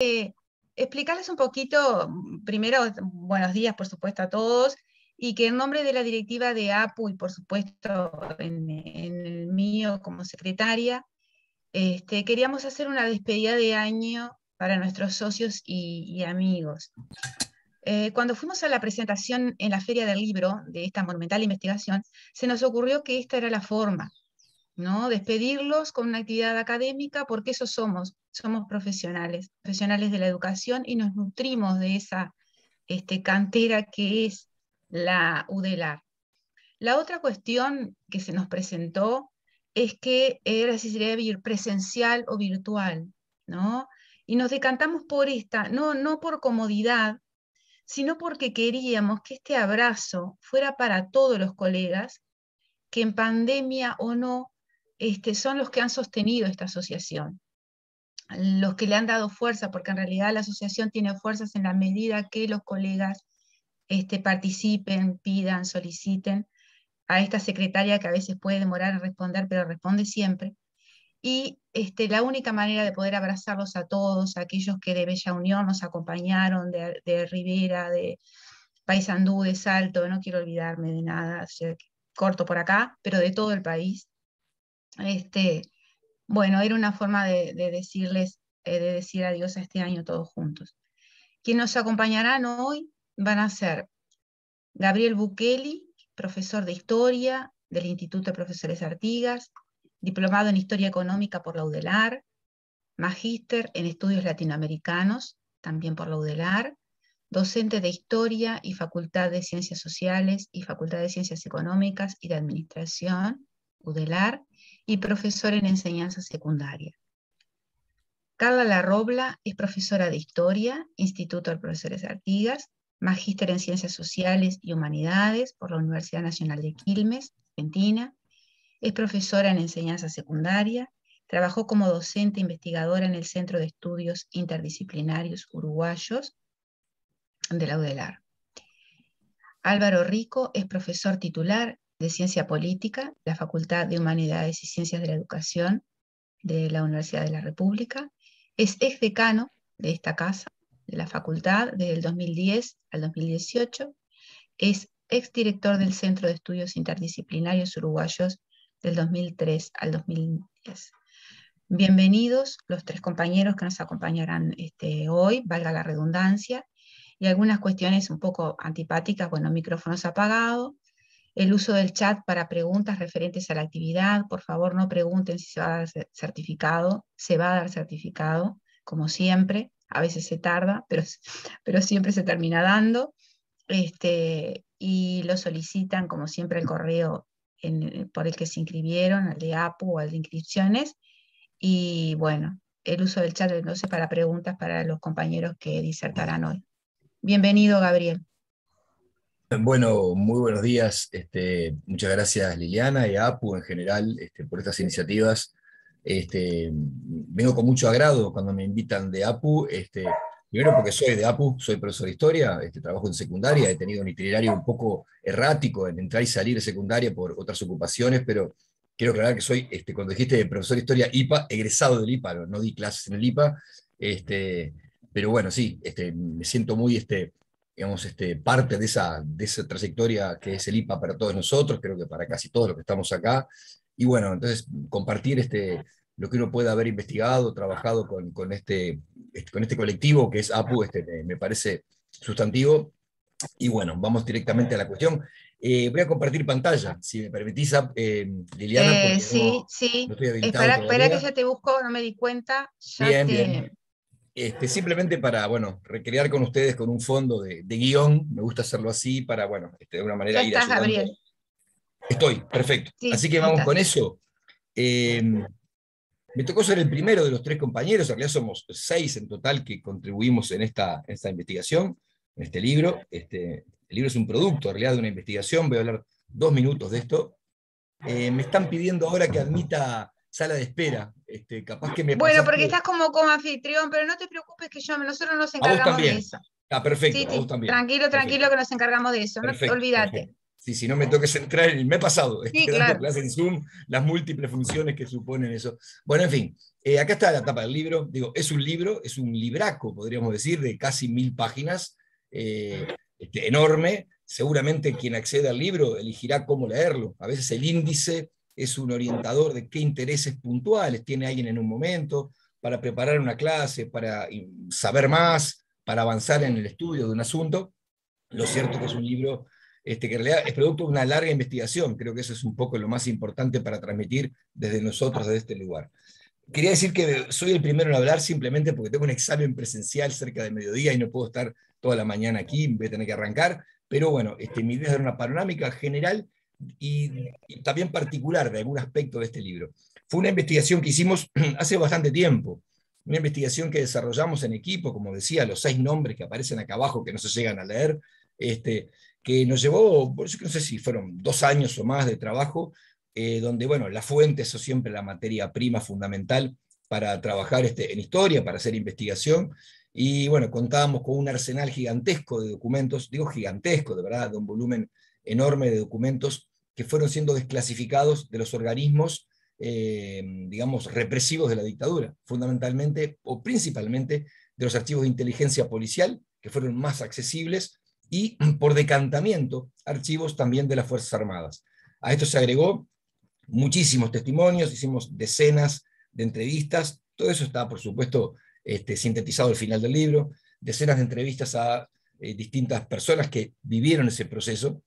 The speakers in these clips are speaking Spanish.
Eh, explicarles un poquito, mm, primero, buenos días, por supuesto, a todos, y que en nombre de la directiva de APU y, por supuesto, en, el mío como secretaria, este, queríamos hacer una despedida de año para nuestros socios y, amigos. Eh, cuando fuimos a la presentación en la Feria del Libro de esta monumental investigación, se nos ocurrió que esta era la forma, ¿no? Despedirlos con una actividad académica, porque eso somos, somos profesionales, profesionales de la educación y nos nutrimos de esa este, cantera que es la UDELAR. La otra cuestión que se nos presentó es que era si sería presencial o virtual, ¿no? Y nos decantamos por esta, no, no por comodidad, sino porque queríamos que este abrazo fuera para todos los colegas que en pandemia o no este, son los que han sostenido esta asociación, los que le han dado fuerza, porque en realidad la asociación tiene fuerzas en la medida que los colegas este, participen, pidan, soliciten a esta secretaria que a veces puede demorar en responder, pero responde siempre. Y este, la única manera de poder abrazarlos a todos, a aquellos que de Bella Unión nos acompañaron, de, de Rivera, de Paysandú, de Salto, no quiero olvidarme de nada, corto por acá, pero de todo el país, este, bueno, era una forma de, decirles, eh, de decir adiós a este año todos juntos. Quienes nos acompañarán hoy van a ser Gabriel Bukeli, profesor de Historia del Instituto de Profesores Artigas, diplomado en Historia Económica por la UDELAR, magíster en Estudios Latinoamericanos, también por la UDELAR, docente de Historia y Facultad de Ciencias Sociales y Facultad de Ciencias Económicas y de Administración, UDELAR, y profesora en enseñanza secundaria. Carla Larrobla es profesora de Historia, Instituto de Profesores Artigas, magíster en Ciencias Sociales y Humanidades por la Universidad Nacional de Quilmes, Argentina. Es profesora en enseñanza secundaria, trabajó como docente investigadora en el Centro de Estudios Interdisciplinarios Uruguayos de la UDELAR. Álvaro Rico es profesor titular de Ciencia Política, la Facultad de Humanidades y Ciencias de la Educación de la Universidad de la República. Es ex decano de esta casa, de la facultad, desde el 2010 al 2018. Es exdirector del Centro de Estudios Interdisciplinarios Uruguayos del 2003 al 2010. Bienvenidos los tres compañeros que nos acompañarán este, hoy, valga la redundancia, y algunas cuestiones un poco antipáticas, bueno, micrófonos apagados, el uso del chat para preguntas referentes a la actividad. Por favor, no pregunten si se va a dar certificado. Se va a dar certificado, como siempre. A veces se tarda, pero, pero siempre se termina dando. Este, y lo solicitan, como siempre, el correo por el que se inscribieron, al de APU o al de inscripciones. Y bueno, el uso del chat entonces para preguntas para los compañeros que disertarán hoy. Bienvenido, Gabriel. Bueno, muy buenos días. Este, muchas gracias Liliana y APU en general este, por estas iniciativas. Este, vengo con mucho agrado cuando me invitan de APU. primero porque soy de APU, soy profesor de historia, trabajo en secundaria, he tenido un itinerario un poco errático en entrar y salir de secundaria por otras ocupaciones, pero quiero aclarar que soy, cuando dijiste profesor de historia IPA, egresado del IPA, no, di clases en el IPA. pero bueno, sí, me siento muy digamos, este, parte de esa, de esa trayectoria que es el IPA para todos nosotros, creo que para casi todos los que estamos acá. Y bueno, entonces compartir este, lo que uno puede haber investigado, trabajado con, con este, este con este colectivo que es APU, este, me parece sustantivo. Y bueno, vamos directamente a la cuestión. Eh, voy a compartir pantalla, si me permitís, eh, Liliana. Eh, sí, sí. espera, que ya te busco, no me di cuenta. Ya bien, bien. Este, simplemente para, bueno, recrear con ustedes con un fondo de, guión, me gusta hacerlo así para, bueno, este, de una manera ir estás, Gabriel. Estoy, perfecto. así que vamos con eso. Em, me tocó ser el primero de los tres compañeros, en realidad somos seis en total que contribuimos en esta, esta investigación, en este libro. Este, el libro es un producto, en realidad, de una investigación, voy a hablar dos minutos de esto. Eh, me están pidiendo ahora que admita sala de espera este, bueno, porque estás como, como anfitrión, pero no te preocupes que yo, nosotros nos encargamos de eso. Ah, perfecto, a vos Tranquilo, tranquilo que nos encargamos de eso, no olvídate. Sí, si no me toques entrar, me he pasado, en Zoom, las múltiples funciones que suponen eso. Bueno, en fin, eh, acá está la tapa del libro, digo, es un libro, es un libraco, podríamos decir, de casi mil páginas, eh, este, enorme, seguramente quien acceda al libro elegirá cómo leerlo. A veces el índice es un orientador de qué intereses puntuales tiene alguien en un momento, para preparar una clase, para eh, saber más, para avanzar en el estudio de un asunto. Lo cierto que es un libro este, que en es producto de una larga investigación. Creo que eso es un poco lo más importante para transmitir desde nosotros, desde este lugar. Quería decir que soy el primero en hablar simplemente porque tengo un examen presencial cerca de mediodía y no puedo estar toda la mañana aquí, voy a tener que arrancar, pero bueno, este, mi idea es dar una panorámica general y, también particular de algún aspecto de este libro. Fue una investigación que hicimos hace bastante tiempo, una investigación que desarrollamos en equipo, como decía, los seis nombres que aparecen acá abajo que no se llegan a leer, este, que nos llevó, no sé si fueron dos años o más de trabajo, eh, donde, bueno, la fuente son siempre la materia prima fundamental para trabajar este, en historia, para hacer investigación, y bueno, contábamos con un arsenal gigantesco de documentos, digo gigantesco, de verdad, de un volumen enorme de documentos que fueron siendo desclasificados de los organismos, eh, digamos, represivos de la dictadura, fundamentalmente o principalmente de los archivos de inteligencia policial, que fueron más accesibles, y por decantamiento, archivos también de las Fuerzas Armadas. A esto se agregó muchísimos testimonios, hicimos decenas de entrevistas, todo eso está, por supuesto, este, sintetizado al final del libro, decenas de entrevistas a eh, distintas personas que vivieron ese proceso,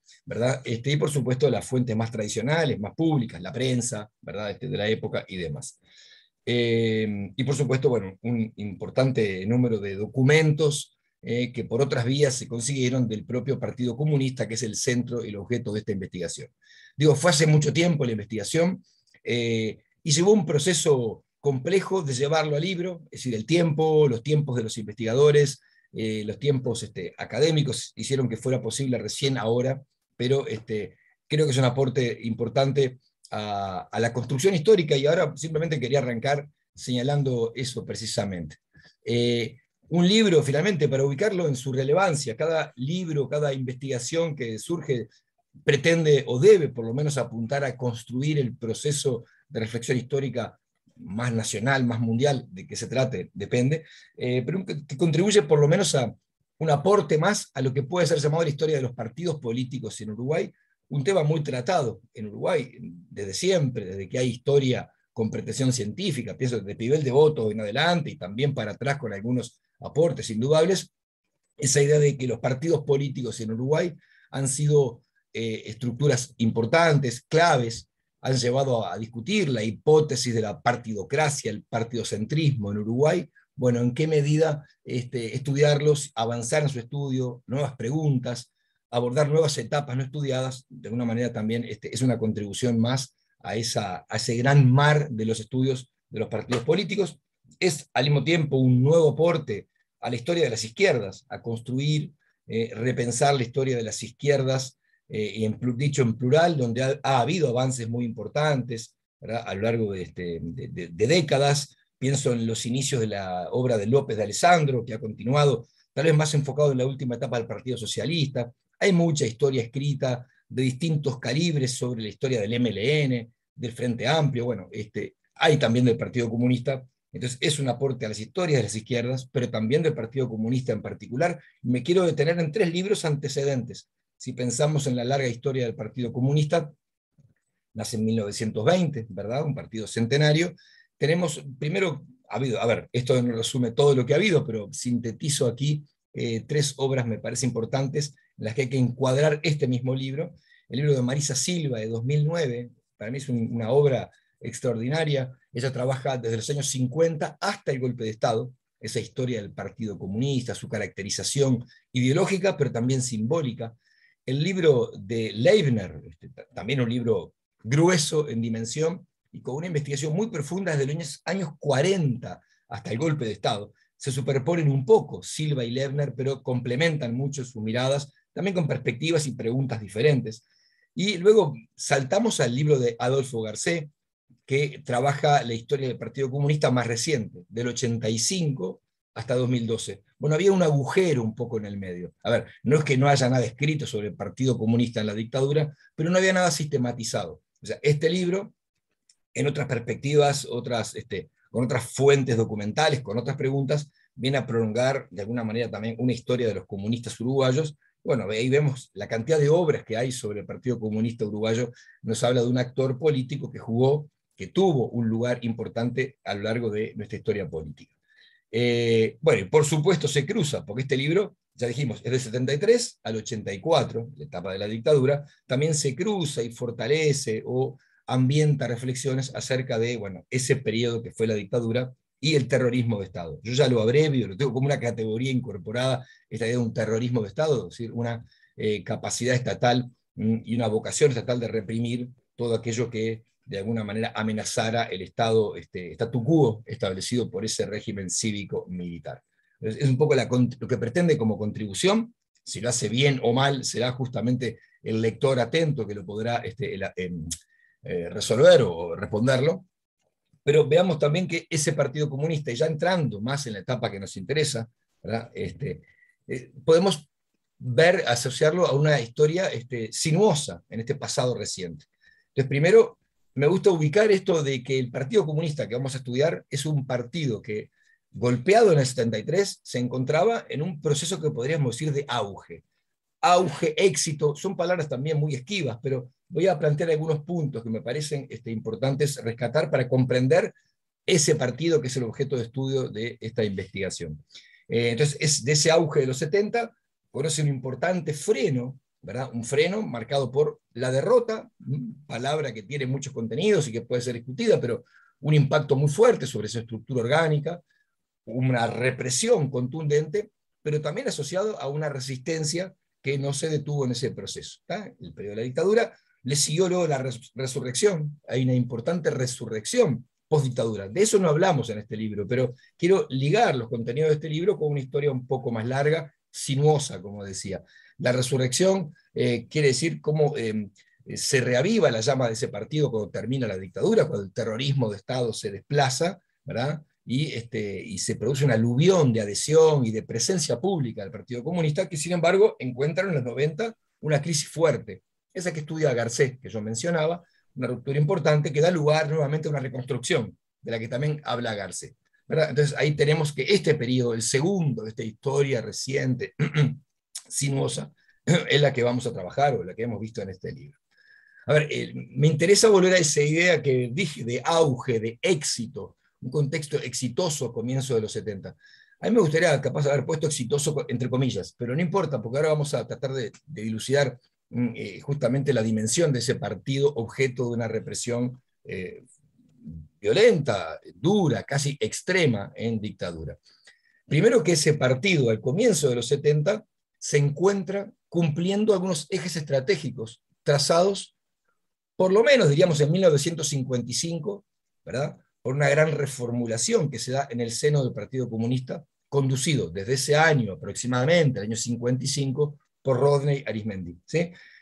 este, y por supuesto las fuentes más tradicionales, más públicas, la prensa, este, de la época y demás. Em, y por supuesto, un importante número de documentos eh, que por otras vías se consiguieron del propio Partido Comunista, que es el centro y el objeto de esta investigación. Digo, fue hace mucho tiempo la investigación eh, y llegó un proceso complejo de llevarlo al libro, es decir, el tiempo, los tiempos de los investigadores, eh, los tiempos este, académicos hicieron que fuera posible recién ahora pero este, creo que es un aporte importante a, la construcción histórica y ahora simplemente quería arrancar señalando eso precisamente. Eh, un libro, finalmente, para ubicarlo en su relevancia, cada libro, cada investigación que surge pretende o debe por lo menos apuntar a construir el proceso de reflexión histórica más nacional, más mundial, de que se trate, depende, eh, pero que, contribuye por lo menos a, un aporte más a lo que puede ser llamado la historia de los partidos políticos en Uruguay, un tema muy tratado en Uruguay desde siempre, desde que hay historia con pretensión científica, pienso desde Pibel de Voto en adelante y también para atrás con algunos aportes indudables, esa idea de que los partidos políticos en Uruguay han sido eh, estructuras importantes, claves, han llevado a, a discutir la hipótesis de la partidocracia, el partidocentrismo en Uruguay, bueno, en qué medida este, estudiarlos, avanzar en su estudio, nuevas preguntas, abordar nuevas etapas no estudiadas, de alguna manera también este, es una contribución más a, ese gran mar de los estudios de los partidos políticos. Es al mismo tiempo un nuevo aporte a la historia de las izquierdas, a construir, eh, repensar la historia de las izquierdas, eh, y en, dicho en plural, donde ha, habido avances muy importantes a lo largo de este, décadas, Pienso en los inicios de la obra de López de Alessandro, que ha continuado, tal vez más enfocado en la última etapa del Partido Socialista. Hay mucha historia escrita de distintos calibres sobre la historia del MLN, del Frente Amplio, bueno, este, hay también del Partido Comunista, entonces es un aporte a las historias de las izquierdas, pero también del Partido Comunista en particular. Me quiero detener en tres libros antecedentes. Si pensamos en la larga historia del Partido Comunista, nace en 1920, ¿verdad? Un partido centenario, tenemos, primero, ha habido, a ver, esto no resume todo lo que ha habido, pero sintetizo aquí eh, tres obras, me parece importantes, las que hay que encuadrar este mismo libro. El libro de Marisa Silva, de 2009, para mí es una obra extraordinaria. Ella trabaja desde los años 50 hasta el golpe de Estado, esa historia del Partido Comunista, su caracterización ideológica, pero también simbólica. El libro de Leibner, este, también un libro grueso en dimensión, y con una investigación muy profunda desde los años 40 hasta el golpe de Estado. Se superponen un poco Silva y Lerner, pero complementan mucho sus miradas, también con perspectivas y preguntas diferentes. Y luego saltamos al libro de Adolfo Garcés, que trabaja la historia del Partido Comunista más reciente, del 85 hasta 2012. Bueno, había un agujero un poco en el medio. A ver, no es que no haya nada escrito sobre el Partido Comunista en la dictadura, pero no había nada sistematizado. O sea, este libro en otras perspectivas, otras, este, con otras fuentes documentales, con otras preguntas, viene a prolongar de alguna manera también una historia de los comunistas uruguayos. Bueno, ahí vemos la cantidad de obras que hay sobre el Partido Comunista Uruguayo. Nos habla de un actor político que jugó, que tuvo un lugar importante a lo largo de nuestra historia política. Eh, bueno, y por supuesto se cruza, porque este libro, ya dijimos, es del 73 al 84, la etapa de la dictadura, también se cruza y fortalece o ambienta reflexiones acerca de bueno, ese periodo que fue la dictadura y el terrorismo de Estado. Yo ya lo abrevio, lo tengo como una categoría incorporada, esta idea de un terrorismo de Estado, es decir, una eh, capacidad estatal mm, y una vocación estatal de reprimir todo aquello que de alguna manera amenazara el Estado este, statu quo establecido por ese régimen cívico-militar. Es un poco la, lo que pretende como contribución, si lo hace bien o mal, será justamente el lector atento que lo podrá este, em, eh, resolver o responderlo. Pero veamos también que ese Partido Comunista, ya entrando más en la etapa que nos interesa, este, eh, podemos ver, asociarlo a una historia este, sinuosa en este pasado reciente. Entonces, primero, me gusta ubicar esto de que el Partido Comunista que vamos a estudiar es un partido que, golpeado en el 73, se encontraba en un proceso que podríamos decir de auge auge, éxito, son palabras también muy esquivas, pero voy a plantear algunos puntos que me parecen este, importantes rescatar para comprender ese partido que es el objeto de estudio de esta investigación. Eh, entonces, es de ese auge de los 70 conoce un importante freno, ¿verdad? Un freno marcado por la derrota, palabra que tiene muchos contenidos y que puede ser discutida, pero un impacto muy fuerte sobre esa estructura orgánica, una represión contundente, pero también asociado a una resistencia que no se detuvo en ese proceso. El periodo de la dictadura, le siguió luego la resurrección, hay una importante resurrección post-dictadura. De eso no hablamos en este libro, pero quiero ligar los contenidos de este libro con una historia un poco más larga, sinuosa, como decía. La resurrección eh, quiere decir cómo em, eh, se reaviva la llama de ese partido cuando termina la dictadura, cuando el terrorismo de Estado se desplaza, ¿verdad? y, este, y se produce una aluvión de adhesión y de presencia pública del Partido Comunista, que sin embargo encuentran en los 90 una crisis fuerte, esa que estudia Garcés, que yo mencionaba, una ruptura importante que da lugar nuevamente a una reconstrucción, de la que también habla Garcés. Entonces ahí tenemos que este periodo, el segundo de esta historia reciente, sinuosa, es la que vamos a trabajar o la que hemos visto en este libro. A ver, eh, me interesa volver a esa idea que dije de auge, de éxito, un contexto exitoso a comienzos de los 70. A mí me gustaría capaz haber puesto exitoso entre comillas, pero no importa, porque ahora vamos a tratar de, dilucidar mm, eh, justamente la dimensión de ese partido objeto de una represión eh, violenta, dura, casi extrema en dictadura. Primero que ese partido al comienzo de los 70 se encuentra cumpliendo algunos ejes estratégicos trazados, por lo menos diríamos en 1955, ¿verdad? por una gran reformulación que se da en el seno del Partido Comunista, conducido desde ese año aproximadamente, el año 55, por Rodney Arismendi.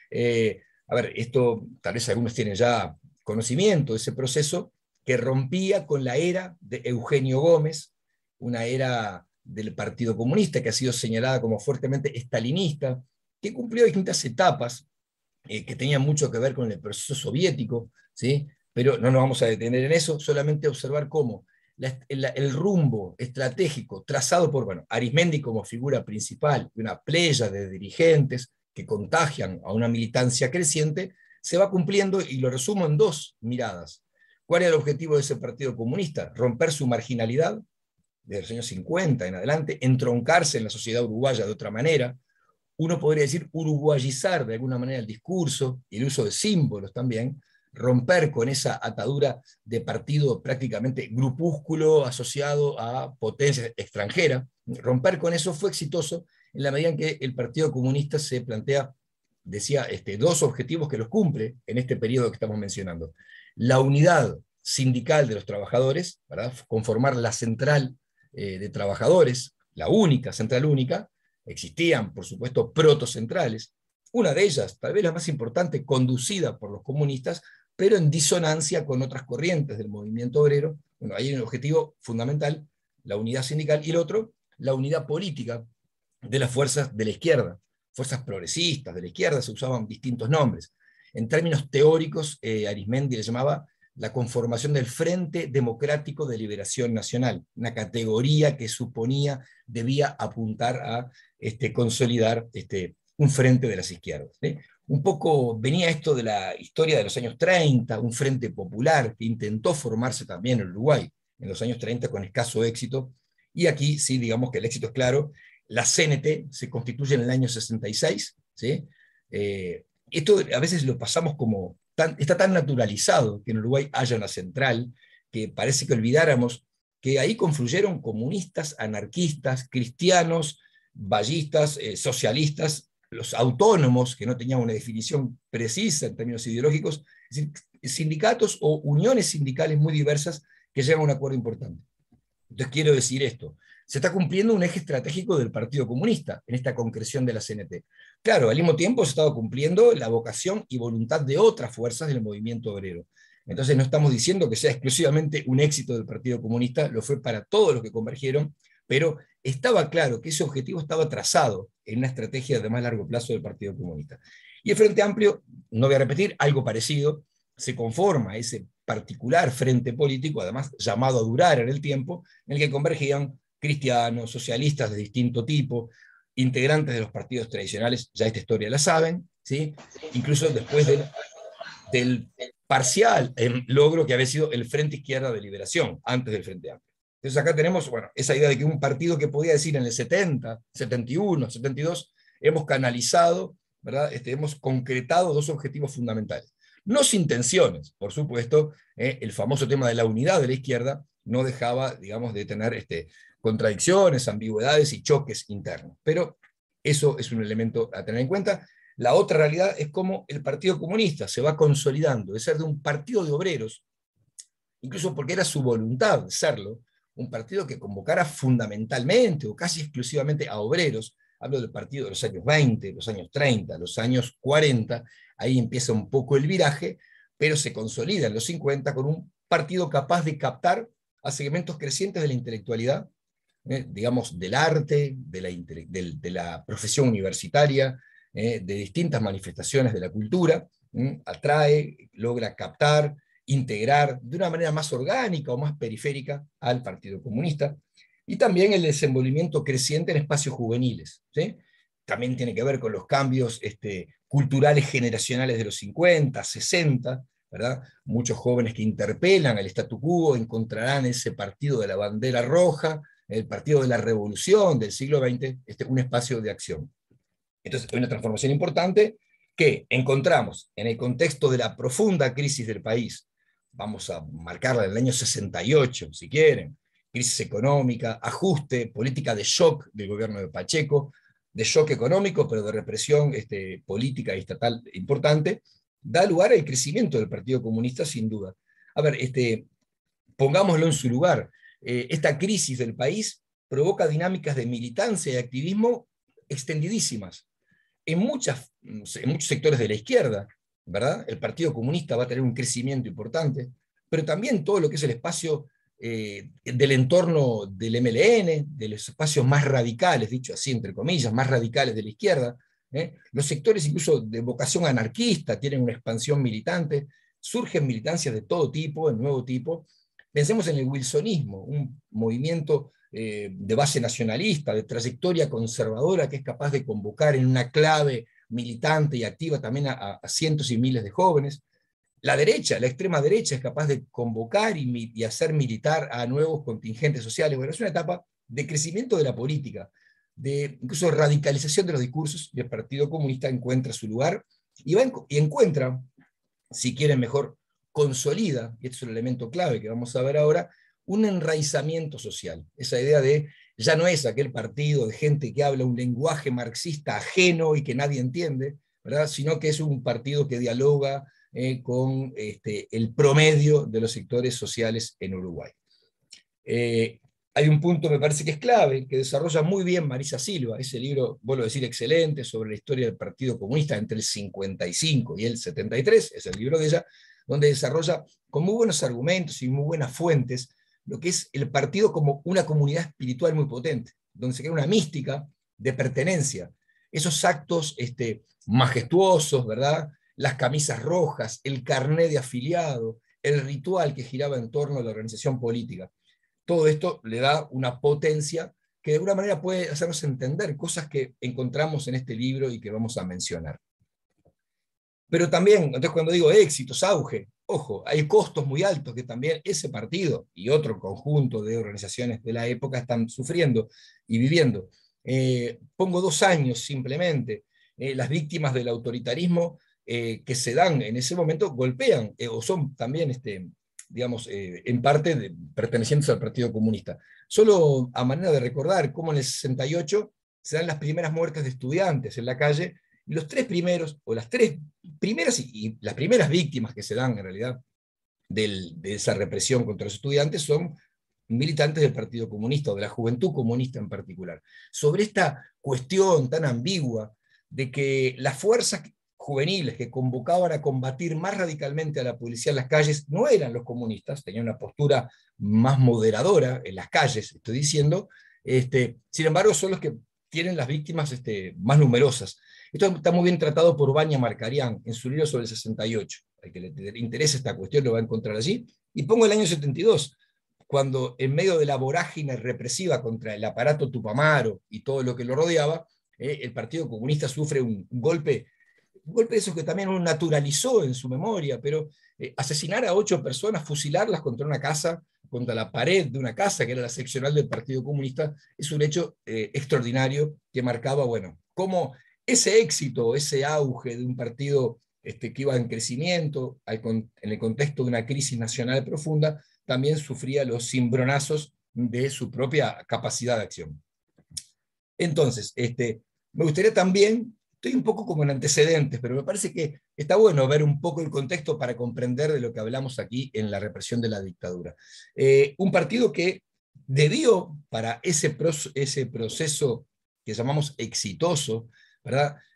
Eh, a ver, esto tal vez algunos tienen ya conocimiento de ese proceso, que rompía con la era de Eugenio Gómez, una era del Partido Comunista que ha sido señalada como fuertemente estalinista, que cumplió distintas etapas eh, que tenían mucho que ver con el proceso soviético, ¿sí? Pero no nos vamos a detener en eso, solamente observar cómo el, rumbo estratégico trazado por bueno, Arismendi como figura principal de una playa de dirigentes que contagian a una militancia creciente, se va cumpliendo y lo resumo en dos miradas. ¿Cuál era el objetivo de ese Partido Comunista? Romper su marginalidad desde los años 50 en adelante, entroncarse en la sociedad uruguaya de otra manera. Uno podría decir uruguayizar de alguna manera el discurso y el uso de símbolos también, romper con esa atadura de partido prácticamente grupúsculo asociado a potencia extranjera. Romper con eso fue exitoso en la medida en que el Partido Comunista se plantea, decía, este, dos objetivos que los cumple en este periodo que estamos mencionando. La unidad sindical de los trabajadores, para conformar la central eh, de trabajadores, la única, central única. Existían, por supuesto, protocentrales. Una de ellas, tal vez la más importante, conducida por los comunistas, pero en disonancia con otras corrientes del movimiento obrero. Bueno, ahí hay un objetivo fundamental, la unidad sindical, y el otro, la unidad política de las fuerzas de la izquierda, fuerzas progresistas de la izquierda, se usaban distintos nombres. En términos teóricos, eh, Arismendi le llamaba la conformación del Frente Democrático de Liberación Nacional, una categoría que suponía debía apuntar a este, consolidar este, un frente de las izquierdas un poco venía esto de la historia de los años 30, un frente popular que intentó formarse también en Uruguay en los años 30 con escaso éxito, y aquí sí, digamos que el éxito es claro, la CNT se constituye en el año 66, eh, esto a veces lo pasamos como, tan, está tan naturalizado que en Uruguay haya una central, que parece que olvidáramos que ahí confluyeron comunistas, anarquistas, cristianos, vallistas, eh, socialistas, los autónomos, que no tenían una definición precisa en términos ideológicos, es sindicatos o uniones sindicales muy diversas que llegan a un acuerdo importante. Entonces quiero decir esto, se está cumpliendo un eje estratégico del Partido Comunista en esta concreción de la CNT. Claro, al mismo tiempo se ha estado cumpliendo la vocación y voluntad de otras fuerzas del movimiento obrero. Entonces no estamos diciendo que sea exclusivamente un éxito del Partido Comunista, lo fue para todos los que convergieron, pero estaba claro que ese objetivo estaba trazado en una estrategia de más largo plazo del Partido Comunista. Y el Frente Amplio, no voy a repetir, algo parecido, se conforma a ese particular frente político, además llamado a durar en el tiempo, en el que convergían cristianos, socialistas de distinto tipo, integrantes de los partidos tradicionales, ya esta historia la saben, ¿sí? incluso después del, parcial eh, logro que había sido el Frente Izquierda de Liberación, antes del Frente Amplio. Entonces acá tenemos, bueno, esa idea de que un partido que podía decir en el 70, 71, 72, hemos canalizado, ¿verdad? Este, hemos concretado dos objetivos fundamentales. No sin tensiones, por supuesto, ¿eh? el famoso tema de la unidad de la izquierda no dejaba, digamos, de tener este, contradicciones, ambigüedades y choques internos. Pero eso es un elemento a tener en cuenta. La otra realidad es cómo el Partido Comunista se va consolidando de ser de un partido de obreros, incluso porque era su voluntad serlo, un partido que convocara fundamentalmente o casi exclusivamente a obreros. Hablo del partido de los años 20, los años 30, los años 40, ahí empieza un poco el viraje, pero se consolida en los 50 con un partido capaz de captar a segmentos crecientes de la intelectualidad, eh, digamos, del arte, de la, de la profesión universitaria, eh, de distintas manifestaciones de la cultura, atrae, logra captar, integrar de una manera más orgánica o más periférica al Partido Comunista, y también el desenvolvimiento creciente en espacios juveniles. También tiene que ver con los cambios este, culturales generacionales de los 50, 60, ¿verdad? Muchos jóvenes que interpelan al statu quo encontrarán ese partido de la bandera roja, el partido de la revolución del siglo XX, este, un espacio de acción. Entonces, hay una transformación importante que encontramos en el contexto de la profunda crisis del país vamos a marcarla en el año 68, si quieren, crisis económica, ajuste, política de shock del gobierno de Pacheco, de shock económico, pero de represión este, política y estatal importante, da lugar al crecimiento del Partido Comunista, sin duda. A ver, este, pongámoslo en su lugar. Eh, esta crisis del país provoca dinámicas de militancia y activismo extendidísimas en, muchas, en muchos sectores de la izquierda. El Partido Comunista va a tener un crecimiento importante, pero también todo lo que es el espacio eh, del entorno del MLN, de los espacios más radicales, dicho así, entre comillas, más radicales de la izquierda, ¿eh? los sectores incluso de vocación anarquista tienen una expansión militante, surgen militancias de todo tipo, de nuevo tipo. Pensemos en el wilsonismo, un movimiento eh, de base nacionalista, de trayectoria conservadora, que es capaz de convocar en una clave militante y activa también a, cientos y miles de jóvenes. La derecha, la extrema derecha, es capaz de convocar y, hacer militar a nuevos contingentes sociales. Bueno, es una etapa de crecimiento de la política, de incluso radicalización de los discursos, y el Partido Comunista encuentra su lugar y, y encuentra, si quieren mejor, consolida, y este es un elemento clave que vamos a ver ahora, un enraizamiento social. Esa idea de ya no es aquel partido de gente que habla un lenguaje marxista ajeno y que nadie entiende, ¿verdad? sino que es un partido que dialoga eh, con este, el promedio de los sectores sociales en Uruguay. Eh, hay un punto, me parece que es clave, que desarrolla muy bien Marisa Silva, ese libro, vuelvo a decir, excelente, sobre la historia del Partido Comunista entre el 55 y el 73, es el libro de ella, donde desarrolla con muy buenos argumentos y muy buenas fuentes lo que es el partido como una comunidad espiritual muy potente, donde se crea una mística de pertenencia. Esos actos este, majestuosos, ¿verdad? Las camisas rojas, el carné de afiliado, el ritual que giraba en torno a la organización política. Todo esto le da una potencia que de alguna manera puede hacernos entender cosas que encontramos en este libro y que vamos a mencionar. Pero también, entonces cuando digo éxitos, auge, Ojo, hay costos muy altos que también ese partido y otro conjunto de organizaciones de la época están sufriendo y viviendo. Eh, pongo dos años simplemente. Eh, las víctimas del autoritarismo eh, que se dan en ese momento golpean o son también, este, digamos, en parte pertenecientes al Partido Comunista. Solo a manera de recordar cómo en el 68 se dan las primeras muertes de estudiantes en la calle los tres primeros, o las tres primeras y, las primeras víctimas que se dan en realidad de esa represión contra los estudiantes son militantes del Partido Comunista o de la Juventud Comunista en particular. Sobre esta cuestión tan ambigua de que las fuerzas juveniles que convocaban a combatir más radicalmente a la policía en las calles no eran los comunistas, tenían una postura más moderadora en las calles, estoy diciendo, este, sin embargo son los que tienen las víctimas este, más numerosas. Esto está muy bien tratado por Baña Marcarián en su libro sobre el 68. El que le interese esta cuestión lo va a encontrar allí. Y pongo el año 72, cuando en medio de la vorágine represiva contra el aparato Tupamaro y todo lo que lo rodeaba, eh, el Partido Comunista sufre un, golpe, un golpe de esos que también uno naturalizó en su memoria, pero eh, asesinar a ocho personas, fusilarlas contra una casa, contra la pared de una casa, que era la seccional del Partido Comunista, es un hecho eh, extraordinario que marcaba, bueno, cómo ese éxito, ese auge de un partido este, que iba en crecimiento, en el contexto de una crisis nacional profunda, también sufría los cimbronazos de su propia capacidad de acción. Entonces, este, me gustaría también, estoy un poco como en antecedentes, pero me parece que está bueno ver un poco el contexto para comprender de lo que hablamos aquí en la represión de la dictadura. Eh, un partido que debió para ese proceso que llamamos exitoso,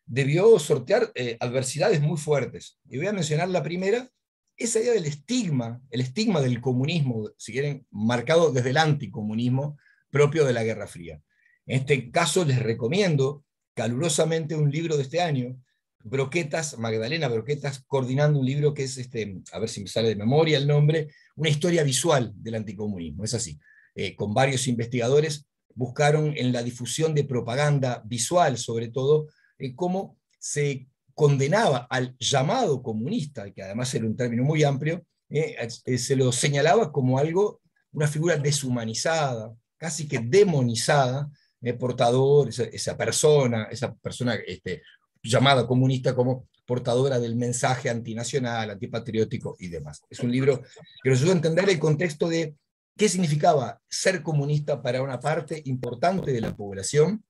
Debió sortear eh, adversidades muy fuertes. Y voy a mencionar la primera, esa idea del estigma, el estigma del comunismo, si quieren, marcado desde el anticomunismo propio de la Guerra Fría. En este caso les recomiendo calurosamente un libro de este año, Broquetas, Magdalena Broquetas, coordinando un libro que es, este, a ver si me sale de memoria el nombre, una historia visual del anticomunismo, es así, eh, con varios investigadores buscaron en la difusión de propaganda visual, sobre todo, eh, cómo se condenaba al llamado comunista, que además era un término muy amplio, eh, eh, se lo señalaba como algo, una figura deshumanizada, casi que demonizada, portador, esa, persona, esa persona este, llamada comunista como portadora del mensaje antinacional, antipatriótico y demás. Es un libro que nos ayuda a entender el contexto de qué significaba ser comunista para una parte importante de la población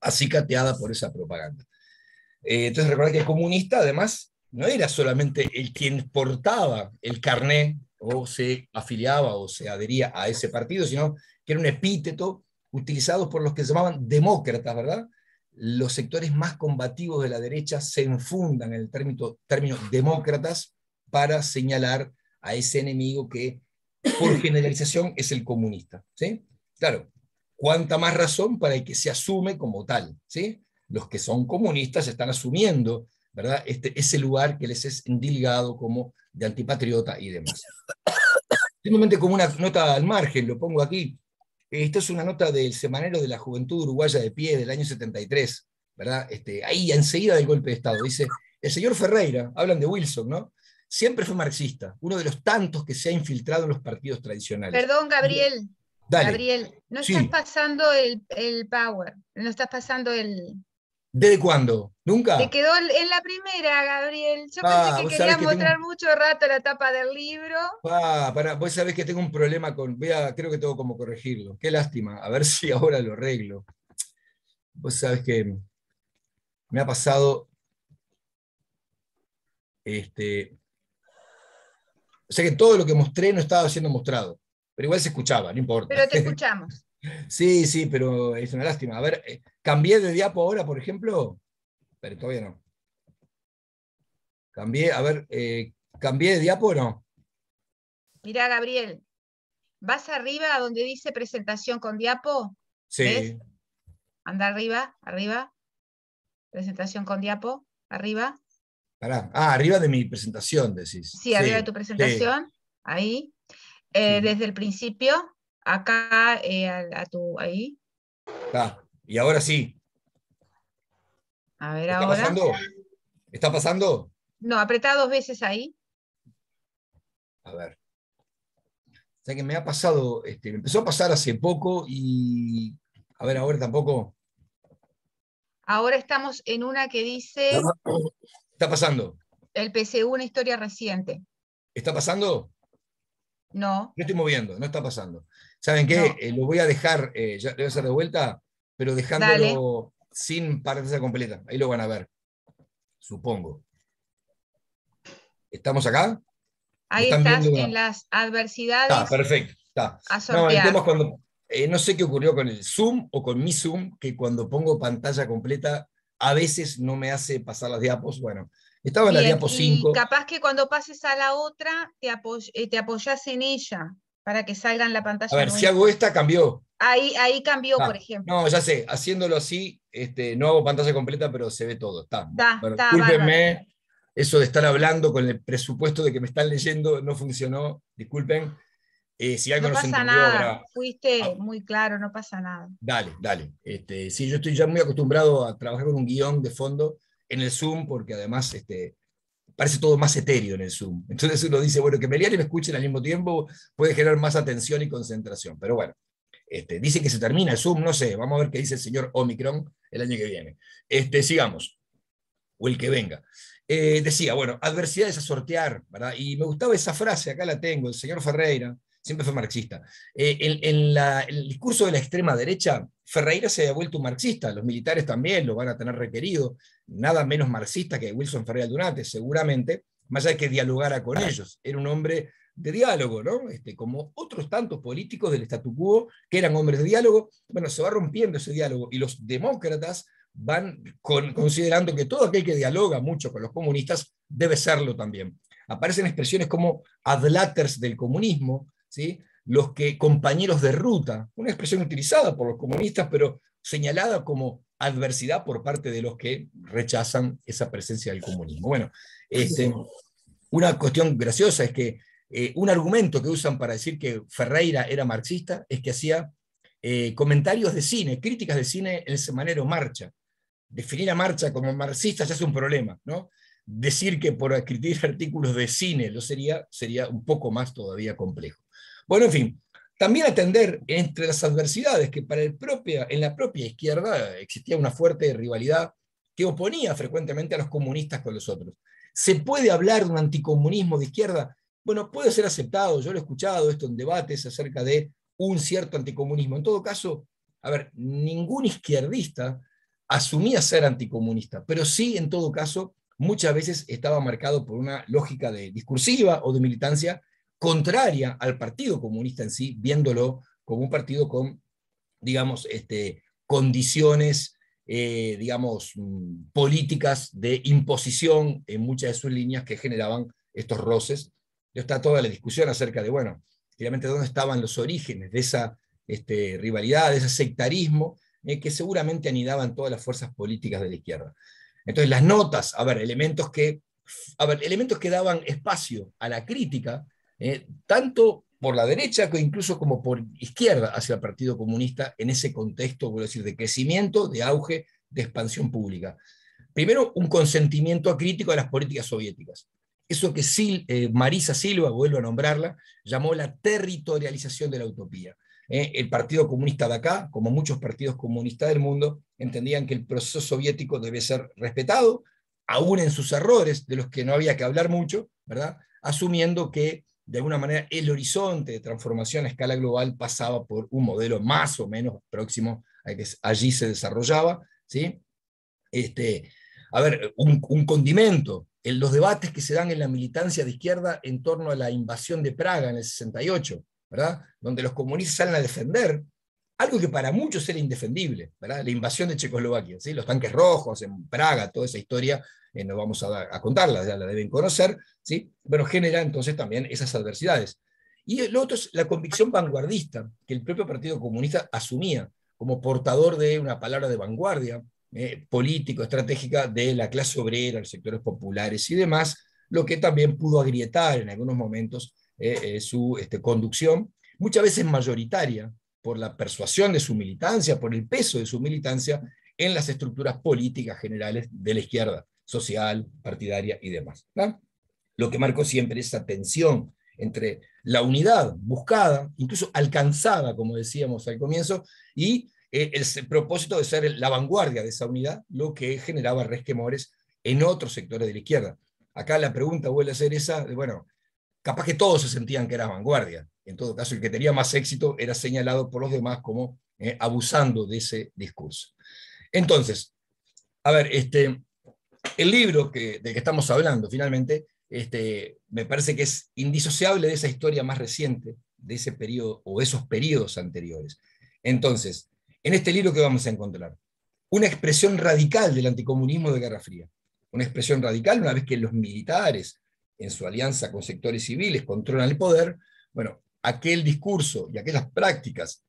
acicateada por esa propaganda. Eh, entonces recuerda que el comunista además no era solamente el quien portaba el carné o se afiliaba o se adhería a ese partido, sino que era un epíteto utilizado por los que se llamaban demócratas, ¿verdad? Los sectores más combativos de la derecha se enfundan en el término, término demócratas para señalar a ese enemigo que por generalización es el comunista. ¿sí? Claro, cuánta más razón para el que se asume como tal. ¿sí? Los que son comunistas están asumiendo ¿verdad? Este, ese lugar que les es endilgado como de antipatriota y demás. Simplemente como una nota al margen, lo pongo aquí. Esta es una nota del semanero de la Juventud Uruguaya de Pie del año 73, ¿verdad? Este, ahí enseguida del golpe de Estado. Dice, el señor Ferreira, hablan de Wilson, ¿no? siempre fue marxista, uno de los tantos que se ha infiltrado en los partidos tradicionales. Perdón, Gabriel. Dale. Gabriel, no estás pasando el, power, no estás pasando el... ¿Desde cuándo? ¿Nunca? Te quedó en la primera, Gabriel. Yo pensé ah, que querías mostrar mucho rato la tapa del libro. para, vos sabés que tengo un problema con... creo que tengo como corregirlo. Qué lástima. A ver si ahora lo arreglo. Vos sabés que me ha pasado... Este, Sé que todo lo que mostré no estaba siendo mostrado, pero igual se escuchaba, no importa. Pero te escuchamos. sí, sí, pero es una lástima. A ver, eh, cambié de diapo ahora, por ejemplo, pero todavía no. Cambié, a ver, eh, cambié de diapo o no. mira Gabriel, vas arriba a donde dice presentación con diapo. Sí. Anda arriba, arriba. Presentación con diapo, arriba. Ah, arriba de mi presentación, decís. Sí, arriba de tu presentación, ahí. Eh, desde el principio, acá, eh, a, tu, ahí. Ah, y ahora sí. A ver, ¿Está Pasando? ¿Está pasando? No, apretá dos veces ahí. A ver. O sea que me ha pasado, este, me empezó a pasar hace poco y. A ver, ahora tampoco. Ahora estamos en una que dice. pasando? El PCU, una historia reciente. ¿Está pasando? No. No estoy moviendo, no está pasando. ¿Saben qué? Eh, lo voy a dejar, eh, ya debe hacer de vuelta, pero dejándolo sin pantalla completa. Ahí lo van a ver, supongo. ¿Estamos acá? Ahí estás en las adversidades. Ah, perfecto. No, eh, no sé qué ocurrió con el Zoom o con mi Zoom, que cuando pongo pantalla completa a veces no me hace pasar las diapos. Bueno, estaba en la diapo 5. Capaz que cuando pases a la otra, te, apoyas eh, en ella para que salgan la pantalla. A ver, si hago esta, cambió. Ahí, ahí cambió, por ejemplo. No, ya sé, haciéndolo así, este, no hago pantalla completa, pero se ve todo. Está. discúlpenme, eso de estar hablando con el presupuesto de que me están leyendo no funcionó. Disculpen. Eh, no, pasa nada, fuiste ah. muy claro, no pasa nada. Dale, dale. Este, sí, yo estoy ya muy acostumbrado a trabajar con un guión de fondo en el Zoom, porque además este, parece todo más etéreo en el Zoom. Entonces uno dice, bueno, que me lean y me escuchen al mismo tiempo puede generar más atención y concentración. Pero bueno, este, dice que se termina el Zoom, no sé, vamos a ver qué dice el señor Omicron el año que viene. Este, sigamos, o el que venga. Eh, decía, bueno, adversidades a sortear, ¿verdad? Y me gustaba esa frase, acá la tengo, el señor Ferreira, siempre fue marxista. Eh, en, el discurso de la extrema derecha, Ferreira se ha vuelto un marxista, los militares también lo van a tener requerido, nada menos marxista que Wilson Ferreira Durante, seguramente, más allá de que dialogara con ellos. Era un hombre de diálogo, ¿no? Este, como otros tantos políticos del statu quo que eran hombres de diálogo, bueno, se va rompiendo ese diálogo y los demócratas van considerando que todo aquel que dialoga mucho con los comunistas debe serlo también. Aparecen expresiones como adlaters del comunismo, los que, compañeros de ruta, una expresión utilizada por los comunistas, pero señalada como adversidad por parte de los que rechazan esa presencia del comunismo. Bueno, este, una cuestión graciosa es que eh, un argumento que usan para decir que Ferreira era marxista es que hacía eh, comentarios de cine, críticas de cine, en el semanero Marcha. Definir a Marcha como marxista ya es un problema, ¿no? Decir que por escribir artículos de cine lo sería, sería un poco más todavía complejo. Bueno, en fin, también atender entre las adversidades que para el en la propia izquierda existía una fuerte rivalidad que oponía frecuentemente a los comunistas con los otros. ¿Se puede hablar de un anticomunismo de izquierda? Bueno, puede ser aceptado, yo lo he escuchado esto en debates acerca de un cierto anticomunismo. En todo caso, a ver, ningún izquierdista asumía ser anticomunista, pero sí, en todo caso, muchas veces estaba marcado por una lógica de discursiva o de militancia contraria al Partido Comunista en sí, viéndolo como un partido con, digamos, este, condiciones, eh, digamos, mm, políticas de imposición en muchas de sus líneas que generaban estos roces. Está toda la discusión acerca de, bueno, claramente dónde estaban los orígenes de esa este, rivalidad, de ese sectarismo eh, que seguramente anidaban todas las fuerzas políticas de la izquierda. Entonces, las notas, a ver, elementos que, a ver, elementos que daban espacio a la crítica, eh, tanto por la derecha que incluso como por izquierda hacia el Partido Comunista en ese contexto, vuelvo decir, de crecimiento, de auge, de expansión pública. Primero, un consentimiento crítico a las políticas soviéticas. Eso que Sil, eh, Marisa Silva, vuelvo a nombrarla, llamó la territorialización de la utopía. Eh, el Partido Comunista de acá, como muchos partidos comunistas del mundo, entendían que el proceso soviético debe ser respetado, aún en sus errores, de los que no había que hablar mucho, ¿verdad? Asumiendo que de alguna manera el horizonte de transformación a escala global pasaba por un modelo más o menos próximo a que allí se desarrollaba. ¿sí? Este, a ver, un, condimento, en los debates que se dan en la militancia de izquierda en torno a la invasión de Praga en el 68, ¿verdad? donde los comunistas salen a defender algo que para muchos era indefendible, ¿verdad? la invasión de Checoslovaquia, ¿sí? los tanques rojos en Praga, toda esa historia eh, no vamos a, a, contarla, ya la deben conocer, ¿sí? Bueno, genera entonces también esas adversidades. Y lo otro es la convicción vanguardista que el propio Partido Comunista asumía como portador de una palabra de vanguardia eh, político, estratégica de la clase obrera, los sectores populares y demás, lo que también pudo agrietar en algunos momentos eh, su este, conducción, muchas veces mayoritaria por la persuasión de su militancia, por el peso de su militancia en las estructuras políticas generales de la izquierda social, partidaria y demás. Lo que marcó siempre esa tensión entre la unidad buscada, incluso alcanzada, como decíamos al comienzo, y eh, el, propósito de ser la vanguardia de esa unidad, lo que generaba resquemores en otros sectores de la izquierda. Acá la pregunta vuelve a ser esa, bueno, capaz que todos se sentían que era vanguardia. En todo caso, el que tenía más éxito era señalado por los demás como eh, abusando de ese discurso. Entonces, a ver, este, el libro que, del que estamos hablando, finalmente, este, me parece que es indisociable de esa historia más reciente, de ese periodo o esos periodos anteriores. Entonces, en este libro que vamos a encontrar, una expresión radical del anticomunismo de Guerra Fría, una expresión radical una vez que los militares, en su alianza con sectores civiles, controlan el poder, bueno, aquel discurso y aquellas prácticas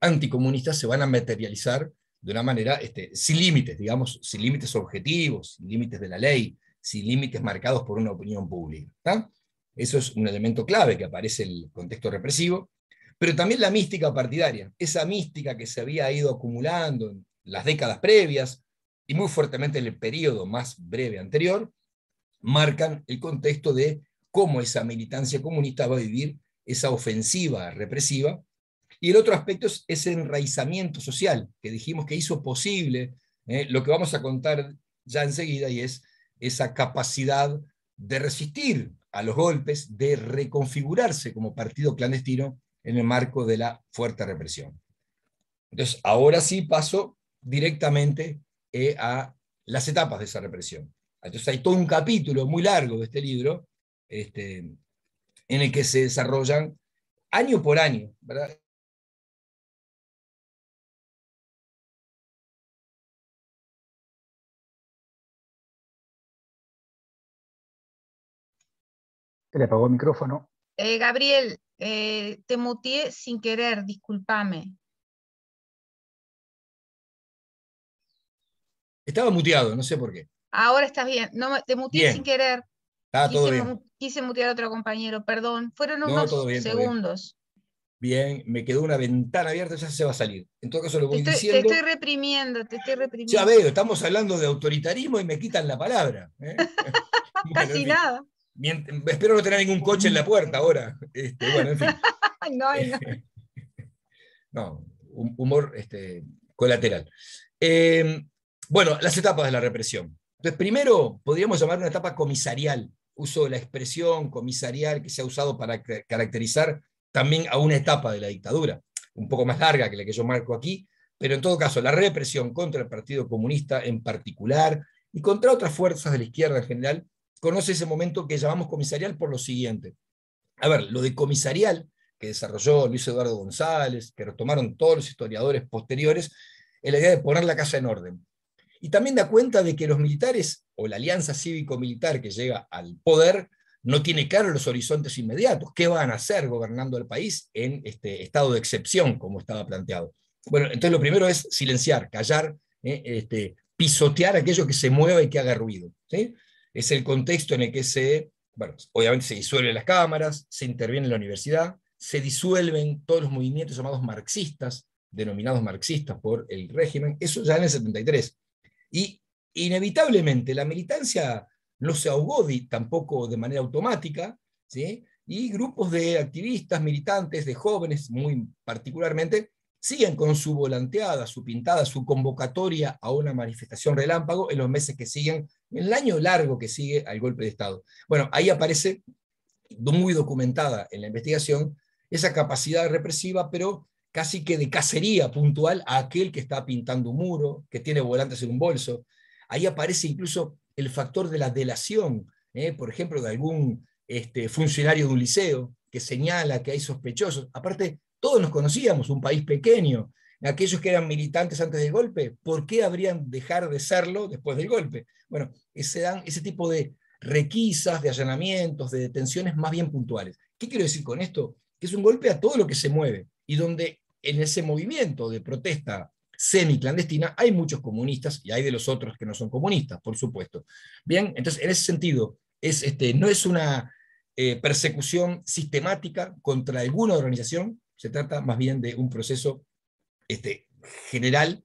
anticomunistas se van a materializar de una manera este, sin límites, digamos, sin límites objetivos, sin límites de la ley, sin límites marcados por una opinión pública. Eso es un elemento clave que aparece en el contexto represivo, pero también la mística partidaria, esa mística que se había ido acumulando en las décadas previas y muy fuertemente en el periodo más breve anterior, marcan el contexto de cómo esa militancia comunista va a vivir esa ofensiva represiva y el otro aspecto es ese enraizamiento social que dijimos que hizo posible ¿eh? lo que vamos a contar ya enseguida y es esa capacidad de resistir a los golpes, de reconfigurarse como partido clandestino en el marco de la fuerte represión. Entonces, ahora sí paso directamente eh, a las etapas de esa represión. Entonces, hay todo un capítulo muy largo de este libro este, en el que se desarrollan año por año ¿verdad? le apagó el micrófono. Eh, Gabriel, eh, te muteé sin querer, discúlpame. Estaba muteado, no sé por qué. Ahora estás bien. No, te muteé sin querer. Está quise, todo bien. Quise mutear a otro compañero, perdón. Fueron unos segundos. Bien, me quedó una ventana abierta, ya se va a salir. En todo caso, lo voy te estoy, Te estoy reprimiendo, te estoy reprimiendo. Ya veo, estamos hablando de autoritarismo y me quitan la palabra. ¿eh? Casi nada espero no tener ningún coche en la puerta ahora. Este, bueno, en fin. no, eh, humor este, colateral. Em, bueno, las etapas de la represión. Entonces, primero podríamos llamar una etapa comisarial, uso de la expresión comisarial que se ha usado para caracterizar también a una etapa de la dictadura, un poco más larga que la que yo marco aquí, pero en todo caso, la represión contra el Partido Comunista en particular y contra otras fuerzas de la izquierda en general conoce ese momento que llamamos comisarial por lo siguiente. A ver, lo de comisarial que desarrolló Luis Eduardo González, que retomaron todos los historiadores posteriores, es la idea de poner la casa en orden. Y también da cuenta de que los militares o la alianza cívico-militar que llega al poder no tiene claro los horizontes inmediatos. ¿Qué van a hacer gobernando el país en este estado de excepción, como estaba planteado? Bueno, entonces lo primero es silenciar, callar, eh, este, pisotear aquello que se mueva y que haga ruido. ¿sí? es el contexto en el que se, bueno, obviamente se disuelven las cámaras, se interviene la universidad, se disuelven todos los movimientos llamados marxistas, denominados marxistas por el régimen, eso ya en el 73. Y inevitablemente la militancia no se ahogó tampoco de manera automática, ¿sí? y grupos de activistas, militantes, de jóvenes muy particularmente, siguen con su volanteada, su pintada, su convocatoria a una manifestación relámpago en los meses que siguen el año largo que sigue al golpe de Estado. Bueno, ahí aparece, muy documentada en la investigación, esa capacidad represiva, pero casi que de cacería puntual a aquel que está pintando un muro, que tiene volantes en un bolso. Ahí aparece incluso el factor de la delación, ¿eh? por ejemplo, de algún este, funcionario de un liceo que señala que hay sospechosos. Aparte, todos nos conocíamos, un país pequeño, aquellos que eran militantes antes del golpe, ¿por qué habrían dejar de serlo después del golpe? Bueno, se dan ese tipo de requisas, de allanamientos, de detenciones más bien puntuales. ¿Qué quiero decir con esto? Que es un golpe a todo lo que se mueve y donde en ese movimiento de protesta semi clandestina hay muchos comunistas y hay de los otros que no son comunistas, por supuesto. Bien, entonces en ese sentido, es, este, no es una eh, persecución sistemática contra alguna organización, se trata más bien de un proceso este, general,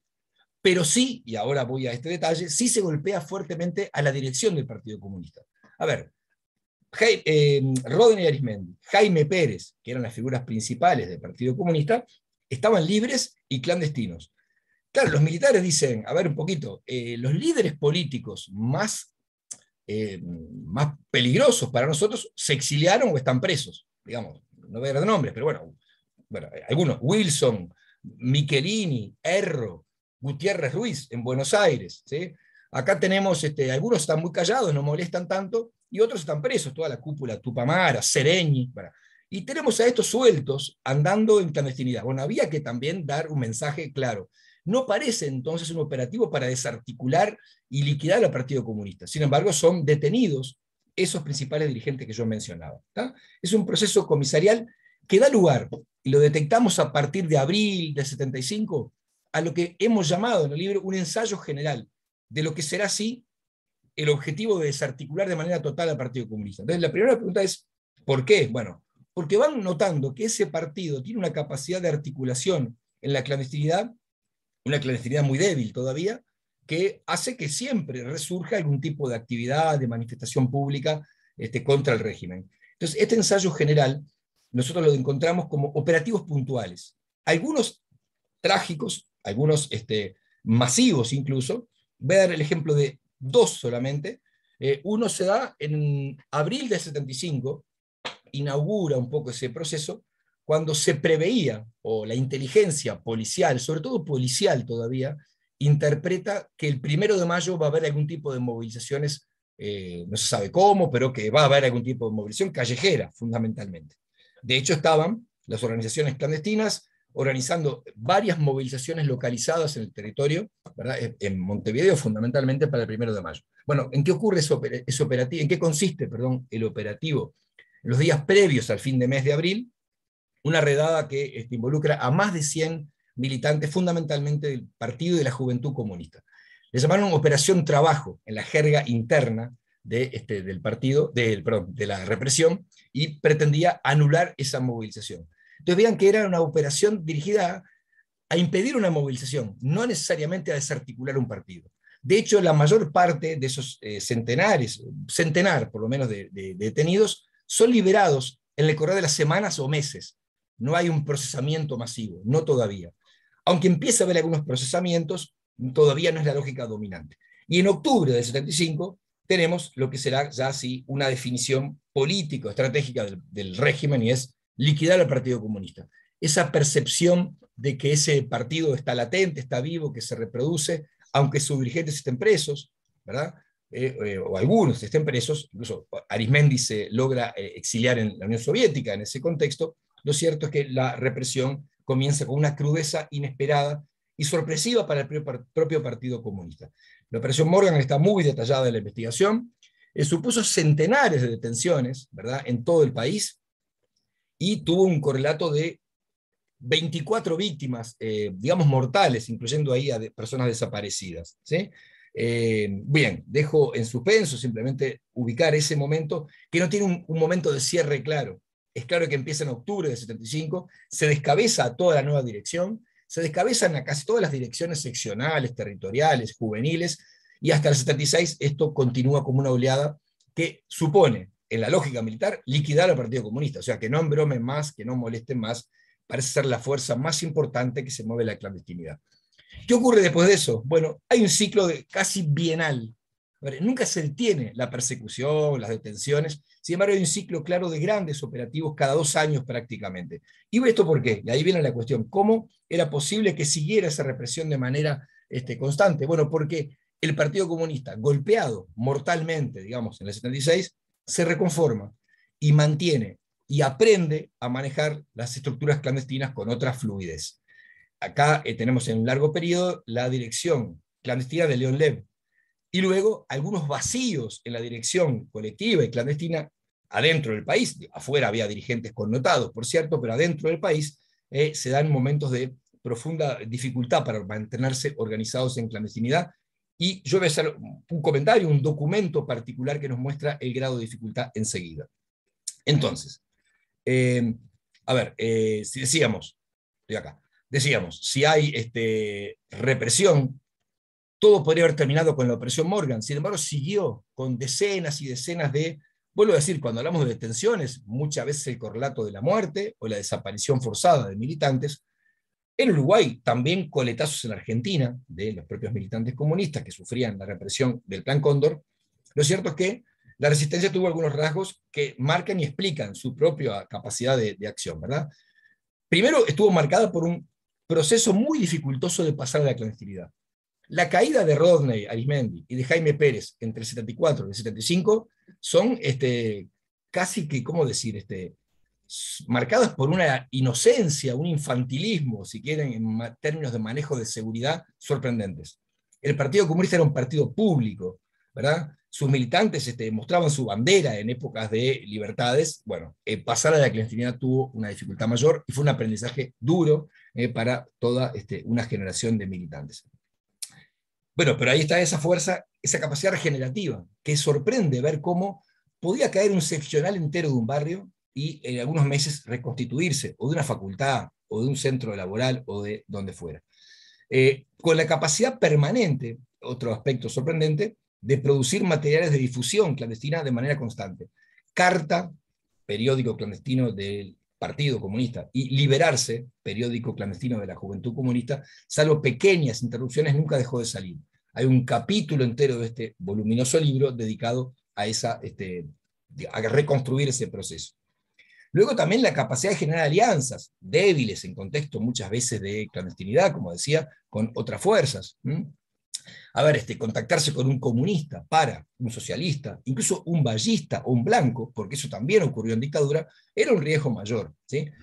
pero sí, y ahora voy a este detalle, sí se golpea fuertemente a la dirección del Partido Comunista. A ver, eh, Rodney Arismendi, Jaime Pérez, que eran las figuras principales del Partido Comunista, estaban libres y clandestinos. Claro, los militares dicen, a ver un poquito, eh, los líderes políticos más, eh, más peligrosos para nosotros se exiliaron o están presos, digamos, no voy a dar nombres, pero bueno, bueno algunos, Wilson, Michelini, Erro, Gutiérrez Ruiz en Buenos Aires. Acá tenemos, este, algunos están muy callados, no molestan tanto, y otros están presos, toda la cúpula, Tupamara, Sereñi. Y tenemos a estos sueltos andando en clandestinidad. Bueno, había que también dar un mensaje claro. No parece entonces un operativo para desarticular y liquidar al Partido Comunista. Sin embargo, son detenidos esos principales dirigentes que yo mencionaba. Es un proceso comisarial que da lugar, y lo detectamos a partir de abril de 75, a lo que hemos llamado en el libro un ensayo general de lo que será así el objetivo de desarticular de manera total al Partido Comunista. Entonces, la primera pregunta es, ¿por qué? Bueno, porque van notando que ese partido tiene una capacidad de articulación en la clandestinidad, una clandestinidad muy débil todavía, que hace que siempre resurja algún tipo de actividad, de manifestación pública este, contra el régimen. Entonces, este ensayo general nosotros lo encontramos como operativos puntuales. Algunos trágicos, algunos este, masivos incluso. Voy a dar el ejemplo de dos solamente. Eh, uno se da en abril del 75, inaugura un poco ese proceso, cuando se preveía, o la inteligencia policial, sobre todo policial todavía, interpreta que el primero de mayo va a haber algún tipo de movilizaciones, eh, no se sabe cómo, pero que va a haber algún tipo de movilización callejera, fundamentalmente. De hecho, estaban las organizaciones clandestinas organizando varias movilizaciones localizadas en el territorio, en Montevideo fundamentalmente para el primero de mayo. Bueno, ¿en qué ocurre ese operativo? ¿En qué consiste, perdón, el operativo? En los días previos al fin de mes de abril, una redada que este, involucra a más de 100 militantes, fundamentalmente del Partido de la Juventud Comunista. Le llamaron Operación Trabajo, en la jerga interna de, este, del partido, de la represión, y pretendía anular esa movilización. Entonces vean que era una operación dirigida a impedir una movilización, no necesariamente a desarticular un partido. De hecho, la mayor parte de esos eh, centenares, centenar por lo menos de, detenidos, son liberados en el correr de las semanas o meses. No hay un procesamiento masivo, no todavía. Aunque empieza a haber algunos procesamientos, todavía no es la lógica dominante. Y en octubre del 75, tenemos lo que será ya así una definición político, estratégica del, régimen y es liquidar al Partido Comunista. Esa percepción de que ese partido está latente, está vivo, que se reproduce, aunque sus dirigentes estén presos, ¿verdad? Eh, eh, o algunos estén presos, incluso Arismendi se logra eh, exiliar en la Unión Soviética en ese contexto, lo cierto es que la represión comienza con una crudeza inesperada y sorpresiva para el propio Partido Comunista. La operación Morgan está muy detallada en la investigación, eh, supuso centenares de detenciones ¿verdad? en todo el país y tuvo un correlato de 24 víctimas, eh, digamos, mortales, incluyendo ahí a personas desaparecidas. ¿sí? Eh, bien, dejo en suspenso simplemente ubicar ese momento, que no tiene un, un, momento de cierre claro. Es claro que empieza en octubre de 75, se descabeza toda la nueva dirección, se descabezan a casi todas las direcciones seccionales, territoriales, juveniles, y hasta el 76 esto continúa como una oleada que supone, en la lógica militar, liquidar al Partido Comunista, o sea, que no embromen más, que no molesten más, parece ser la fuerza más importante que se mueve la clandestinidad. ¿Qué ocurre después de eso? Bueno, hay un ciclo de casi bienal. nunca se detiene la persecución, las detenciones, sin embargo, hay un ciclo claro de grandes operativos cada dos años prácticamente. ¿Y esto por qué? ahí viene la cuestión. ¿Cómo era posible que siguiera esa represión de manera este, constante? Bueno, porque el Partido Comunista, golpeado mortalmente, digamos, en el 76, se reconforma y mantiene y aprende a manejar las estructuras clandestinas con otra fluidez. Acá eh, tenemos en un largo periodo la dirección clandestina de León Lev y luego algunos vacíos en la dirección colectiva y clandestina adentro del país, afuera había dirigentes connotados, por cierto, pero adentro del país eh, se dan momentos de profunda dificultad para mantenerse organizados en clandestinidad. Y yo voy a hacer un comentario, un documento particular que nos muestra el grado de dificultad enseguida. Entonces, eh, a ver, eh, si decíamos, estoy acá, decíamos, si hay este, represión, todo podría haber terminado con la opresión Morgan, sin embargo siguió con decenas y decenas de Vuelvo a decir, cuando hablamos de detenciones, muchas veces el correlato de la muerte o la desaparición forzada de militantes, en Uruguay también coletazos en Argentina de los propios militantes comunistas que sufrían la represión del Plan Cóndor, lo cierto es que la resistencia tuvo algunos rasgos que marcan y explican su propia capacidad de, acción, ¿verdad? Primero, estuvo marcada por un proceso muy dificultoso de pasar a la clandestinidad. La caída de Rodney Arismendi y de Jaime Pérez entre el 74 y el 75 son este, casi que, ¿cómo decir? Este, marcadas por una inocencia, un infantilismo, si quieren, en términos de manejo de seguridad sorprendentes. El Partido Comunista era un partido público, ¿verdad? Sus militantes este, mostraban su bandera en épocas de libertades. Bueno, eh, pasar a la clandestinidad tuvo una dificultad mayor y fue un aprendizaje duro eh, para toda este, una generación de militantes. Bueno, pero ahí está esa fuerza, esa capacidad regenerativa, que sorprende ver cómo podía caer un seccional entero de un barrio y en algunos meses reconstituirse, o de una facultad, o de un centro laboral, o de donde fuera. Eh, con la capacidad permanente, otro aspecto sorprendente, de producir materiales de difusión clandestina de manera constante. Carta, periódico clandestino del Partido Comunista, y Liberarse, periódico clandestino de la Juventud Comunista, salvo pequeñas interrupciones, nunca dejó de salir. Hay un capítulo entero de este voluminoso libro dedicado a, esa, este, reconstruir ese proceso. Luego también la capacidad de generar alianzas débiles en contexto muchas veces de clandestinidad, como decía, con otras fuerzas. A ver, este, contactarse con un comunista, para, un socialista, incluso un vallista o un blanco, porque eso también ocurrió en dictadura, era un riesgo mayor. En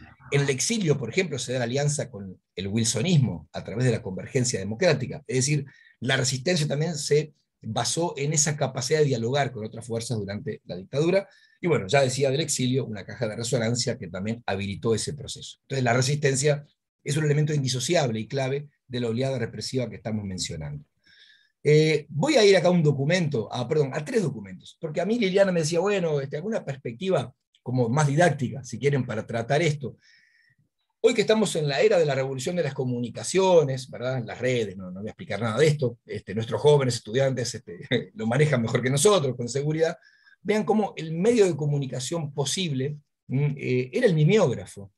el exilio, por ejemplo, se da la alianza con el wilsonismo a través de la convergencia democrática. Es decir, la resistencia también se basó en esa capacidad de dialogar con otras fuerzas durante la dictadura. Y bueno, ya decía del exilio, una caja de resonancia que también habilitó ese proceso. Entonces, la resistencia es un elemento indisociable y clave de la oleada represiva que estamos mencionando. Eh, voy a ir acá a un documento, a, ah, perdón, a tres documentos, porque a mí Liliana me decía, bueno, este, alguna perspectiva como más didáctica, si quieren, para tratar esto. Hoy que estamos en la era de la revolución de las comunicaciones, ¿verdad? Las redes, no, voy a explicar nada de esto, este, nuestros jóvenes estudiantes este, lo manejan mejor que nosotros, con seguridad, vean cómo el medio de comunicación posible mm, eh, era el mimeógrafo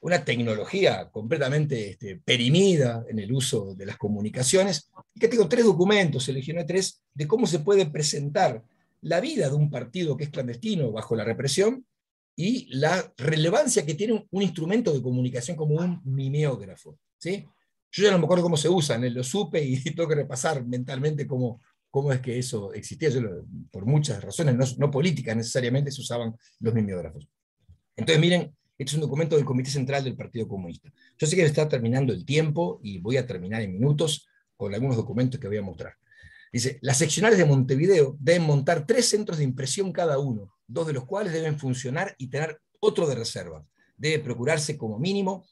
una tecnología completamente este, perimida en el uso de las comunicaciones, y que tengo tres documentos, seleccioné tres, de cómo se puede presentar la vida de un partido que es clandestino bajo la represión y la relevancia que tiene un, instrumento de comunicación como un mimeógrafo. ¿sí? Yo ya no me acuerdo cómo se usan, ¿eh? lo supe y tengo que repasar mentalmente cómo, cómo es que eso existía. por muchas razones, no, no políticas necesariamente, se usaban los mimeógrafos. Entonces miren este es un documento del Comité Central del Partido Comunista. Yo sé que está terminando el tiempo y voy a terminar en minutos con algunos documentos que voy a mostrar. Dice, las seccionales de Montevideo deben montar tres centros de impresión cada uno, dos de los cuales deben funcionar y tener otro de reserva. Debe procurarse como mínimo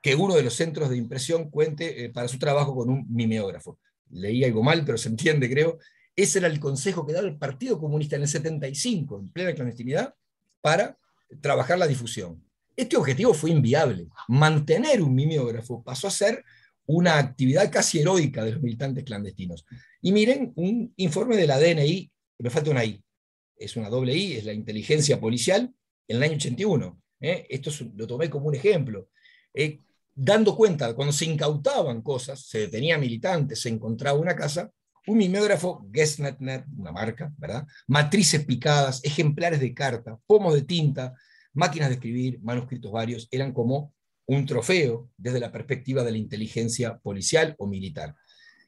que uno de los centros de impresión cuente eh, para su trabajo con un mimeógrafo. Leí algo mal, pero se entiende, creo. Ese era el consejo que daba el Partido Comunista en el 75, en plena clandestinidad, para trabajar la difusión. Este objetivo fue inviable. Mantener un mimeógrafo pasó a ser una actividad casi heroica de los militantes clandestinos. Y miren, un informe de la DNI, me falta una I, es una doble I, es la inteligencia policial, en el año 81. ¿eh? Esto lo tomé como un ejemplo. Eh, dando cuenta, cuando se incautaban cosas, se detenía militantes, se encontraba una casa, un mimeógrafo, Guestnetnet, una marca, ¿verdad? Matrices picadas, ejemplares de carta, pomos de tinta, máquinas de escribir, manuscritos varios, eran como un trofeo desde la perspectiva de la inteligencia policial o militar.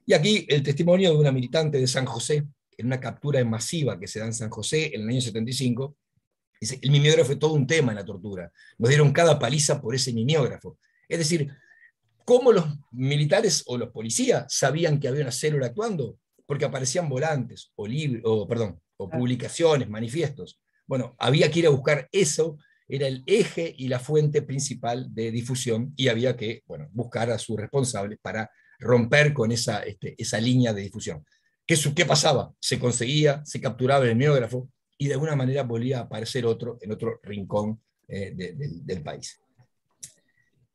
Y aquí el testimonio de una militante de San José, en una captura masiva que se da en San José en el año 75, dice, el mimeógrafo fue todo un tema en la tortura, nos dieron cada paliza por ese mimeógrafo. Es decir, ¿cómo los militares o los policías sabían que había una célula actuando? Porque aparecían volantes o, perdón, o publicaciones, manifiestos. Bueno, había que ir a buscar eso era el eje y la fuente principal de difusión y había que bueno, buscar a sus responsables para romper con este, esa, línea de difusión. ¿Qué, ¿Qué pasaba? Se conseguía, se capturaba el neógrafo, y de alguna manera volvía a aparecer otro en otro rincón eh, del país.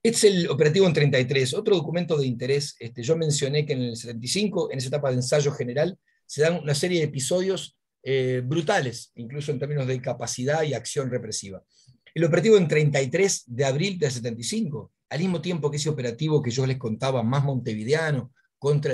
Este es el operativo en 33. Otro documento de interés, este, yo mencioné que en el 75, en esa etapa de ensayo general, se dan una serie de episodios eh, brutales, incluso en términos de capacidad y acción represiva el operativo en 33 de abril del 75, al mismo tiempo que ese operativo que yo les contaba más montevideano contra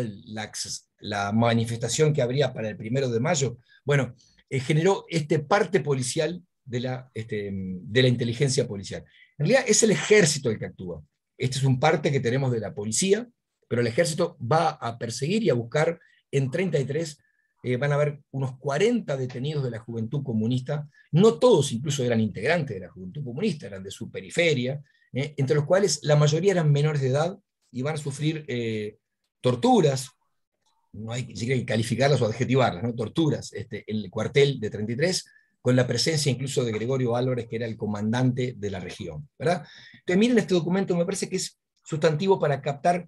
la, manifestación que habría para el primero de mayo, bueno, eh, generó este parte policial de la, este, de la inteligencia policial. En realidad es el ejército el que actúa. Este es un parte que tenemos de la policía, pero el ejército va a perseguir y a buscar en 33 eh, van a haber unos 40 detenidos de la juventud comunista, no todos incluso eran integrantes de la juventud comunista, eran de su periferia, eh, entre los cuales la mayoría eran menores de edad y van a sufrir eh, torturas, no hay que calificarlas o adjetivarlas, ¿no? torturas, este, el cuartel de 33, con la presencia incluso de Gregorio Álvarez, que era el comandante de la región. ¿verdad? Entonces miren este documento, me parece que es sustantivo para captar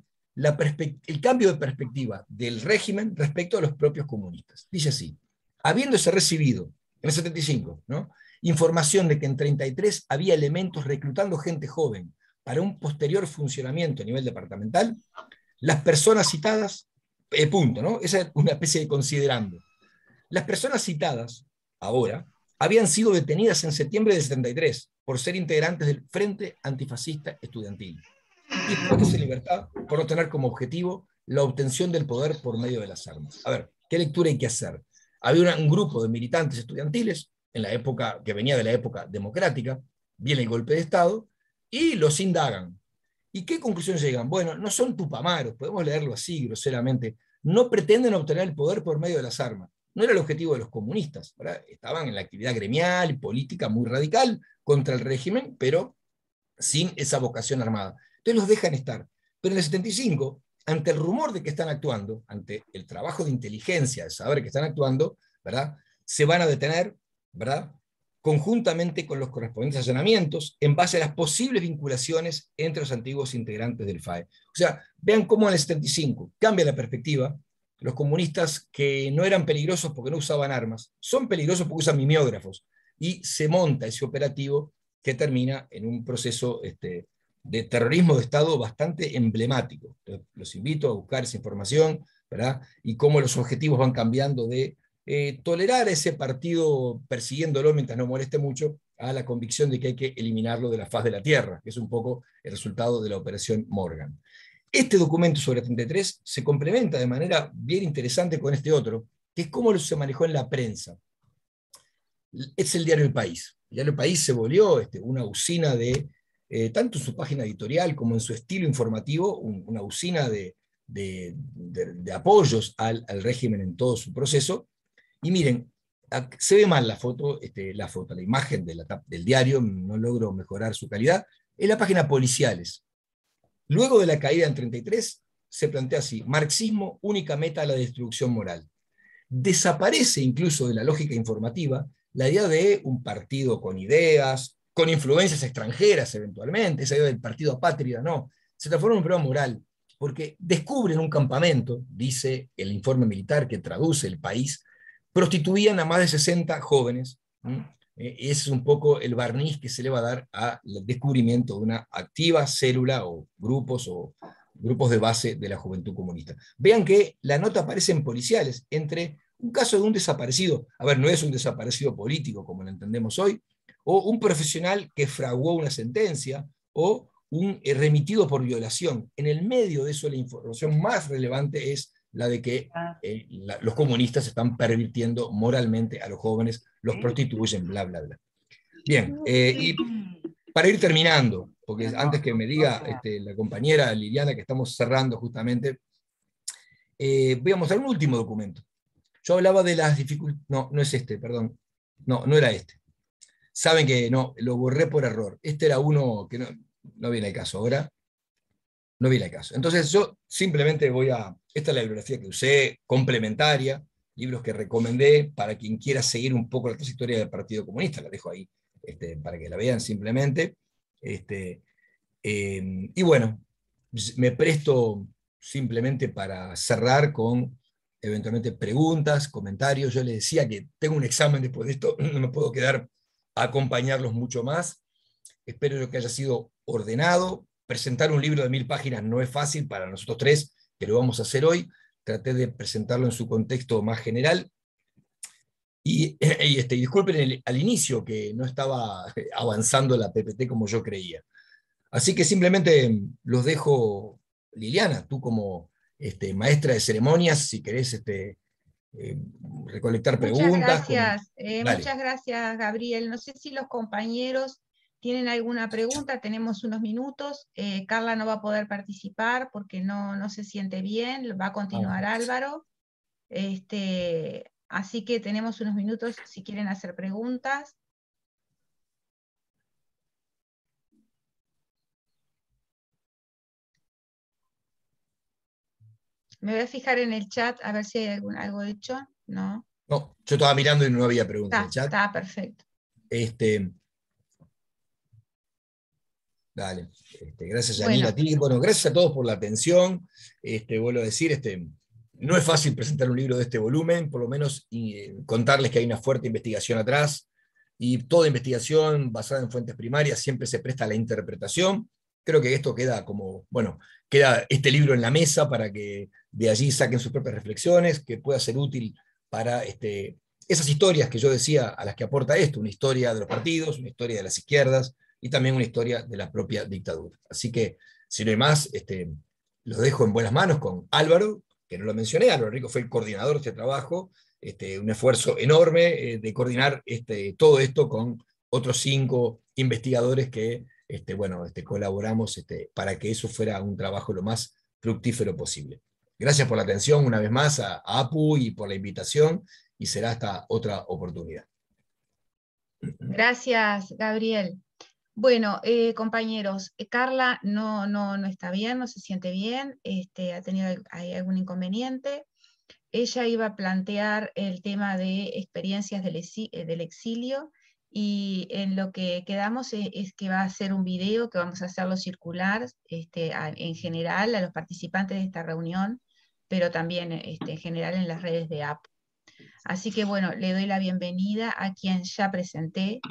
el cambio de perspectiva del régimen respecto a los propios comunistas. Dice así, habiéndose recibido en el 75 ¿no? información de que en 33 había elementos reclutando gente joven para un posterior funcionamiento a nivel departamental, las personas citadas, eh, punto, ¿no? Esa es una especie de considerando. Las personas citadas, ahora, habían sido detenidas en septiembre del 73 por ser integrantes del Frente Antifascista Estudiantil y esa libertad por no tener como objetivo la obtención del poder por medio de las armas. A ver, ¿qué lectura hay que hacer? Había un grupo de militantes estudiantiles en la época que venía de la época democrática, viene el golpe de Estado y los indagan. ¿Y qué conclusión llegan? Bueno, no son tupamaros, podemos leerlo así groseramente, no pretenden obtener el poder por medio de las armas. No era el objetivo de los comunistas, estaban en la actividad gremial y política muy radical contra el régimen, pero sin esa vocación armada. Entonces los dejan estar. Pero en el 75, ante el rumor de que están actuando, ante el trabajo de inteligencia, de saber que están actuando, ¿verdad? Se van a detener, ¿verdad? Conjuntamente con los correspondientes allanamientos, en base a las posibles vinculaciones entre los antiguos integrantes del FAE. O sea, vean cómo en el 75 cambia la perspectiva. Los comunistas que no eran peligrosos porque no usaban armas, son peligrosos porque usan mimiógrafos. Y se monta ese operativo que termina en un proceso este, de terrorismo de Estado bastante emblemático. Los invito a buscar esa información ¿verdad? y cómo los objetivos van cambiando de eh, tolerar tolerar ese partido persiguiéndolo mientras no moleste mucho a la convicción de que hay que eliminarlo de la faz de la Tierra, que es un poco el resultado de la operación Morgan. Este documento sobre 33 se complementa de manera bien interesante con este otro, que es cómo se manejó en la prensa. Es el diario El País. El diario El País se volvió este, una usina de eh, tanto en su página editorial como en su estilo informativo, una usina de, apoyos al, régimen en todo su proceso. Y miren, se ve mal este, la foto, la imagen de la, del diario, no logro mejorar su calidad, en la página policiales. Luego de la caída en 33, se plantea así, marxismo, única meta a la destrucción moral. Desaparece incluso de la lógica informativa la idea de un partido con ideas, con influencias extranjeras eventualmente, esa idea del partido patria, no, se transforma en un problema moral, porque descubren un campamento, dice el informe militar que traduce el país, prostituían a más de 60 jóvenes. E, es un poco el barniz que se le va a dar al descubrimiento de una activa célula o grupos o grupos de base de la juventud comunista. Vean que la nota aparece en policiales entre un caso de un desaparecido, a ver, no es un desaparecido político como lo entendemos hoy, o un profesional que fraguó una sentencia, o un eh, remitido por violación. En el medio de eso la información más relevante es la de que ah. eh, los comunistas están pervirtiendo moralmente a los jóvenes, los prostituyen, bla, bla, bla. Bien, eh, y para ir terminando, porque antes que me diga este, la compañera Liliana que estamos cerrando justamente, voy a mostrar un último documento. Yo hablaba de las dificultades, no, no es este, perdón, no, no era este saben que no, lo borré por error. Este era uno que no, no viene al caso ahora. No viene al caso. Entonces yo simplemente voy a, esta es la bibliografía que usé, complementaria, libros que recomendé para quien quiera seguir un poco la trayectoria del Partido Comunista, la dejo ahí este, para que la vean simplemente. Este, em, y bueno, me presto simplemente para cerrar con eventualmente preguntas, comentarios. Yo les decía que tengo un examen después de esto, no me puedo quedar acompañarlos mucho más. Espero que haya sido ordenado. Presentar un libro de mil páginas no es fácil para nosotros tres, pero vamos a hacer hoy. Traté de presentarlo en su contexto más general. Y, este, disculpen al inicio que no estaba avanzando la PPT como yo creía. Así que simplemente em, los dejo, Liliana, tú como este, maestra de ceremonias, si querés este, eh, recolectar preguntas. Muchas gracias, eh, muchas gracias, Gabriel. No sé si los compañeros tienen alguna pregunta, tenemos unos minutos. Eh, Carla no va a poder participar porque no, no se siente bien, va a continuar Álvaro. Este, así que tenemos unos minutos si quieren hacer preguntas. Me voy a fijar en el chat a ver si hay algún, algo hecho. No. No, yo estaba mirando y no había preguntas en el chat. Está perfecto. Este, dale. Este, gracias, Bueno. bueno. gracias a todos por la atención. Este, vuelvo a decir, este, no es fácil presentar un libro de este volumen, por lo menos eh, contarles que hay una fuerte investigación atrás. Y toda investigación basada en fuentes primarias siempre se presta a la interpretación creo que esto queda como, bueno, queda este libro en la mesa para que de allí saquen sus propias reflexiones, que pueda ser útil para este, esas historias que yo decía a las que aporta esto, una historia de los partidos, una historia de las izquierdas y también una historia de la propia dictadura. Así que, si no hay más, este, los dejo en buenas manos con Álvaro, que no lo mencioné, Álvaro Rico fue el coordinador de este trabajo, este, un esfuerzo enorme eh, de coordinar este, todo esto con otros cinco investigadores que este, bueno, este, colaboramos este, para que eso fuera un trabajo lo más fructífero posible. Gracias por la atención una vez más a, APU y por la invitación y será hasta otra oportunidad. Gracias, Gabriel. Bueno, eh, compañeros, eh, Carla no, está bien, no se siente bien, ha tenido hay algún inconveniente. Ella iba a plantear el tema de experiencias del, exilio y en lo que quedamos e-, es, que va a ser un video que vamos a hacerlo circular este, en general a los participantes de esta reunión, pero también este, en general en las redes de app. Así que bueno, le doy la bienvenida a quien ya presenté.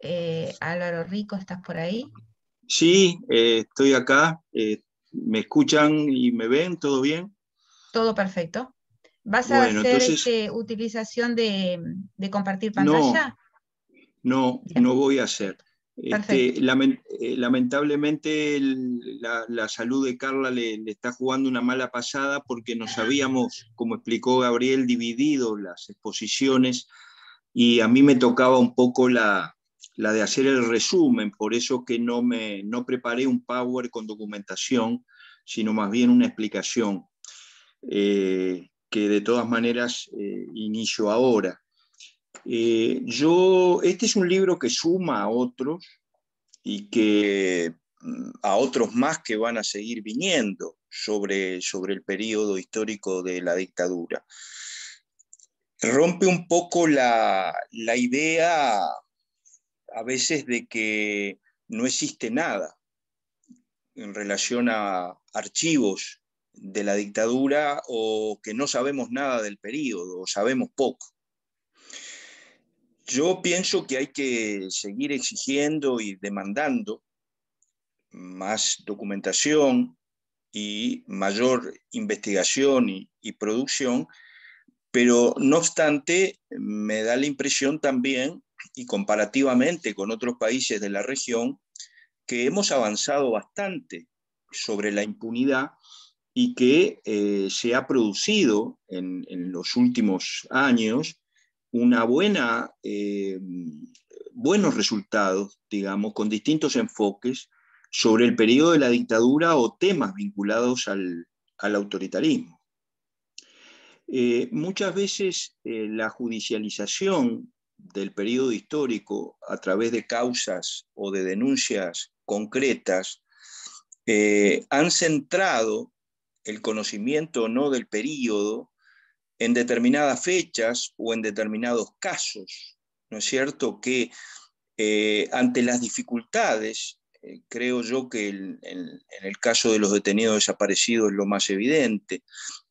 Eh, Álvaro Rico, ¿estás por ahí? Sí, eh, estoy acá. Eh, ¿Me escuchan y me ven? ¿Todo bien? Todo perfecto. ¿Vas a hacer este, utilización de, de compartir pantalla? No no, no voy a hacer. Este, eh, lamentablemente la, salud de Carla le, está jugando una mala pasada porque nos habíamos, como explicó Gabriel, dividido las exposiciones y a mí me tocaba un poco la, de hacer el resumen, por eso que no, me, no preparé un power con documentación, sino más bien una explicación eh, que de todas maneras eh, inicio ahora. Eh, yo, este es un libro que suma a otros y que mm, a otros más que van a seguir viniendo sobre, sobre el periodo histórico de la dictadura. Rompe un poco la, la idea a veces de que no existe nada en relación a archivos de la dictadura o que no sabemos nada del periodo o sabemos poco. Yo pienso que hay que seguir exigiendo y demandando más documentación y mayor investigación y, producción, pero no obstante, me da la impresión también, y comparativamente con otros países de la región, que hemos avanzado bastante sobre la impunidad y que eh, se ha producido en los últimos años buena, eh, buenos resultados, digamos, con distintos enfoques sobre el periodo de la dictadura o temas vinculados al, autoritarismo. Eh, muchas veces eh, la judicialización del periodo histórico a través de causas o de denuncias concretas han centrado el conocimiento no del periodo en determinadas fechas o en determinados casos, ¿no es cierto? Que eh, ante las dificultades, eh, creo yo que en el caso de los detenidos desaparecidos es lo más evidente,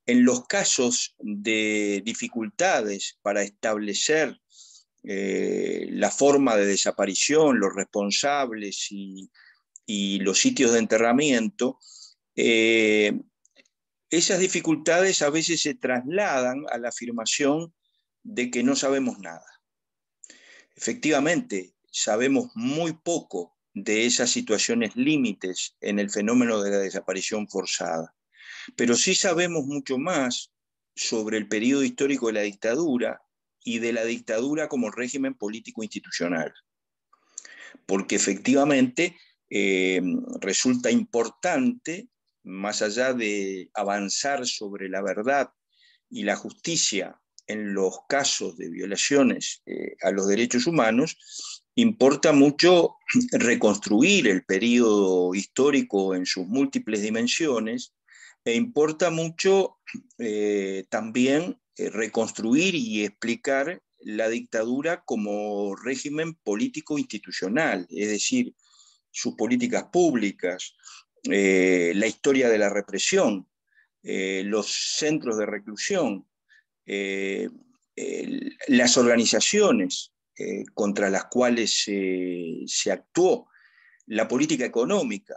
en los casos de dificultades para establecer eh, la forma de desaparición, los responsables y, los sitios de enterramiento, esas dificultades a veces se trasladan a la afirmación de que no sabemos nada. Efectivamente, sabemos muy poco de esas situaciones límites en el fenómeno de la desaparición forzada, pero sí sabemos mucho más sobre el periodo histórico de la dictadura y de la dictadura como régimen político institucional, porque efectivamente eh, resulta importante más allá de avanzar sobre la verdad y la justicia en los casos de violaciones eh, a los derechos humanos, importa mucho reconstruir el periodo histórico en sus múltiples dimensiones e importa mucho eh, también eh, reconstruir y explicar la dictadura como régimen político institucional, es decir, sus políticas públicas, eh, la historia de la represión, eh, los centros de reclusión, eh, las organizaciones contra las cuales se actuó, la política económica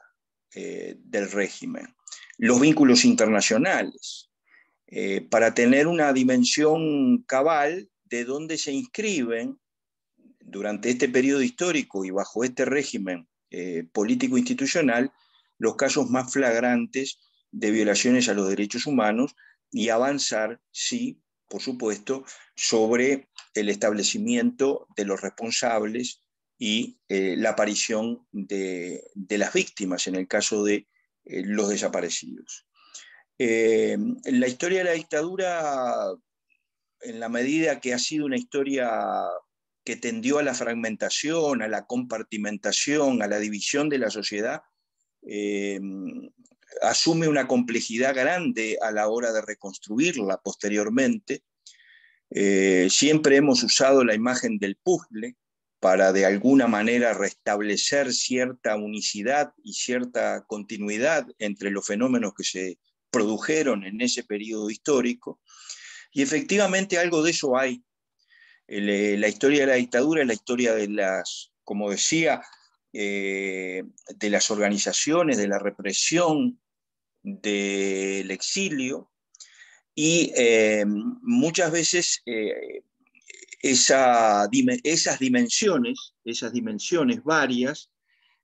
del régimen, los vínculos internacionales, para tener una dimensión cabal de dónde se inscriben durante este periodo histórico y bajo este régimen político-institucional los casos más flagrantes de violaciones a los derechos humanos y avanzar, sí, por supuesto, sobre el establecimiento de los responsables y eh, la aparición de, las víctimas en el caso de eh, los desaparecidos. Eh, la historia de la dictadura, en la medida que ha sido una historia que tendió a la fragmentación, a la compartimentación, a la división de la sociedad, eh, asume una complejidad grande a la hora de reconstruirla posteriormente. Eh, siempre hemos usado la imagen del puzzle para de alguna manera restablecer cierta unicidad y cierta continuidad entre los fenómenos que se produjeron en ese periodo histórico. Y efectivamente algo de eso hay. Eh, la historia de la dictadura es la historia de las, como decía, eh, de las organizaciones, de la represión, del exilio, y eh, muchas veces eh, esas dimensiones, esas dimensiones varias,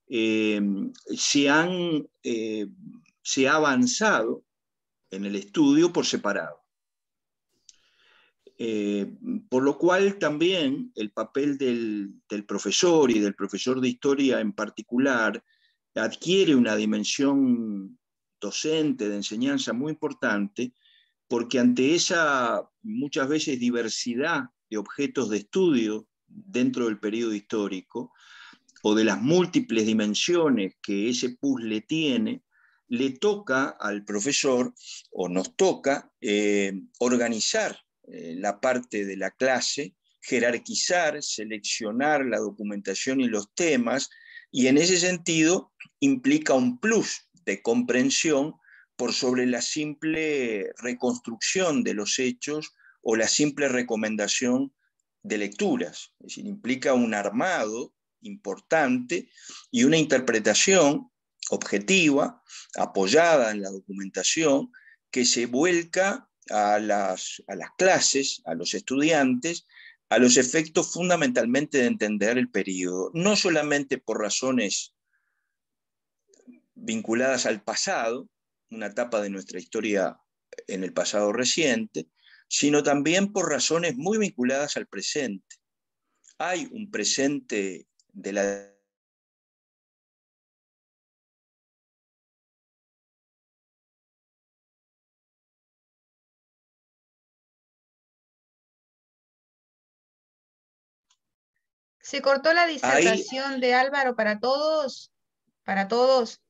se han se ha avanzado en el estudio por separado. Eh, por lo cual también el papel del, profesor y del profesor de historia en particular adquiere una dimensión docente de enseñanza muy importante porque ante esa muchas veces diversidad de objetos de estudio dentro del periodo histórico o de las múltiples dimensiones que ese puzzle tiene, le toca al profesor o nos toca eh, organizar eh, la parte de la clase, jerarquizar, seleccionar la documentación y los temas, y en ese sentido implica un plus de comprensión por sobre la simple reconstrucción de los hechos o la simple recomendación de lecturas. Es decir, implica un armado importante y una interpretación objetiva, apoyada en la documentación, que se vuelca a las, clases, a los estudiantes, a los efectos fundamentalmente de entender el periodo, no solamente por razones vinculadas al pasado, una etapa de nuestra historia en el pasado reciente, sino también por razones muy vinculadas al presente. Hay un presente de la Se cortó la disertación de Álvaro para todos. Para todos.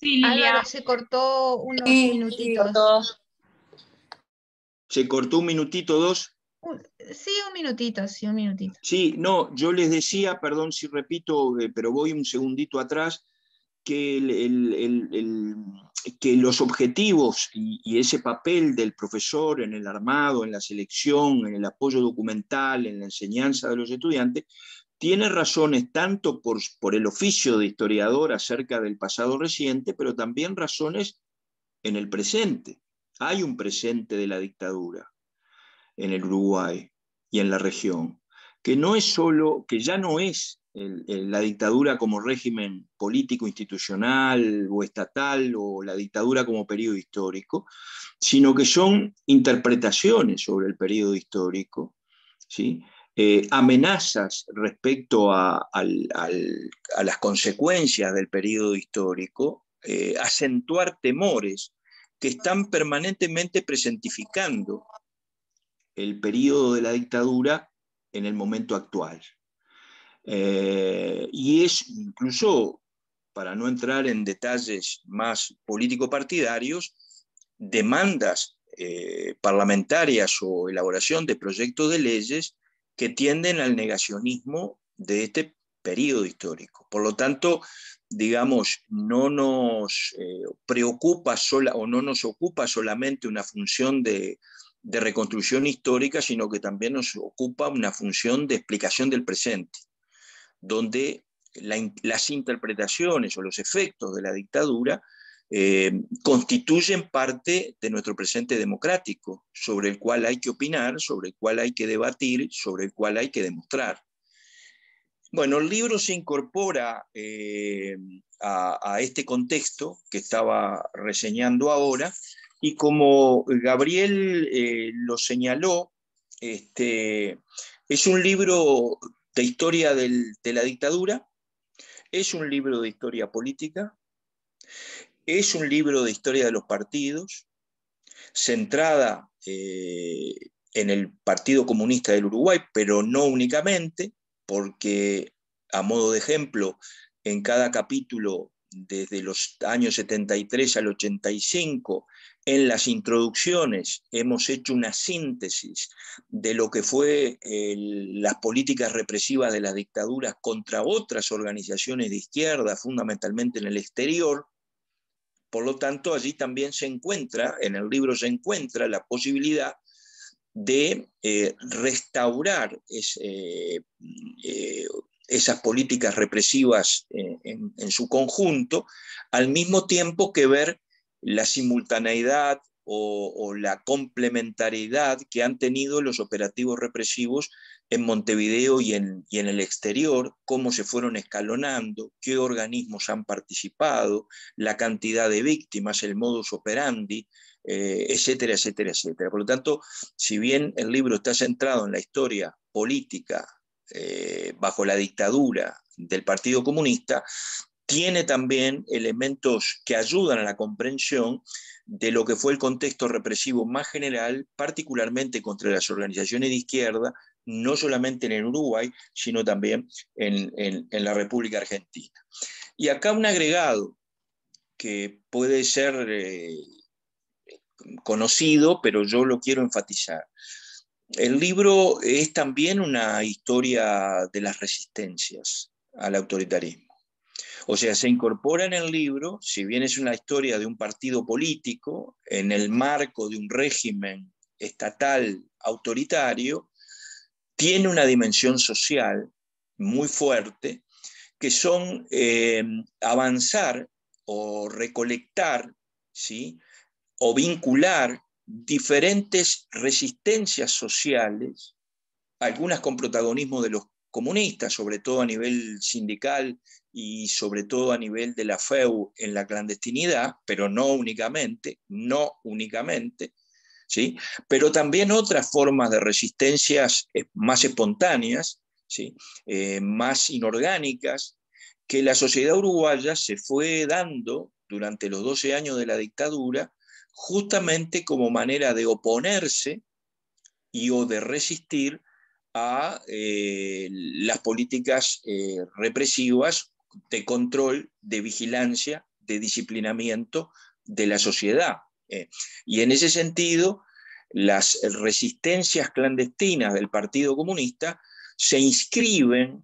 Sí, Álvaro se cortó unos minutitos. Se cortó un minutito, dos. Sí, un minutito, sí, un minutito. Sí, no, yo les decía, perdón si repito, eh, pero voy un segundito atrás, que, los objetivos y, ese papel del profesor en el armado, en la selección, en el apoyo documental, en la enseñanza de los estudiantes, tiene razones tanto por, el oficio de historiador acerca del pasado reciente, pero también razones en el presente. Hay un presente de la dictadura en el Uruguay y en la región, que no es solo, que ya no es la dictadura como régimen político institucional o estatal o la dictadura como periodo histórico, sino que son interpretaciones sobre el periodo histórico, ¿sí? Eh, amenazas respecto a, las consecuencias del periodo histórico, eh, acentuar temores que están permanentemente presentificando el periodo de la dictadura en el momento actual. Eh, y es incluso, para no entrar en detalles más político-partidarios, demandas parlamentarias o elaboración de proyectos de leyes que tienden al negacionismo de este periodo histórico. Por lo tanto, digamos, no nos eh, preocupa sola, o no nos ocupa solamente una función de, reconstrucción histórica, sino que también nos ocupa una función de explicación del presente, donde las interpretaciones o los efectos de la dictadura eh, constituyen parte de nuestro presente democrático, sobre el cual hay que opinar, sobre el cual hay que debatir, sobre el cual hay que demostrar. Bueno, el libro se incorpora eh, a, este contexto que estaba reseñando ahora y como Gabriel eh, lo señaló, este, es un libro de historia de la dictadura, es un libro de historia política, es un libro de historia de los partidos, centrada eh, en el Partido Comunista del Uruguay, pero no únicamente, porque a modo de ejemplo, en cada capítulo desde los años 73 al 85, en las introducciones hemos hecho una síntesis de lo que fue las políticas represivas de las dictaduras contra otras organizaciones de izquierda, fundamentalmente en el exterior, por lo tanto, allí también se encuentra, en el libro se encuentra la posibilidad de eh, restaurar eh, eh, esas políticas represivas en, su conjunto, al mismo tiempo que ver la simultaneidad, o, la complementariedad que han tenido los operativos represivos en Montevideo y en, el exterior, cómo se fueron escalonando, qué organismos han participado, la cantidad de víctimas, el modus operandi, eh, etcétera, etcétera, etcétera. Por lo tanto, si bien el libro está centrado en la historia política eh, bajo la dictadura del Partido Comunista, tiene también elementos que ayudan a la comprensión de lo que fue el contexto represivo más general, particularmente contra las organizaciones de izquierda, no solamente en el Uruguay, sino también en, la República Argentina. Y acá un agregado que puede ser eh, conocido, pero yo lo quiero enfatizar. El libro es también una historia de las resistencias al autoritarismo. O sea, se incorpora en el libro, si bien es una historia de un partido político, en el marco de un régimen estatal autoritario, tiene una dimensión social muy fuerte, que son eh, avanzar o recolectar, ¿sí? o vincular diferentes resistencias sociales, algunas con protagonismo de los comunista, sobre todo a nivel sindical y sobre todo a nivel de la FEU en la clandestinidad, pero no únicamente, no únicamente, ¿sí? pero también otras formas de resistencias eh, más espontáneas, ¿sí? Eh, más inorgánicas, que la sociedad uruguaya se fue dando durante los 12 años de la dictadura, justamente como manera de oponerse y o de resistir a eh, las políticas eh, represivas de control, de vigilancia, de disciplinamiento de la sociedad. Eh. y en ese sentido, las resistencias clandestinas del Partido Comunista se inscriben,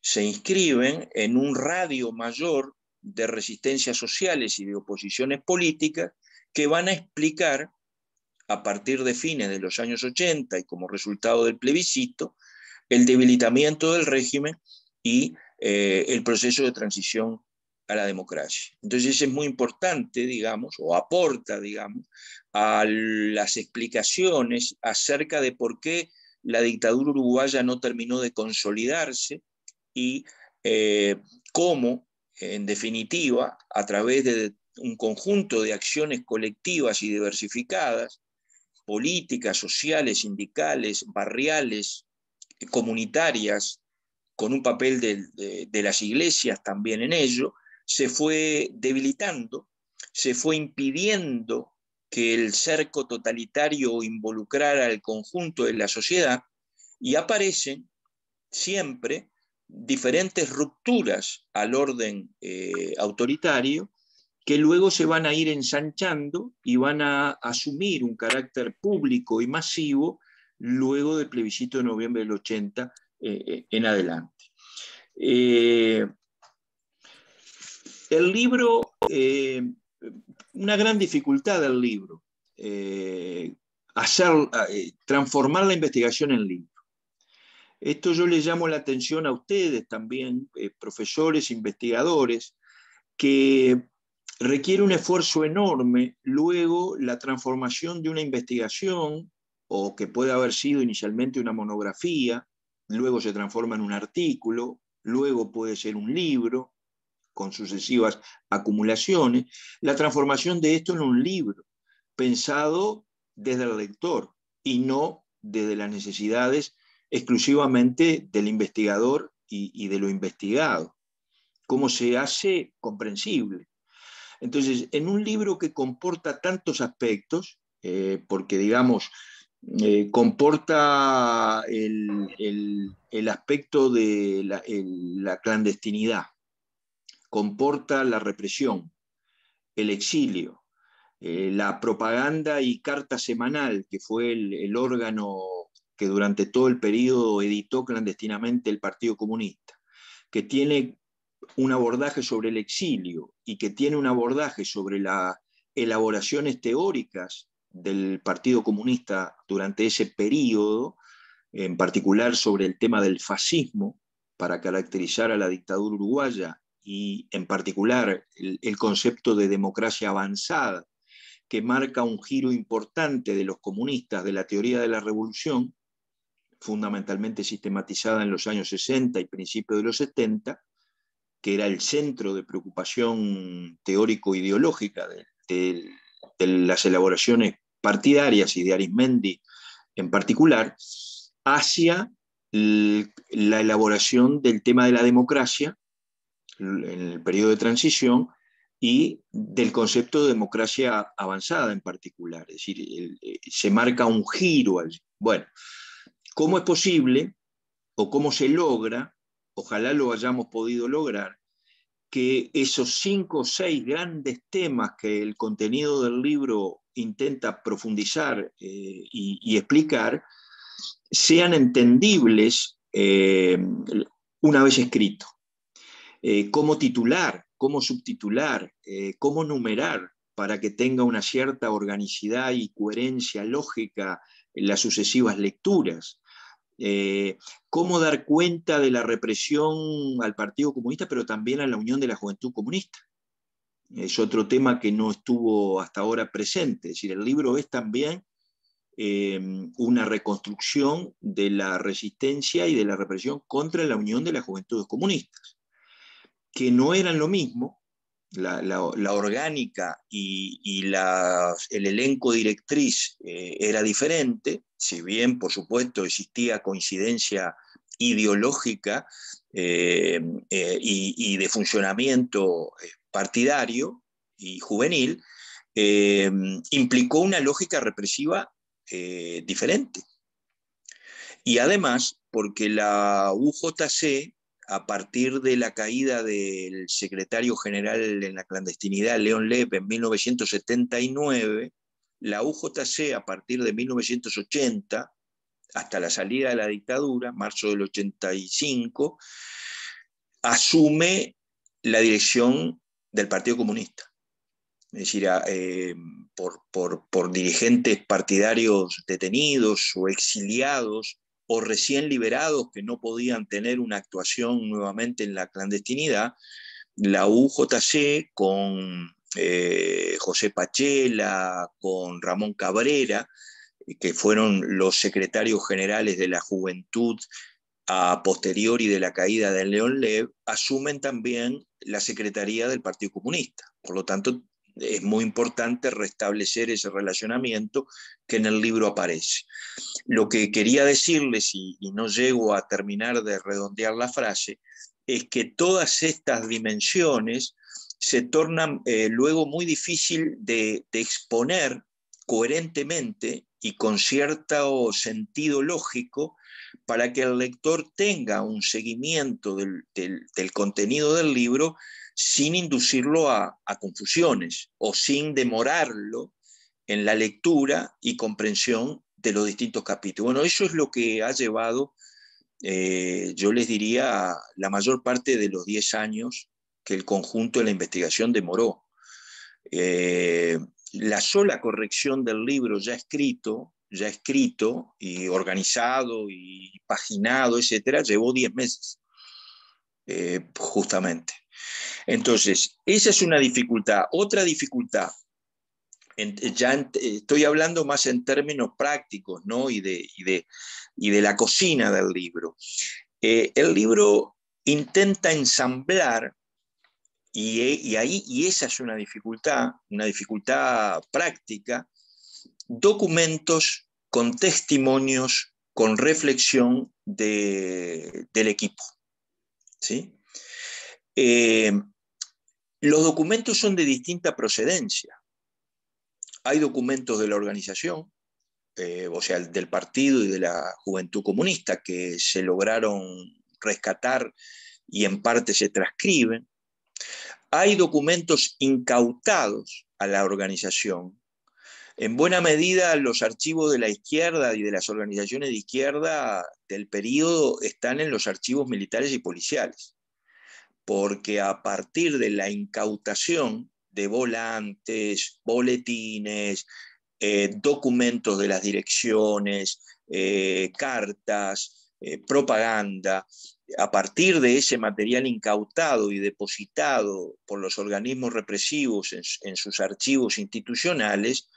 se inscriben en un radio mayor de resistencias sociales y de oposiciones políticas que van a explicar a partir de fines de los años 80 y como resultado del plebiscito, el debilitamiento del régimen y eh, el proceso de transición a la democracia. Entonces es muy importante, digamos, o aporta, digamos, a las explicaciones acerca de por qué la dictadura uruguaya no terminó de consolidarse y eh, cómo, en definitiva, a través de un conjunto de acciones colectivas y diversificadas, políticas, sociales, sindicales, barriales, comunitarias, con un papel de, las iglesias también en ello, se fue debilitando, se fue impidiendo que el cerco totalitario involucrara al conjunto de la sociedad y aparecen siempre diferentes rupturas al orden eh, autoritario que luego se van a ir ensanchando y van a asumir un carácter público y masivo luego del plebiscito de noviembre del 80 eh, eh, en adelante. Eh, el libro, una gran dificultad del libro, hacer, transformar la investigación en libro. Esto yo le llamo la atención a ustedes también, profesores, investigadores, que requiere un esfuerzo enorme, luego la transformación de una investigación, o que puede haber sido inicialmente una monografía, luego se transforma en un artículo, luego puede ser un libro, con sucesivas acumulaciones, la transformación de esto en un libro, pensado desde el lector y no desde las necesidades exclusivamente del investigador y, de lo investigado. Cómo se hace comprensible, entonces, en un libro que comporta tantos aspectos, eh, porque digamos, eh, comporta el, aspecto de la, clandestinidad, comporta la represión, el exilio, eh, la propaganda y carta semanal, que fue el, órgano que durante todo el periodo editó clandestinamente el Partido Comunista, que tiene un abordaje sobre el exilio y que tiene un abordaje sobre las elaboraciones teóricas del Partido Comunista durante ese periodo, en particular sobre el tema del fascismo, para caracterizar a la dictadura uruguaya y en particular el, concepto de democracia avanzada, que marca un giro importante de los comunistas de la teoría de la revolución, fundamentalmente sistematizada en los años 60 y principios de los 70, que era el centro de preocupación teórico-ideológica de, las elaboraciones partidarias y de Arismendi en particular, hacia la elaboración del tema de la democracia en el periodo de transición y del concepto de democracia avanzada en particular. Es decir, se marca un giro. Bueno, ¿cómo es posible o cómo se logra? Ojalá lo hayamos podido lograr que esos cinco o seis grandes temas que el contenido del libro intenta profundizar eh, y, explicar sean entendibles eh, una vez escrito. Eh, cómo titular, cómo subtitular, cómo numerar para que tenga una cierta organicidad y coherencia lógica en las sucesivas lecturas. Eh, cómo dar cuenta de la represión al Partido Comunista, pero también a la Unión de la Juventud Comunista. Es otro tema que no estuvo hasta ahora presente. Es decir, el libro es también eh, una reconstrucción de la resistencia y de la represión contra la Unión de la Juventud Comunista, que no eran lo mismo, la, orgánica y, el elenco directriz eh, era diferente, si bien, por supuesto, existía coincidencia ideológica eh, eh, y, y, de funcionamiento partidario y juvenil, implicó una lógica represiva diferente. Y además, porque la UJC a partir de la caída del secretario general en la clandestinidad, León Lepe, en 1979, la UJC a partir de 1980, hasta la salida de la dictadura, marzo del 85, asume la dirección del Partido Comunista. Es decir, eh, por dirigentes partidarios detenidos o exiliados o recién liberados que no podían tener una actuación nuevamente en la clandestinidad, la UJC con eh, José Pachela, con Ramón Cabrera, eh, que fueron los secretarios generales de la juventud a posteriori de la caída de León Lev, asumen también la Secretaría del Partido Comunista. Por lo tanto, es muy importante restablecer ese relacionamiento que en el libro aparece. Lo que quería decirles, y, no llego a terminar de redondear la frase, es que todas estas dimensiones se tornan eh, luego muy difícil de exponer coherentemente y con cierto sentido lógico para que el lector tenga un seguimiento del, contenido del libro sin inducirlo a, confusiones o sin demorarlo en la lectura y comprensión de los distintos capítulos. Bueno, eso es lo que ha llevado, eh, yo les diría, la mayor parte de los 10 años que el conjunto de la investigación demoró. Eh, la sola corrección del libro ya escrito ya escrito y organizado y paginado, etcétera, llevó 10 meses, eh, justamente. Entonces, esa es una dificultad. Otra dificultad, ya estoy hablando más en términos prácticos ¿no? y, de, y de, la cocina del libro. Eh, el libro intenta ensamblar, y, eh, y, ahí, y esa es una dificultad, una dificultad práctica, documentos con testimonios, con reflexión del equipo. ¿sí? Eh, los documentos son de distinta procedencia. Hay documentos de la organización, eh, o sea, del partido y de la juventud comunista, que se lograron rescatar y en parte se transcriben. Hay documentos incautados a la organización en buena medida, los archivos de la izquierda y de las organizaciones de izquierda del periodo están en los archivos militares y policiales, porque a partir de la incautación de volantes, boletines, eh, documentos de las direcciones, eh, cartas, eh, propaganda, a partir de ese material incautado y depositado por los organismos represivos en sus archivos institucionales,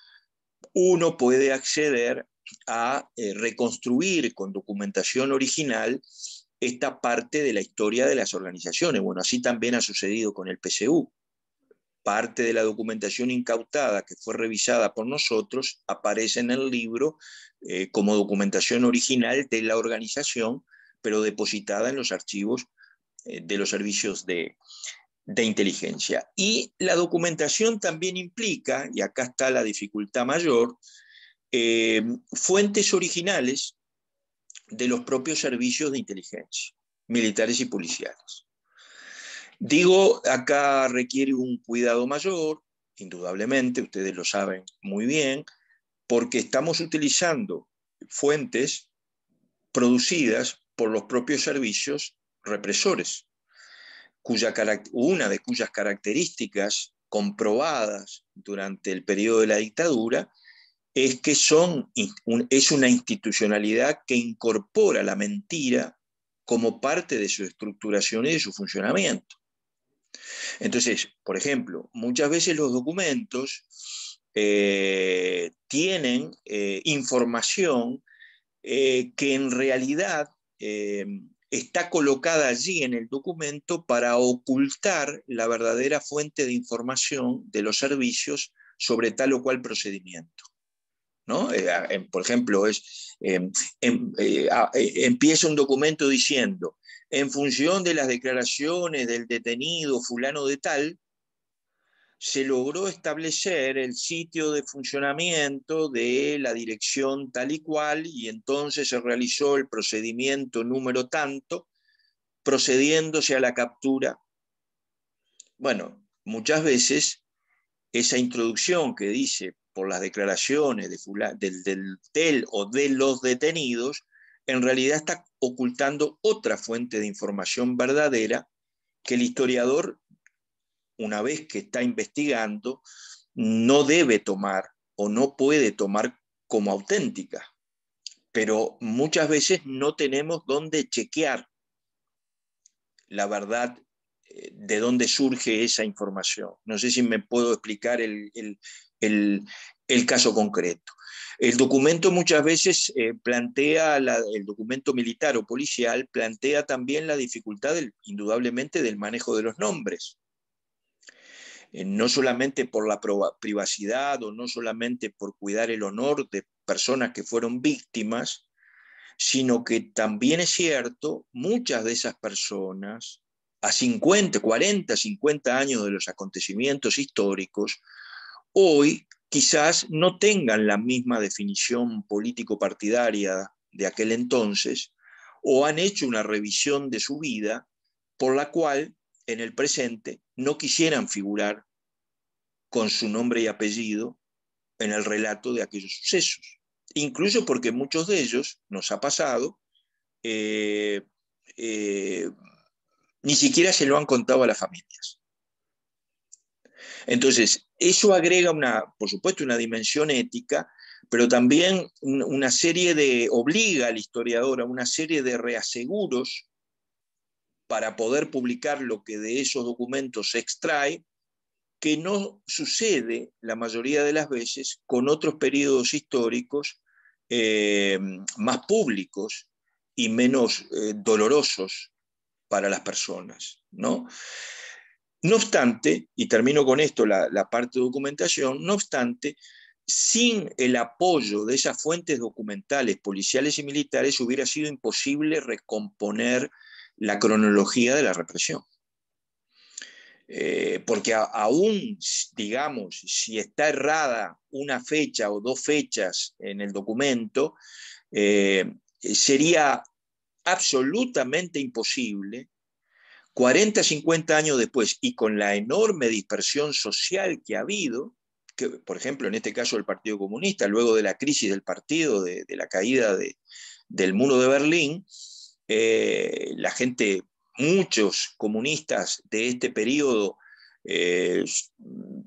uno puede acceder a eh, reconstruir con documentación original esta parte de la historia de las organizaciones. Bueno, así también ha sucedido con el PCU. Parte de la documentación incautada que fue revisada por nosotros aparece en el libro eh, como documentación original de la organización, pero depositada en los archivos eh, de los servicios de, de inteligencia. Y la documentación también implica, y acá está la dificultad mayor, eh, fuentes originales de los propios servicios de inteligencia, militares y policiales. Digo, acá requiere un cuidado mayor, indudablemente, ustedes lo saben muy bien, porque estamos utilizando fuentes producidas por los propios servicios represores una de cuyas características comprobadas durante el periodo de la dictadura es que son, es una institucionalidad que incorpora la mentira como parte de su estructuración y de su funcionamiento. Entonces, por ejemplo, muchas veces los documentos eh, tienen eh, información eh, que en realidad está colocada allí en el documento para ocultar la verdadera fuente de información de los servicios sobre tal o cual procedimiento. Eh, por ejemplo, es, em, em, eh, eh, empieza un documento diciendo, en función de las declaraciones del detenido fulano de tal, se logró establecer el sitio de funcionamiento de la dirección tal y cual y entonces se realizó el procedimiento número tanto, procediéndose a la captura. Bueno, muchas veces esa introducción que dice por las declaraciones del, del o de los detenidos, en realidad está ocultando otra fuente de información verdadera que el historiador una vez que está investigando, no debe tomar o no puede tomar como auténtica. Pero muchas veces no tenemos dónde chequear la verdad eh, de dónde surge esa información. No sé si me puedo explicar el, caso concreto. El documento muchas veces eh, plantea, el documento militar o policial plantea también la dificultad, indudablemente, del manejo de los nombres. Eh, no solamente por la privacidad o no solamente por cuidar el honor de personas que fueron víctimas, sino que también es cierto, muchas de esas personas, a 50, 40, 50 años de los acontecimientos históricos, hoy quizás no tengan la misma definición político-partidaria de aquel entonces, o han hecho una revisión de su vida por la cual en el presente no quisieran figurar con su nombre y apellido en el relato de aquellos sucesos. Incluso porque muchos de ellos, nos ha pasado, eh, eh, ni siquiera se lo han contado a las familias. Entonces, eso agrega una, por supuesto, una dimensión ética, pero también una serie de, obliga al historiador a una serie de reaseguros para poder publicar lo que de esos documentos se extrae, que no sucede la mayoría de las veces con otros periodos históricos eh, más públicos y menos eh, dolorosos para las personas. ¿no? no obstante, y termino con esto la, la parte de documentación, no obstante, sin el apoyo de esas fuentes documentales policiales y militares hubiera sido imposible recomponer la cronología de la represión. Eh, porque aún, digamos, si está errada una fecha o dos fechas en el documento, eh, sería absolutamente imposible 40, 50 años después y con la enorme dispersión social que ha habido, que, por ejemplo, en este caso el Partido Comunista, luego de la crisis del partido, de, la caída del muro de Berlín, eh, la gente, muchos comunistas de este periodo eh,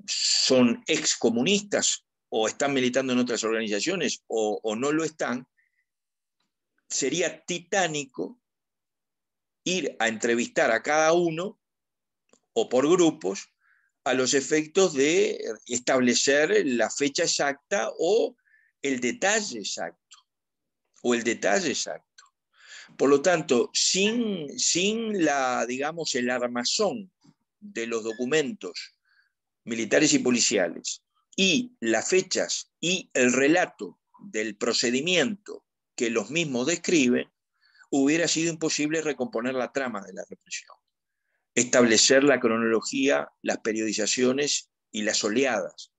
son excomunistas o están militando en otras organizaciones o, o no lo están, sería titánico ir a entrevistar a cada uno o por grupos a los efectos de establecer la fecha exacta o el detalle exacto, o el detalle exacto. Por lo tanto, sin, la, digamos, el armazón de los documentos militares y policiales y las fechas y el relato del procedimiento que los mismos describen, hubiera sido imposible recomponer la trama de la represión, establecer la cronología, las periodizaciones y las oleadas.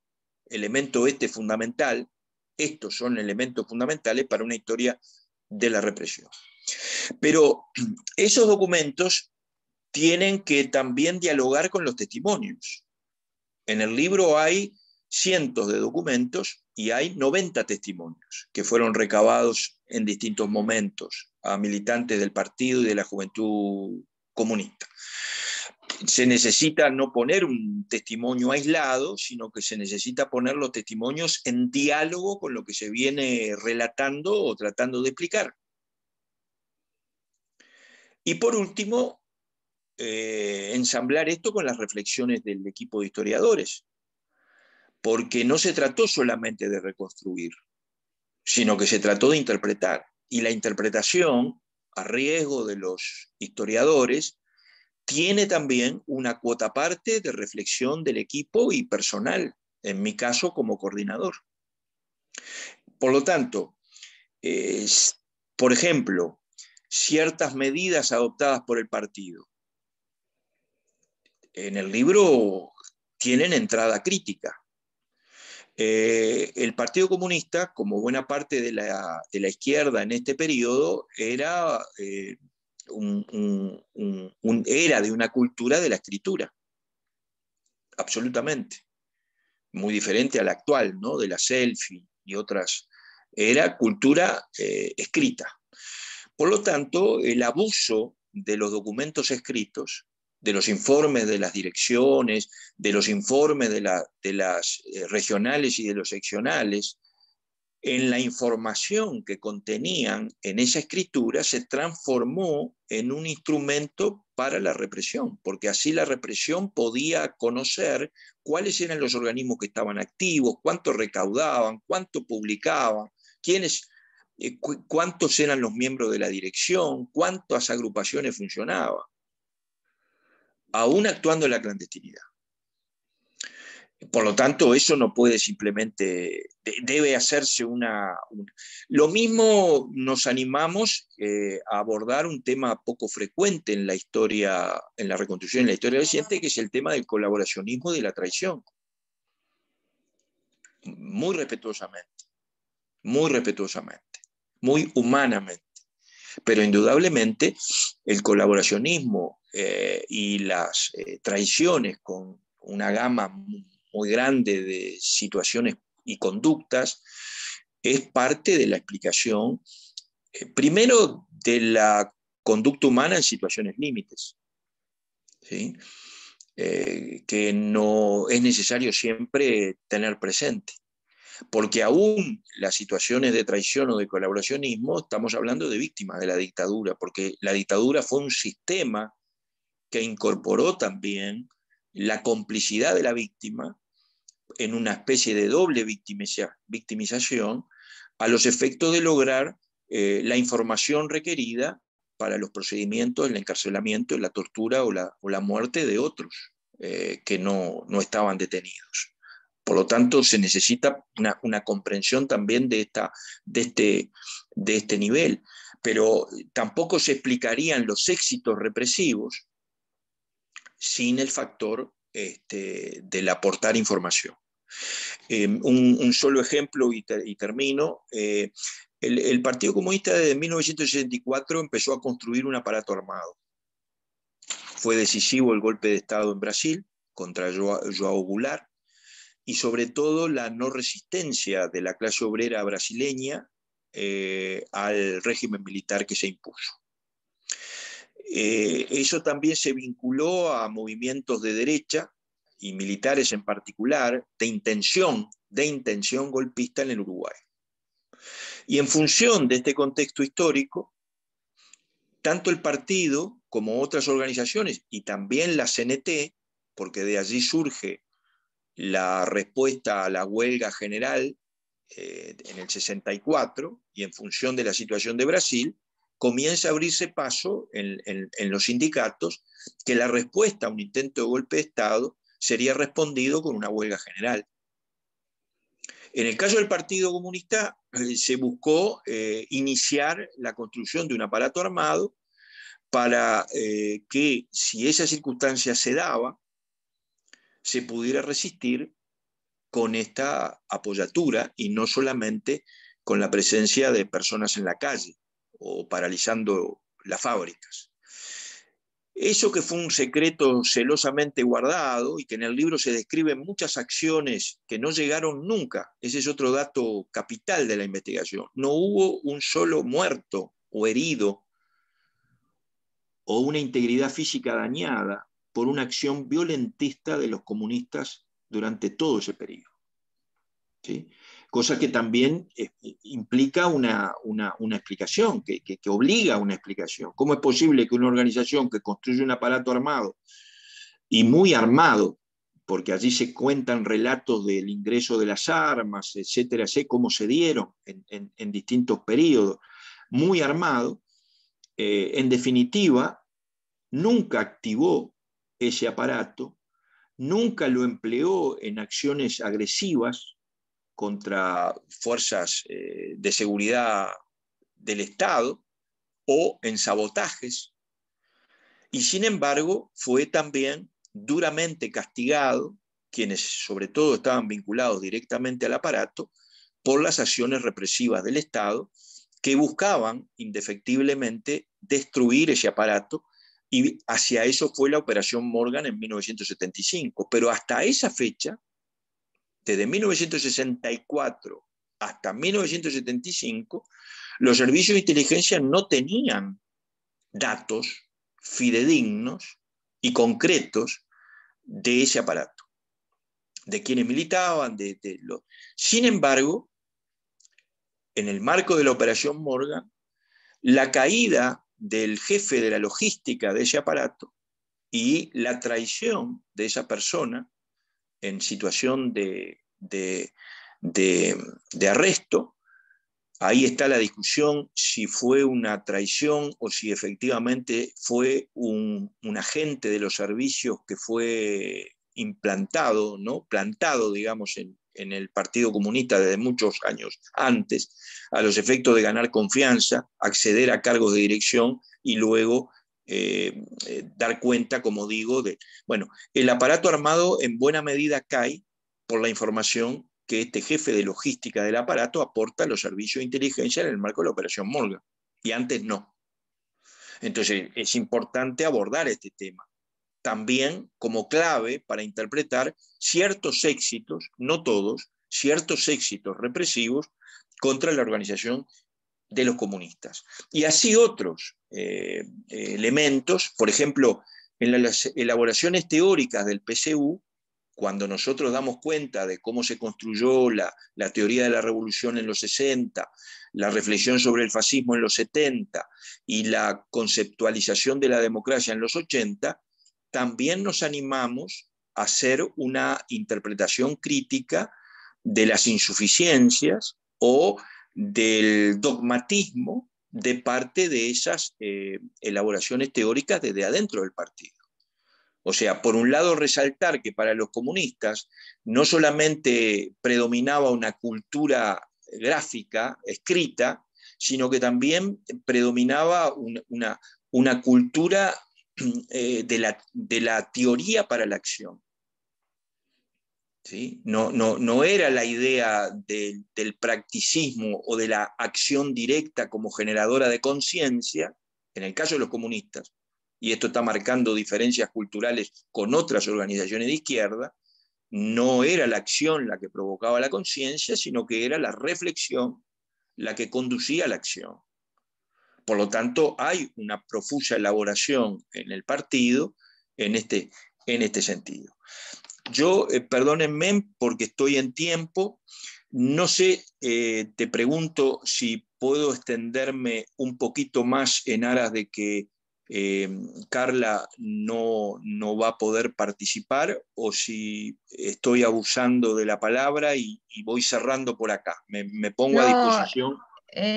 Elemento este fundamental, estos son elementos fundamentales para una historia de la represión. Pero esos documentos tienen que también dialogar con los testimonios. En el libro hay cientos de documentos y hay 90 testimonios que fueron recabados en distintos momentos a militantes del partido y de la juventud comunista. Se necesita no poner un testimonio aislado, sino que se necesita poner los testimonios en diálogo con lo que se viene relatando o tratando de explicar. Y por último, eh, ensamblar esto con las reflexiones del equipo de historiadores, porque no se trató solamente de reconstruir, sino que se trató de interpretar. Y la interpretación, a riesgo de los historiadores, tiene también una cuota parte de reflexión del equipo y personal, en mi caso como coordinador. Por lo tanto, por ejemplo, ciertas medidas adoptadas por el partido. En el libro tienen entrada crítica. Eh, el Partido Comunista, como buena parte de la, izquierda en este periodo, era, eh, era de una cultura de la escritura, absolutamente, muy diferente a la actual, ¿no? de la selfie y otras. Era cultura eh, escrita por lo tanto, el abuso de los documentos escritos, de los informes de las direcciones, de los informes de, las eh, regionales y de los seccionales, en la información que contenían en esa escritura se transformó en un instrumento para la represión, porque así la represión podía conocer cuáles eran los organismos que estaban activos, cuánto recaudaban, cuánto publicaban, quiénes eh, cuántos eran los miembros de la dirección, cuántas agrupaciones funcionaban, aún actuando en la clandestinidad. Por lo tanto, eso no puede simplemente, debe hacerse una... Lo mismo nos animamos eh, a abordar un tema poco frecuente en la historia, en la reconstrucción, en la historia reciente, que es el tema del colaboracionismo y de la traición. Muy respetuosamente, muy respetuosamente muy humanamente. Pero indudablemente el colaboracionismo eh, y las eh, traiciones con una gama muy grande de situaciones y conductas es parte de la explicación, eh, primero, de la conducta humana en situaciones límites, ¿sí? que no es necesario siempre tener presente porque aún las situaciones de traición o de colaboracionismo, estamos hablando de víctimas de la dictadura, porque la dictadura fue un sistema que incorporó también la complicidad de la víctima en una especie de doble victimización a los efectos de lograr eh, la información requerida para los procedimientos, el encarcelamiento, la tortura o la, muerte de otros eh, que no estaban detenidos. Por lo tanto, se necesita una, comprensión también de, esta, de, este, de este nivel, pero tampoco se explicarían los éxitos represivos sin el factor este, del aportar información. Em, un, solo ejemplo y, termino. Eh, el, Partido Comunista desde 1964 empezó a construir un aparato armado. Fue decisivo el golpe de Estado en Brasil contra Joao Goulart y sobre todo la no resistencia de la clase obrera brasileña eh, al régimen militar que se impuso. Eh, eso también se vinculó a movimientos de derecha y militares en particular de intención, de intención golpista en el Uruguay. Y en función de este contexto histórico, tanto el partido como otras organizaciones y también la CNT, porque de allí surge la respuesta a la huelga general eh, en el 64 y en función de la situación de Brasil, comienza a abrirse paso en, los sindicatos que la respuesta a un intento de golpe de Estado sería respondido con una huelga general. En el caso del Partido Comunista eh, se buscó eh, iniciar la construcción de un aparato armado para que si esa circunstancia se daba, se pudiera resistir con esta apoyatura y no solamente con la presencia de personas en la calle o paralizando las fábricas. Eso que fue un secreto celosamente guardado y que en el libro se describen muchas acciones que no llegaron nunca, ese es otro dato capital de la investigación. No hubo un solo muerto o herido o una integridad física dañada por una acción violentista de los comunistas durante todo ese periodo. Cosa que también eh, implica una, explicación, que, obliga a una explicación. ¿Cómo es posible que una organización que construye un aparato armado y muy armado, porque allí se cuentan relatos del ingreso de las armas, etcétera, sé cómo se dieron en, distintos periodos, muy armado, eh, en definitiva, nunca activó ese aparato, nunca lo empleó en acciones agresivas contra fuerzas eh, de seguridad del Estado o en sabotajes, y sin embargo fue también duramente castigado, quienes sobre todo estaban vinculados directamente al aparato, por las acciones represivas del Estado que buscaban indefectiblemente destruir ese aparato y hacia eso fue la Operación Morgan en 1975. Pero hasta esa fecha, desde 1964 hasta 1975, los servicios de inteligencia no tenían datos fidedignos y concretos de ese aparato, de quienes militaban, de, Sin embargo, en el marco de la Operación Morgan, la caída del jefe de la logística de ese aparato y la traición de esa persona en situación de, de, arresto. Ahí está la discusión si fue una traición o si efectivamente fue un, un agente de los servicios que fue implantado, ¿no? plantado, digamos, en, en el Partido Comunista desde muchos años antes, a los efectos de ganar confianza, acceder a cargos de dirección y luego eh, eh, dar cuenta, como digo, de... Bueno, el aparato armado en buena medida cae por la información que este jefe de logística del aparato aporta a los servicios de inteligencia en el marco de la operación Molga y antes no. Entonces, es importante abordar este tema también como clave para interpretar ciertos éxitos, no todos, ciertos éxitos represivos contra la organización de los comunistas. Y así otros eh, elementos, por ejemplo, en las elaboraciones teóricas del PCU, cuando nosotros damos cuenta de cómo se construyó la, la, teoría de la revolución en los 60, la reflexión sobre el fascismo en los 70 y la conceptualización de la democracia en los 80, también nos animamos a hacer una interpretación crítica de las insuficiencias o del dogmatismo de parte de esas eh, elaboraciones teóricas desde adentro del partido. O sea, por un lado resaltar que para los comunistas no solamente predominaba una cultura gráfica, escrita, sino que también predominaba una, una cultura Eh, de, la, teoría para la acción. ¿Sí? No, era la idea del practicismo o de la acción directa como generadora de conciencia, en el caso de los comunistas, y esto está marcando diferencias culturales con otras organizaciones de izquierda, no era la acción la que provocaba la conciencia, sino que era la reflexión la que conducía a la acción. Por lo tanto, hay una profusa elaboración en el partido en este, en este sentido. Yo, eh, perdónenme porque estoy en tiempo, no sé, eh, te pregunto si puedo extenderme un poquito más en aras de que eh, Carla no, va a poder participar o si estoy abusando de la palabra y, voy cerrando por acá. Me, pongo a disposición.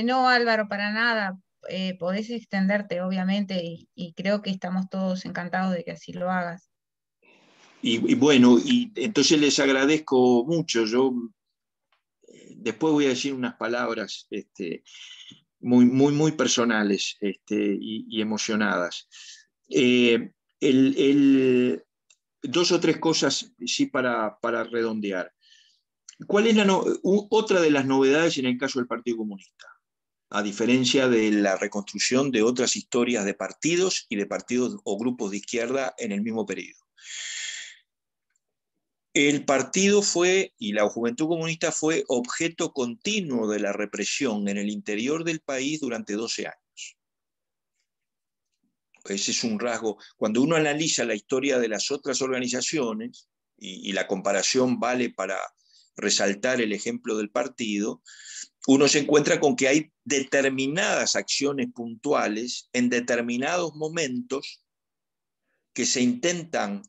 no, Álvaro, para nada. Eh, podés extenderte, obviamente, y, creo que estamos todos encantados de que así lo hagas. Y, bueno, y entonces les agradezco mucho. Yo eh, después voy a decir unas palabras este, muy, muy, personales este, y, emocionadas. Eh, dos o tres cosas, sí, para, redondear. ¿Cuál es la otra de las novedades en el caso del Partido Comunista? a diferencia de la reconstrucción de otras historias de partidos y de partidos o grupos de izquierda en el mismo periodo. El partido fue, y la juventud comunista fue objeto continuo de la represión en el interior del país durante 12 años. Ese es un rasgo. Cuando uno analiza la historia de las otras organizaciones, y, y la comparación vale para resaltar el ejemplo del partido, uno se encuentra con que hay determinadas acciones puntuales en determinados momentos que se intentan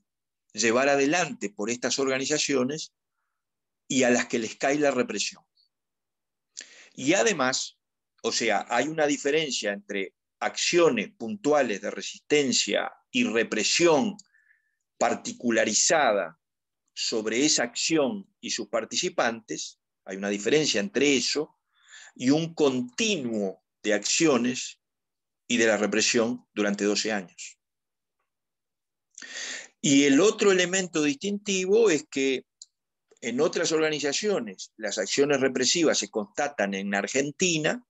llevar adelante por estas organizaciones y a las que les cae la represión. Y además, o sea, hay una diferencia entre acciones puntuales de resistencia y represión particularizada sobre esa acción y sus participantes, hay una diferencia entre eso, y un continuo de acciones y de la represión durante 12 años. Y el otro elemento distintivo es que en otras organizaciones las acciones represivas se constatan en Argentina,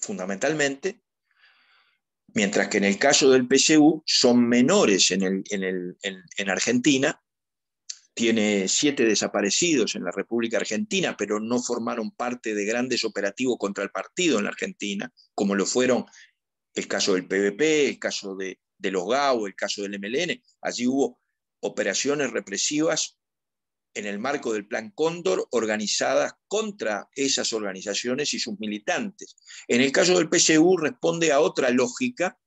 fundamentalmente, mientras que en el caso del PSU son menores en, en Argentina tiene siete desaparecidos en la República Argentina, pero no formaron parte de grandes operativos contra el partido en la Argentina, como lo fueron el caso del PVP, el caso de, los GAO, el caso del MLN. Allí hubo operaciones represivas en el marco del Plan Cóndor organizadas contra esas organizaciones y sus militantes. En el caso del PSU responde a otra lógica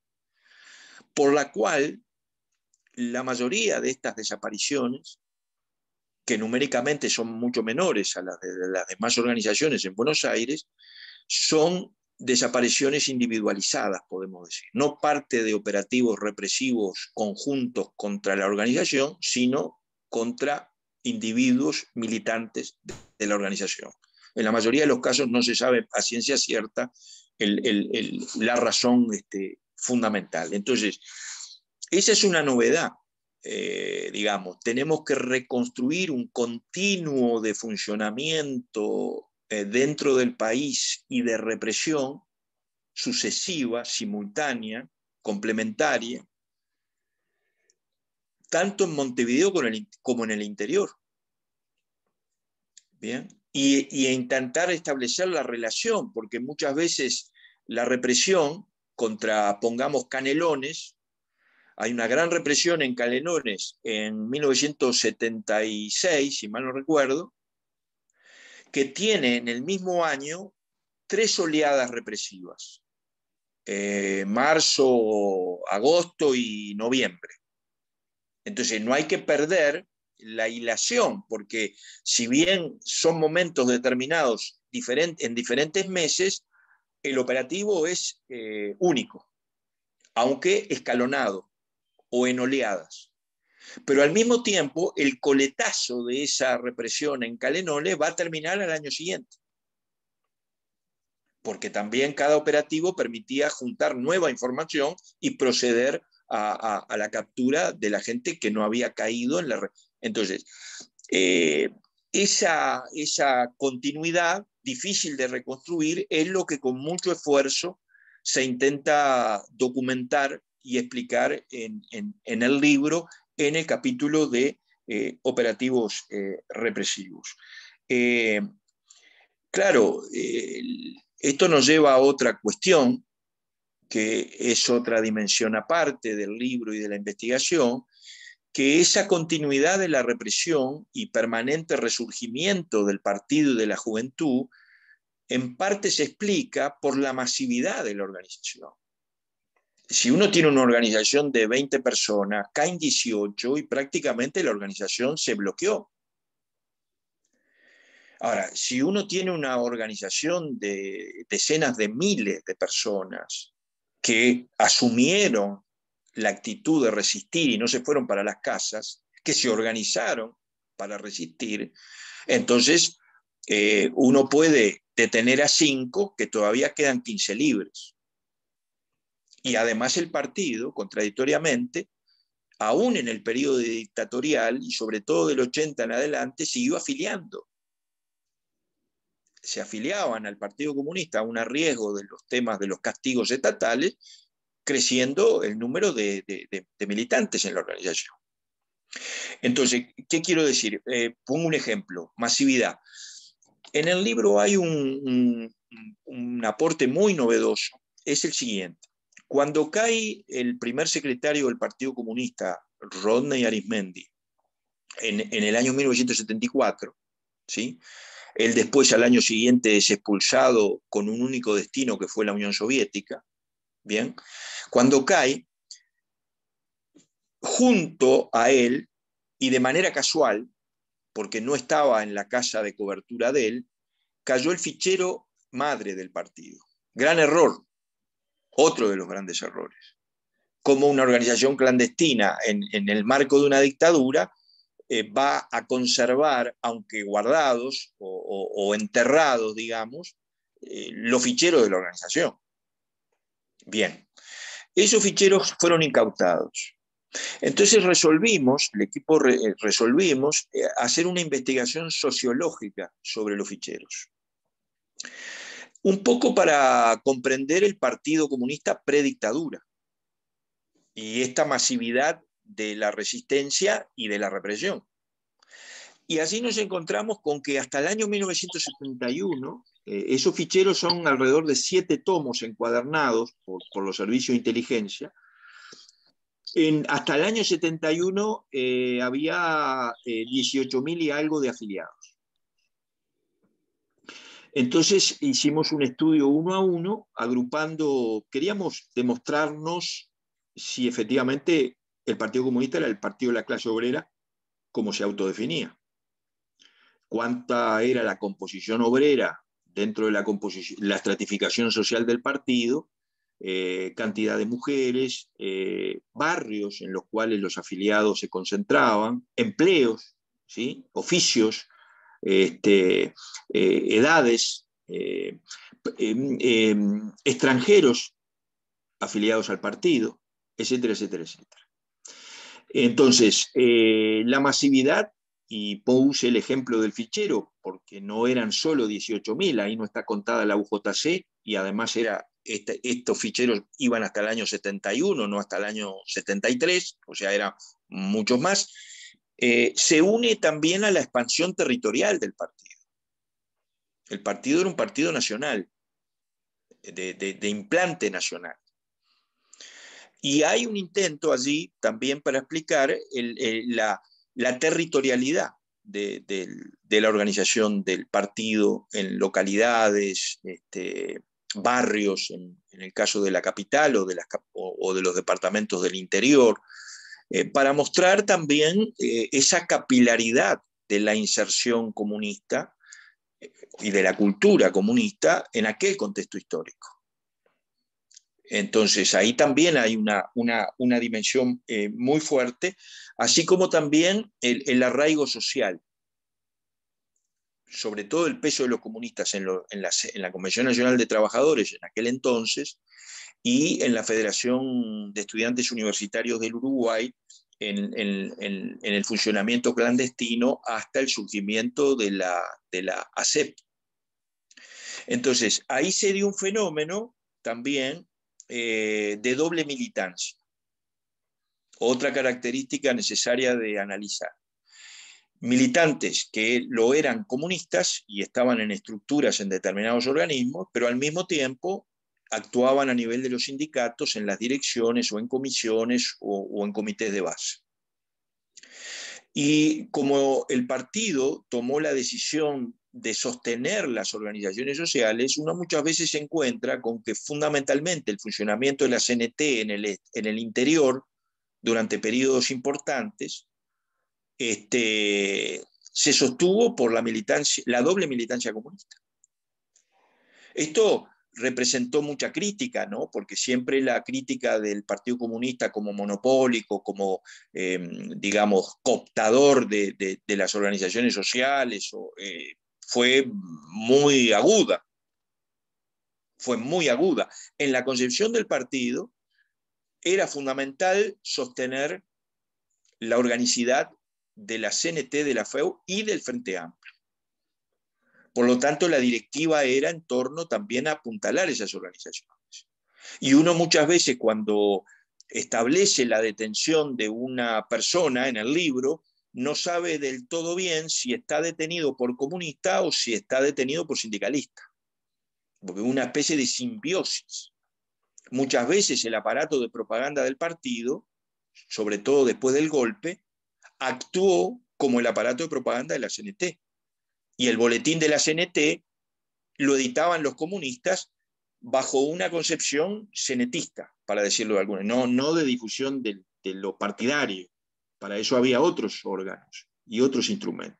por la cual la mayoría de estas desapariciones que numéricamente son mucho menores a las de las demás organizaciones en Buenos Aires, son desapariciones individualizadas, podemos decir, no parte de operativos represivos conjuntos contra la organización, sino contra individuos militantes de la organización. En la mayoría de los casos no se sabe a ciencia cierta la razón este, fundamental. Entonces, esa es una novedad eh, digamos, tenemos que reconstruir un continuo de funcionamiento eh, dentro del país y de represión sucesiva, simultánea, complementaria, tanto en Montevideo como en el interior. Y, y, intentar establecer la relación, porque muchas veces la represión contra, pongamos, canelones, hay una gran represión en Calenones en 1976, si mal no recuerdo, que tiene en el mismo año tres oleadas represivas, eh, marzo, agosto y noviembre. Entonces, no hay que perder la hilación, porque si bien son momentos determinados en diferentes meses, el operativo es eh, único, aunque escalonado o en oleadas. Pero al mismo tiempo, el coletazo de esa represión en Calenole va a terminar al año siguiente, porque también cada operativo permitía juntar nueva información y proceder a, la captura de la gente que no había caído en la... Entonces, eh, esa, esa continuidad difícil de reconstruir es lo que con mucho esfuerzo se intenta documentar y explicar en, el libro en el capítulo de eh, operativos eh, represivos. Eh, claro, esto nos lleva a otra cuestión, que es otra dimensión aparte del libro y de la investigación, que esa continuidad de la represión y permanente resurgimiento del partido y de la juventud, en parte se explica por la masividad de la organización si uno tiene una organización de 20 personas, caen 18 y prácticamente la organización se bloqueó. Ahora, si uno tiene una organización de decenas de miles de personas que asumieron la actitud de resistir y no se fueron para las casas, que se organizaron para resistir, entonces eh, uno puede detener a cinco que todavía quedan 15 libres. Y además el partido, contradictoriamente, aún en el periodo dictatorial y sobre todo del 80 en adelante, siguió afiliando. Se afiliaban al Partido Comunista a un arriesgo de los temas de los castigos estatales, creciendo el número de, militantes en la organización. Entonces, ¿qué quiero decir? Eh, pongo un ejemplo, masividad. En el libro hay un aporte muy novedoso, es el siguiente. Cuando cae el primer secretario del Partido Comunista, Rodney Arismendi, en, el año 1974, ¿sí? él después al año siguiente es expulsado con un único destino que fue la Unión Soviética, ¿bien? Cuando cae, junto a él y de manera casual, porque no estaba en la casa de cobertura de él, cayó el fichero madre del partido. Gran error, otro de los grandes errores. Cómo una organización clandestina en, el marco de una dictadura eh, va a conservar, aunque guardados o, enterrados, digamos, eh, los ficheros de la organización. Bien, esos ficheros fueron incautados. Entonces resolvimos, el equipo eh, resolvimos hacer una investigación sociológica sobre los ficheros un poco para comprender el Partido Comunista predictadura y esta masividad de la resistencia y de la represión. Y así nos encontramos con que hasta el año 1971, eh, esos ficheros son alrededor de siete tomos encuadernados por, los servicios de inteligencia, en, hasta el año 71 eh, había 18.000 eh, y algo de afiliados. Entonces hicimos un estudio uno a uno, agrupando, queríamos demostrarnos si efectivamente el Partido Comunista era el partido de la clase obrera, como se autodefinía. Cuánta era la composición obrera dentro de la, la estratificación social del partido, eh, cantidad de mujeres, eh, barrios en los cuales los afiliados se concentraban, empleos, ¿sí? oficios, este, eh, edades, eh, em, em, extranjeros afiliados al partido, etcétera, etcétera, etcétera. Entonces, eh, la masividad, y puse el ejemplo del fichero, porque no eran solo 18.000, ahí no está contada la UJC, y además era este, estos ficheros iban hasta el año 71, no hasta el año 73, o sea, eran muchos más. Eh, se une también a la expansión territorial del partido. El partido era un partido nacional, de, implante nacional. Y hay un intento allí también para explicar la, territorialidad de, la organización del partido en localidades, este, barrios, en, el caso de la capital o de los departamentos del interior, eh, para mostrar también eh, esa capilaridad de la inserción comunista eh, y de la cultura comunista en aquel contexto histórico. Entonces, ahí también hay una, dimensión muy fuerte, así como también el, arraigo social, sobre todo el peso de los comunistas en, en, la, Convención Nacional de Trabajadores en aquel entonces, y en la Federación de Estudiantes Universitarios del Uruguay en, el funcionamiento clandestino hasta el surgimiento de la, de ACEP. Entonces, ahí se dio un fenómeno también eh, de doble militancia, otra característica necesaria de analizar. Militantes que lo eran comunistas y estaban en estructuras en determinados organismos, pero al mismo tiempo actuaban a nivel de los sindicatos en las direcciones o en comisiones o, en comités de base. Y como el partido tomó la decisión de sostener las organizaciones sociales, uno muchas veces se encuentra con que fundamentalmente el funcionamiento de la CNT en el, en el interior durante periodos importantes este, se sostuvo por la, militancia, la doble militancia comunista. Esto representó mucha crítica, ¿no? porque siempre la crítica del Partido Comunista como monopólico, como, em, digamos, cooptador de, las organizaciones sociales, eh, fue muy aguda, fue muy aguda. En la concepción del partido era fundamental sostener la organicidad de la CNT, de la FEU y del Frente Amplio. Por lo tanto, la directiva era en torno también a apuntalar esas organizaciones. Y uno muchas veces cuando establece la detención de una persona en el libro, no sabe del todo bien si está detenido por comunista o si está detenido por sindicalista, porque una especie de simbiosis. Muchas veces el aparato de propaganda del partido, sobre todo después del golpe, actuó como el aparato de propaganda de la CNT y el boletín de la CNT lo editaban los comunistas bajo una concepción cenetista, para decirlo de alguna, no, no de difusión de, lo partidario. Para eso había otros órganos y otros instrumentos.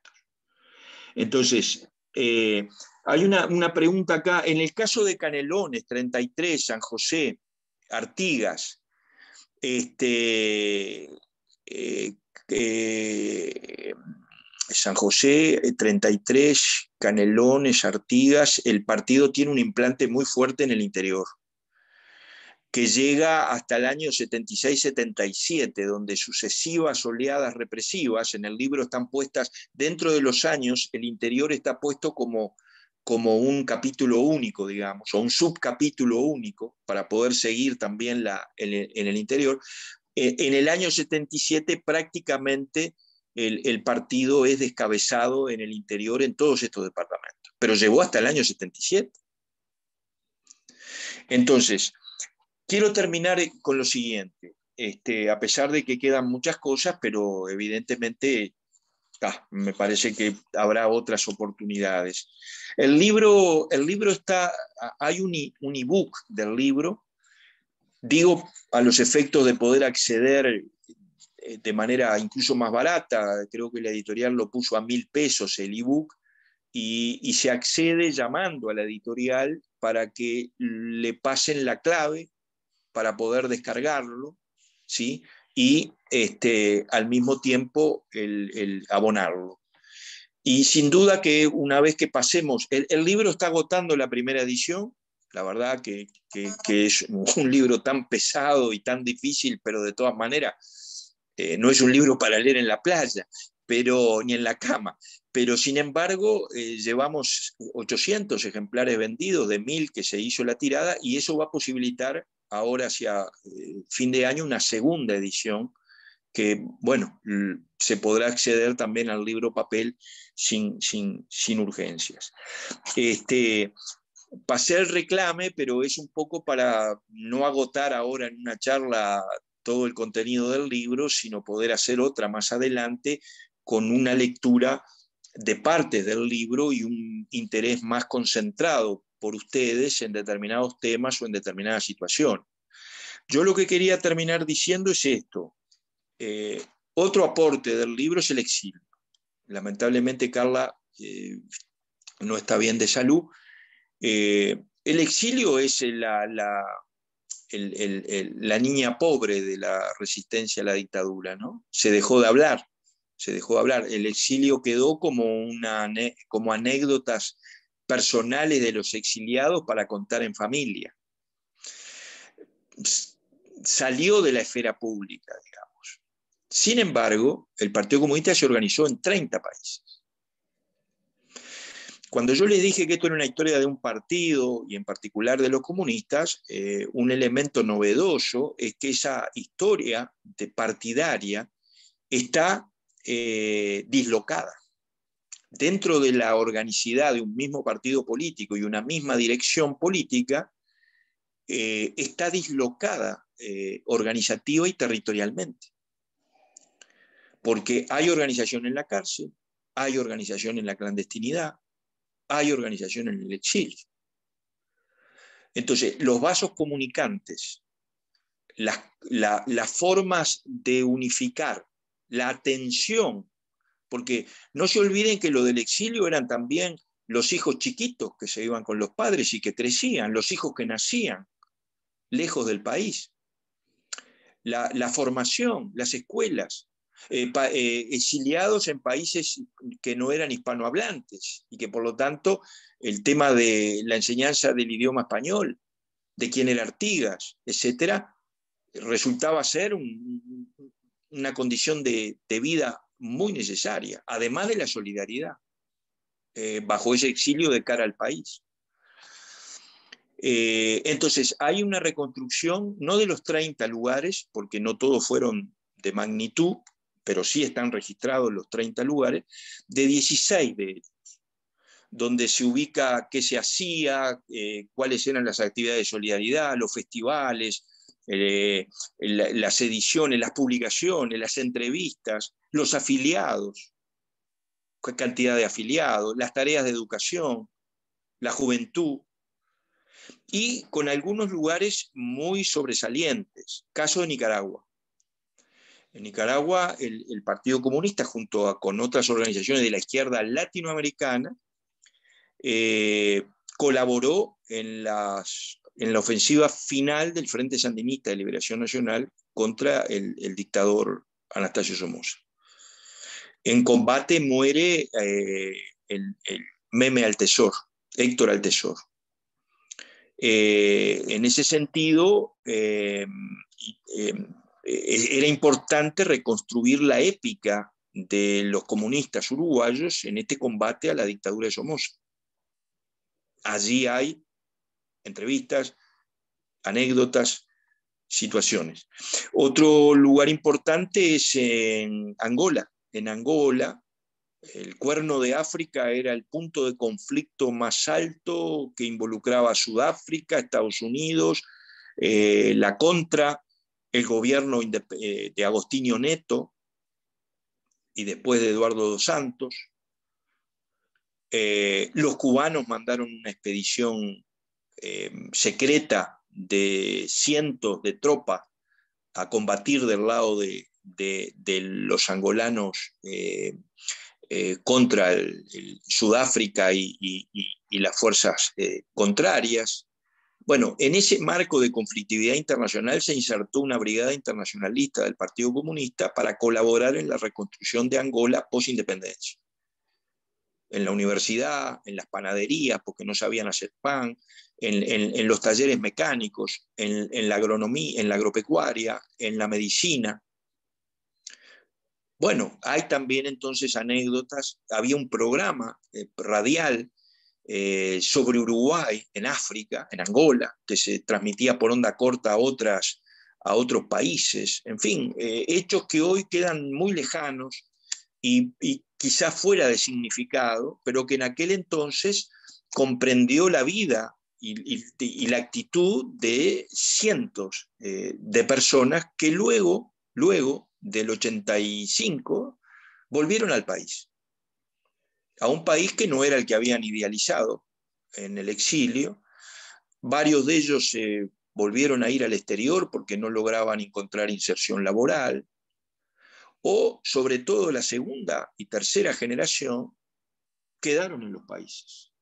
Entonces, eh, hay una, pregunta acá. En el caso de Canelones, 33, San José, Artigas, este, eh, eh, San José, 33, eh, Canelones, Artigas, el partido tiene un implante muy fuerte en el interior, que llega hasta el año 76-77, donde sucesivas oleadas represivas, en el libro están puestas, dentro de los años, el interior está puesto como, como un capítulo único, digamos, o un subcapítulo único, para poder seguir también la, en, el, interior. Eh, en el año 77 prácticamente el, partido es descabezado en el interior en todos estos departamentos, pero llegó hasta el año 77. Entonces, quiero terminar con lo siguiente, este, a pesar de que quedan muchas cosas, pero evidentemente me parece que habrá otras oportunidades. El libro, el libro está, hay un, un ebook del libro, digo a los efectos de poder acceder eh, de manera incluso más barata, creo que la editorial lo puso a mil pesos el ebook, y, y se accede llamando a la editorial para que le pasen la clave para poder descargarlo, ¿sí? y este, al mismo tiempo el, abonarlo. Y sin duda que una vez que pasemos, el, libro está agotando la primera edición, la verdad que, que, es un libro tan pesado y tan difícil, pero de todas maneras, eh, no es un libro para leer en la playa, pero, ni en la cama. Pero sin embargo, eh, llevamos 800 ejemplares vendidos de 1000 que se hizo la tirada y eso va a posibilitar ahora hacia eh, fin de año una segunda edición que, bueno, se podrá acceder también al libro papel sin, sin, urgencias. Este, pasé el reclame, pero es un poco para no agotar ahora en una charla todo el contenido del libro, sino poder hacer otra más adelante con una lectura de partes del libro y un interés más concentrado por ustedes en determinados temas o en determinada situación. Yo lo que quería terminar diciendo es esto. Eh, otro aporte del libro es el exilio. Lamentablemente Carla eh, no está bien de salud. Eh, el exilio es la, la niña pobre de la resistencia a la dictadura, ¿no? Se dejó de hablar, se dejó de hablar. El exilio quedó como, como anécdotas personales de los exiliados para contar en familia. Salió de la esfera pública, digamos. Sin embargo, el Partido Comunista se organizó en 30 países. Cuando yo les dije que esto era una historia de un partido y en particular de los comunistas, eh, un elemento novedoso es que esa historia partidaria está eh, dislocada. Dentro de la organicidad de un mismo partido político y una misma dirección política, eh, está dislocada organizativa y territorialmente. Porque hay organización en la cárcel, hay organización en la clandestinidad, hay organización en el exilio. Entonces, los vasos comunicantes, las, formas de unificar, la atención, porque no se olviden que lo del exilio eran también los hijos chiquitos que se iban con los padres y que crecían, los hijos que nacían lejos del país, la formación, las escuelas, eh, eh, exiliados en países que no eran hispanohablantes y que por lo tanto el tema de la enseñanza del idioma español, de quien era Artigas, etcétera, resultaba ser una condición de, vida muy necesaria, además de la solidaridad eh, bajo ese exilio de cara al país. entonces, hay una reconstrucción, no de los 30 lugares, porque no todos fueron de magnitud, pero sí están registrados los 30 lugares, de 16 de ellos, donde se ubica qué se hacía, eh, cuáles eran las actividades de solidaridad, los festivales, eh, las ediciones, las publicaciones, las entrevistas, los afiliados, qué cantidad de afiliados, las tareas de educación, la juventud, y con algunos lugares muy sobresalientes, caso de Nicaragua. En Nicaragua, el, Partido Comunista, junto con otras organizaciones de la izquierda latinoamericana, eh, colaboró en, las, en, la ofensiva final del Frente Sandinista de Liberación Nacional contra el, dictador Anastasio Somoza. En combate muere eh, el, meme al Héctor Altesor. Eh, en ese sentido, eh, era importante reconstruir la épica de los comunistas uruguayos en este combate a la dictadura de Somoza. Allí hay entrevistas, anécdotas, situaciones. Otro lugar importante es en Angola. En Angola, el cuerno de África era el punto de conflicto más alto que involucraba a Sudáfrica, Estados Unidos, eh, la contra el gobierno eh, de Agostinho Neto y después de Eduardo dos Santos. Eh, los cubanos mandaron una expedición em, secreta de cientos de tropas a combatir del lado de, los angolanos eh, contra Sudáfrica y, las fuerzas contrarias. Bueno, en ese marco de conflictividad internacional se insertó una brigada internacionalista del Partido Comunista para colaborar en la reconstrucción de Angola post-independencia. En la universidad, en las panaderías, porque no sabían hacer pan, en, los talleres mecánicos, en, la agronomía, en la agropecuaria, en la medicina. Bueno, hay también entonces anécdotas. Había un programa eh, radial eh, sobre Uruguay, en África, en Angola, que se transmitía por onda corta a, otras, a otros países, en fin, eh, hechos que hoy quedan muy lejanos y, quizás fuera de significado, pero que en aquel entonces comprendió la vida y, la actitud de cientos eh, de personas que luego, luego del 85, volvieron al país a un país que no era el que habían idealizado en el exilio. Varios de ellos se volvieron a ir al exterior porque no lograban encontrar inserción laboral. O sobre todo la segunda y tercera generación quedaron en los países.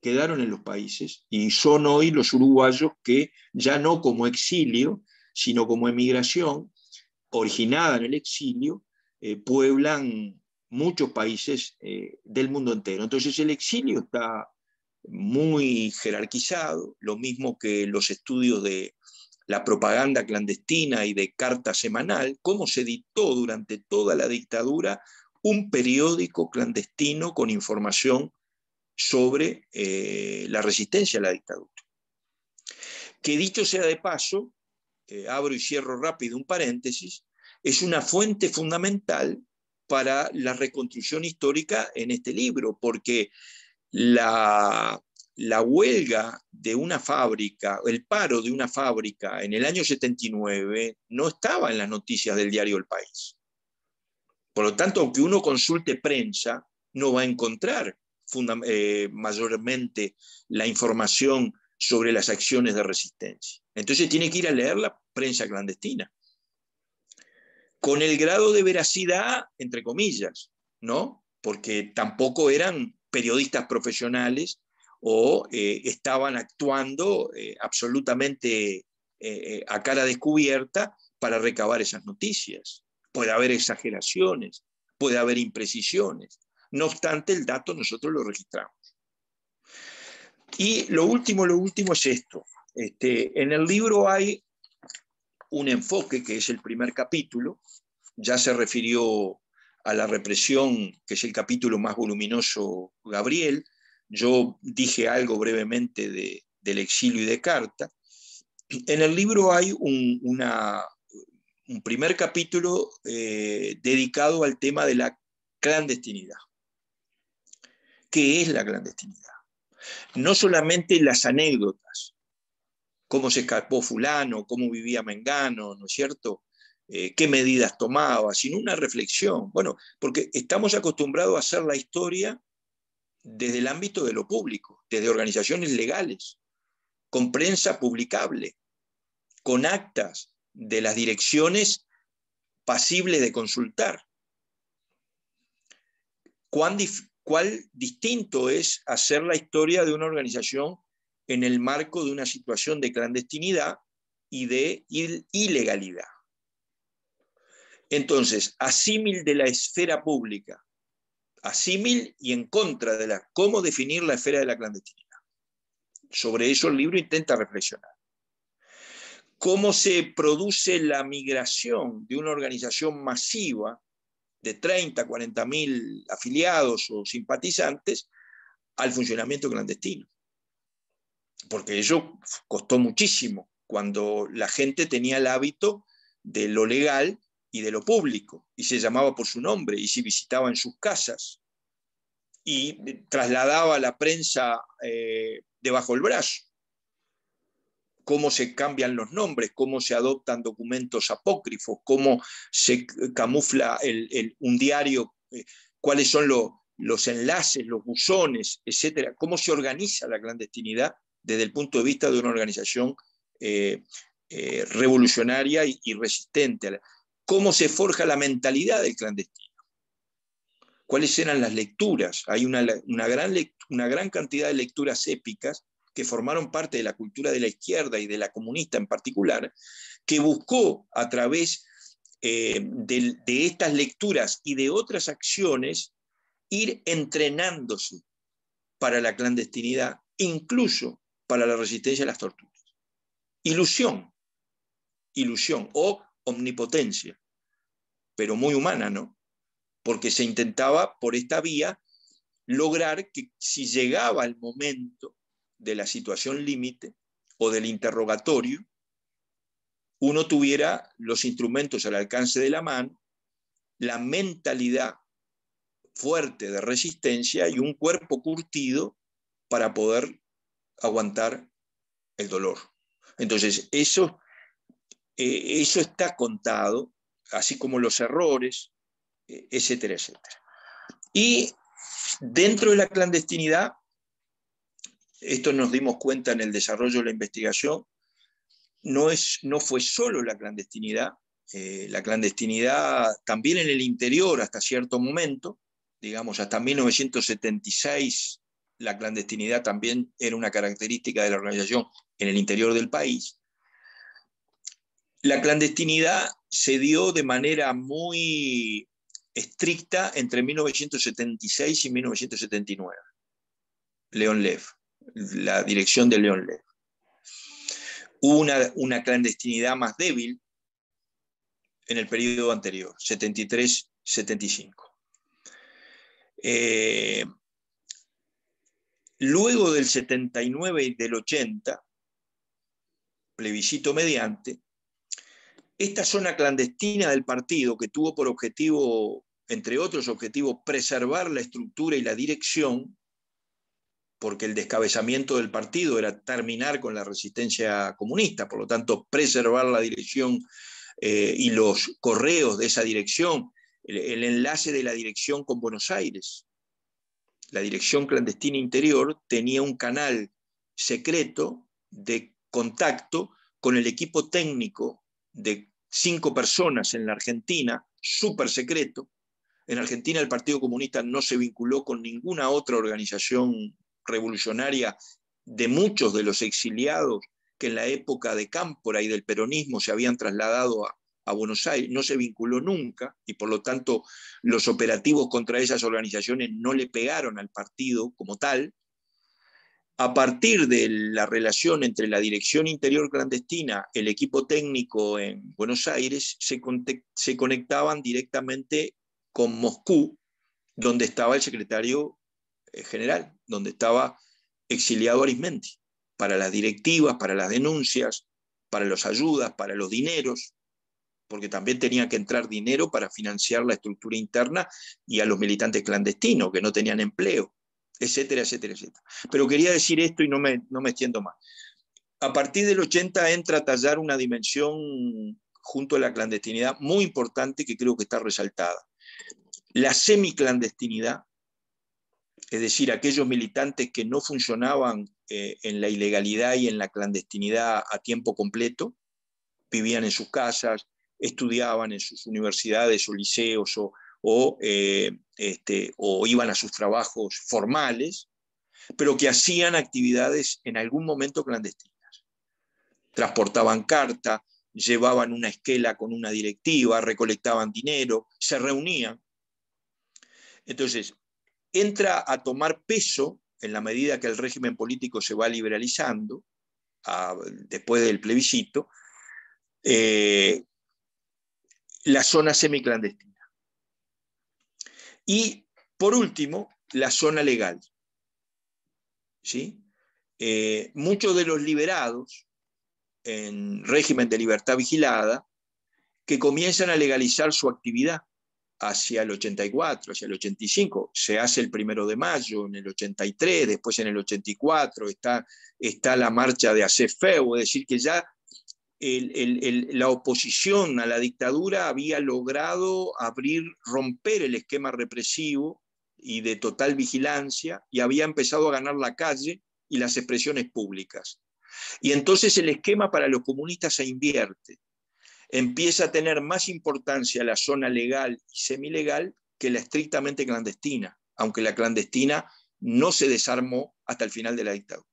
Quedaron en los países y son hoy los uruguayos que ya no como exilio, sino como emigración, originada en el exilio, eh, pueblan muchos países eh, del mundo entero. Entonces el exilio está muy jerarquizado, lo mismo que los estudios de la propaganda clandestina y de carta semanal, cómo se editó durante toda la dictadura un periódico clandestino con información sobre eh, la resistencia a la dictadura. Que dicho sea de paso, eh, abro y cierro rápido un paréntesis, es una fuente fundamental para la reconstrucción histórica en este libro, porque la, huelga de una fábrica, el paro de una fábrica en el año 79 no estaba en las noticias del diario El País. Por lo tanto, aunque uno consulte prensa, no va a encontrar eh, mayormente la información sobre las acciones de resistencia. Entonces tiene que ir a leer la prensa clandestina con el grado de veracidad, entre comillas, ¿no? Porque tampoco eran periodistas profesionales o eh, estaban actuando eh, absolutamente eh, a cara descubierta para recabar esas noticias. Puede haber exageraciones, puede haber imprecisiones. No obstante, el dato nosotros lo registramos. Y lo último, lo último es esto. Este, en el libro hay un enfoque que es el primer capítulo. Ya se refirió a la represión, que es el capítulo más voluminoso, Gabriel. Yo dije algo brevemente del exilio y de carta. En el libro hay un, primer capítulo eh, dedicado al tema de la clandestinidad. ¿Qué es la clandestinidad? No solamente las anécdotas, cómo se escapó fulano, cómo vivía Mengano, ¿no es cierto? Eh, qué medidas tomaba, sin una reflexión. Bueno, porque estamos acostumbrados a hacer la historia desde el ámbito de lo público, desde organizaciones legales, con prensa publicable, con actas de las direcciones pasibles de consultar. ¿Cuán cuál distinto es hacer la historia de una organización en el marco de una situación de clandestinidad y de ilegalidad. Entonces, asímil de la esfera pública, asímil y en contra de la, cómo definir la esfera de la clandestinidad. Sobre eso el libro intenta reflexionar. Cómo se produce la migración de una organización masiva de 30, 40 mil afiliados o simpatizantes al funcionamiento clandestino porque ello costó muchísimo cuando la gente tenía el hábito de lo legal y de lo público, y se llamaba por su nombre, y se visitaba en sus casas, y trasladaba la prensa eh, debajo del brazo, cómo se cambian los nombres, cómo se adoptan documentos apócrifos, cómo se camufla un diario, eh, cuáles son los enlaces, los buzones, etcétera, cómo se organiza la clandestinidad desde el punto de vista de una organización eh, eh, revolucionaria y, resistente. ¿Cómo se forja la mentalidad del clandestino? ¿Cuáles eran las lecturas? Hay una, gran, cantidad de lecturas épicas que formaron parte de la cultura de la izquierda y de la comunista en particular, que buscó a través eh, de, estas lecturas y de otras acciones ir entrenándose para la clandestinidad, incluso para la resistencia a las torturas. Ilusión, ilusión o omnipotencia, pero muy humana, ¿no? Porque se intentaba por esta vía lograr que si llegaba el momento de la situación límite o del interrogatorio, uno tuviera los instrumentos al alcance de la mano, la mentalidad fuerte de resistencia y un cuerpo curtido para poder aguantar el dolor. Entonces, eso, eh, eso está contado, así como los errores, eh, etcétera, etcétera. Y dentro de la clandestinidad, esto nos dimos cuenta en el desarrollo de la investigación, no, es, no fue solo la clandestinidad, eh, la clandestinidad también en el interior hasta cierto momento, digamos hasta 1976, la clandestinidad también era una característica de la organización en el interior del país. La clandestinidad se dio de manera muy estricta entre 1976 y 1979. León Lev, la dirección de León Lev. Hubo una, una clandestinidad más débil en el periodo anterior, 73-75. Eh, Luego del 79 y del 80, plebiscito mediante, esta zona clandestina del partido, que tuvo por objetivo, entre otros objetivos, preservar la estructura y la dirección, porque el descabezamiento del partido era terminar con la resistencia comunista, por lo tanto, preservar la dirección eh, y los correos de esa dirección, el enlace de la dirección con Buenos Aires, la Dirección Clandestina Interior tenía un canal secreto de contacto con el equipo técnico de cinco personas en la Argentina, súper secreto. En Argentina el Partido Comunista no se vinculó con ninguna otra organización revolucionaria de muchos de los exiliados que en la época de Cámpora y del peronismo se habían trasladado a, a Buenos Aires, no se vinculó nunca y por lo tanto los operativos contra esas organizaciones no le pegaron al partido como tal. A partir de la relación entre la Dirección Interior Clandestina, el equipo técnico en Buenos Aires, se, se conectaban directamente con Moscú, donde estaba el secretario eh, general, donde estaba exiliado Arismendi, para las directivas, para las denuncias, para las ayudas, para los dineros porque también tenía que entrar dinero para financiar la estructura interna y a los militantes clandestinos que no tenían empleo, etcétera, etcétera, etcétera. Pero quería decir esto y no me, no me extiendo más. A partir del 80 entra a tallar una dimensión junto a la clandestinidad muy importante que creo que está resaltada. La semiclandestinidad, es decir, aquellos militantes que no funcionaban eh, en la ilegalidad y en la clandestinidad a tiempo completo, vivían en sus casas, estudiaban en sus universidades o liceos eh, este, o, iban a sus trabajos formales, pero que hacían actividades en algún momento clandestinas. Transportaban carta, llevaban una esquela con una directiva, recolectaban dinero, se reunían. Entonces, entra a tomar peso en la medida que el régimen político se va liberalizando ah, después del plebiscito, eh, la zona semiclandestina. Y por último, la zona legal. ¿Sí? Eh, muchos de los liberados en régimen de libertad vigilada que comienzan a legalizar su actividad hacia el 84, hacia el 85. Se hace el primero de mayo, en el 83, después en el 84 está, está la marcha de hacer feo, es decir, que ya la oposición a la dictadura había logrado abrir, romper el esquema represivo y de total vigilancia y había empezado a ganar la calle y las expresiones públicas. Y entonces el esquema para los comunistas se invierte. Empieza a tener más importancia la zona legal y semilegal que la estrictamente clandestina, aunque la clandestina no se desarmó hasta el final de la dictadura.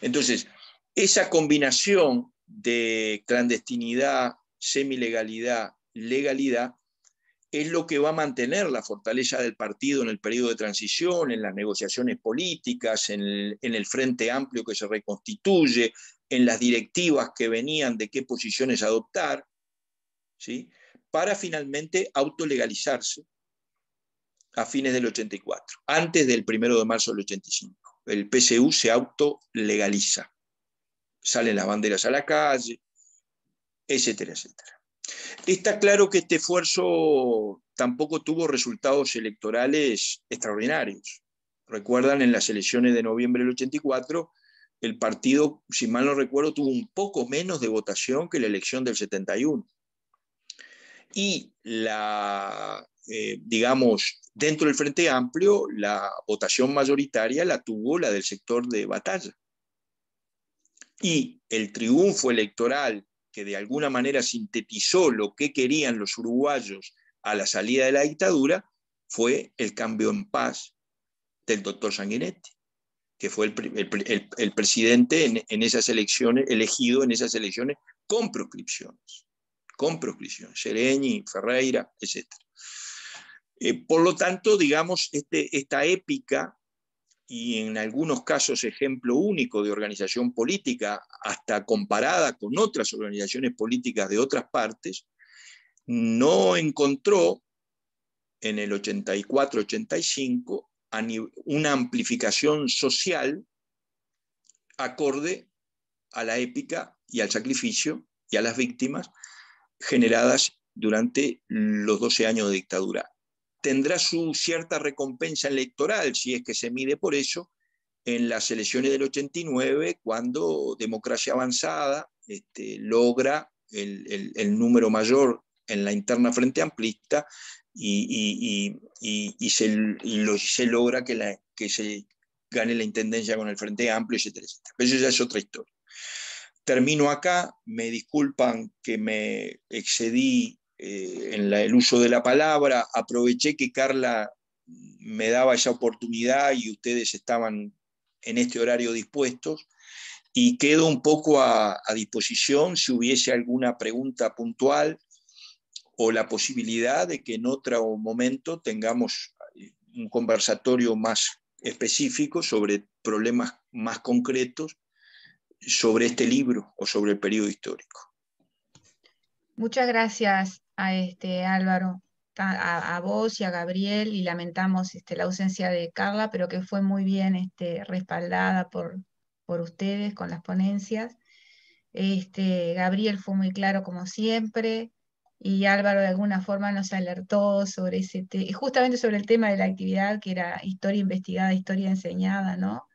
Entonces, esa combinación de clandestinidad, semilegalidad, legalidad, es lo que va a mantener la fortaleza del partido en el periodo de transición, en las negociaciones políticas, en el, frente amplio que se reconstituye, en las directivas que venían de qué posiciones adoptar, ¿sí? para finalmente autolegalizarse a fines del 84, antes del primero de marzo del 85. El PSU se autolegaliza salen las banderas a la calle, etcétera, etcétera. Está claro que este esfuerzo tampoco tuvo resultados electorales extraordinarios. Recuerdan en las elecciones de noviembre del 84, el partido, si mal no recuerdo, tuvo un poco menos de votación que la elección del 71. Y la, eh, digamos, dentro del Frente Amplio, la votación mayoritaria la tuvo la del sector de batalla y el triunfo electoral que de alguna manera sintetizó lo que querían los uruguayos a la salida de la dictadura fue el cambio en paz del doctor Sanguinetti, que fue el, presidente en, esas elecciones, elegido en esas elecciones con proscripciones, con proscripciones, Sereñi, Ferreira, etc. Eh, por lo tanto, digamos, este, esta épica y en algunos casos ejemplo único de organización política, hasta comparada con otras organizaciones políticas de otras partes, no encontró en el 84-85 una amplificación social acorde a la épica y al sacrificio y a las víctimas generadas durante los 12 años de dictadura tendrá su cierta recompensa electoral, si es que se mide por eso, en las elecciones del 89, cuando Democracia Avanzada este, logra el, número mayor en la interna frente amplista y, se, logra que, se gane la intendencia con el Frente Amplio, etc. Pero eso ya es otra historia. Termino acá, me disculpan que me excedí eh, en el uso de la palabra, aproveché que Carla me daba esa oportunidad y ustedes estaban en este horario dispuestos y quedo un poco a, a disposición si hubiese alguna pregunta puntual o la posibilidad de que en otro momento tengamos eh, un conversatorio más específico sobre problemas más concretos sobre este libro o sobre el periodo histórico. Muchas gracias, a este Álvaro, a, vos y a Gabriel, y lamentamos este, la ausencia de Carla, pero que fue muy bien este, respaldada por, por ustedes con las ponencias. Este, Gabriel fue muy claro como siempre, y Álvaro de alguna forma nos alertó sobre ese justamente sobre el tema de la actividad que era historia investigada, historia enseñada, ¿no?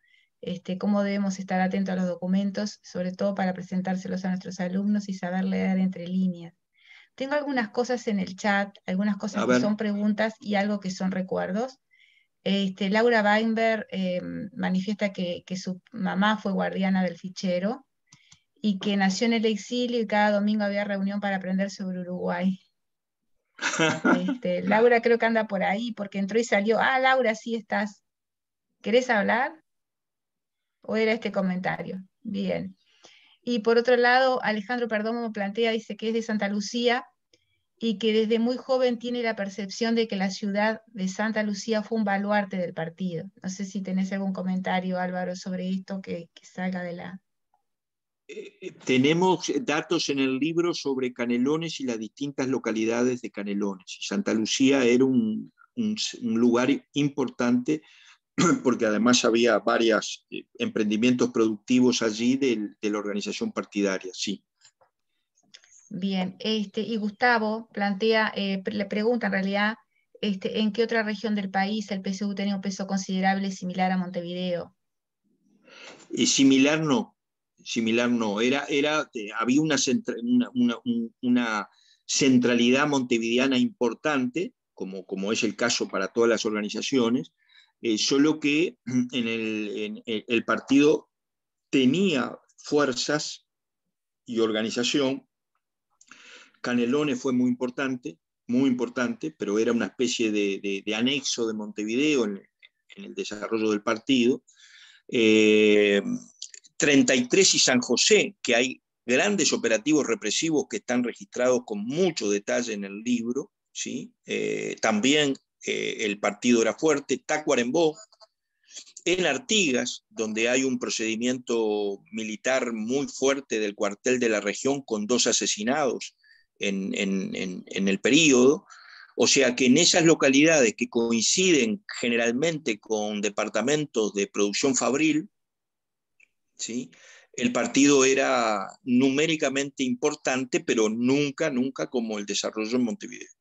Este, cómo debemos estar atentos a los documentos, sobre todo para presentárselos a nuestros alumnos y saber leer entre líneas. Tengo algunas cosas en el chat, algunas cosas que son preguntas y algo que son recuerdos. Este, Laura Weinberg eh, manifiesta que, su mamá fue guardiana del fichero y que nació en el exilio y cada domingo había reunión para aprender sobre Uruguay. Este, Laura creo que anda por ahí porque entró y salió. Ah, Laura, sí estás. ¿Querés hablar? ¿O era este comentario? Bien. Y por otro lado, Alejandro Perdomo plantea, dice que es de Santa Lucía y que desde muy joven tiene la percepción de que la ciudad de Santa Lucía fue un baluarte del partido. No sé si tenés algún comentario, Álvaro, sobre esto que, salga de la... Eh, eh, tenemos datos en el libro sobre Canelones y las distintas localidades de Canelones. Santa Lucía era un lugar importante porque además había varios eh, emprendimientos productivos allí de, la organización partidaria, sí. Bien, este, y Gustavo plantea, eh, le pregunta en realidad, este, ¿en qué otra región del país el PSU tenía un peso considerable similar a Montevideo? Y similar no, similar no, era, eh, había una, centralidad montevideana importante, como, es el caso para todas las organizaciones, eh, solo que en el, partido tenía fuerzas y organización. Canelones fue muy importante, muy importante, pero era una especie de, anexo de Montevideo en, el desarrollo del partido. 33 eh, y San José, que hay grandes operativos represivos que están registrados con mucho detalle en el libro, ¿sí? Eh, también eh, el partido era fuerte, Tacuarembó, en Artigas, donde hay un procedimiento militar muy fuerte del cuartel de la región con dos asesinados en, el periodo, o sea que en esas localidades que coinciden generalmente con departamentos de producción fabril, ¿sí? el partido era numéricamente importante, pero nunca, nunca como el desarrollo en Montevideo.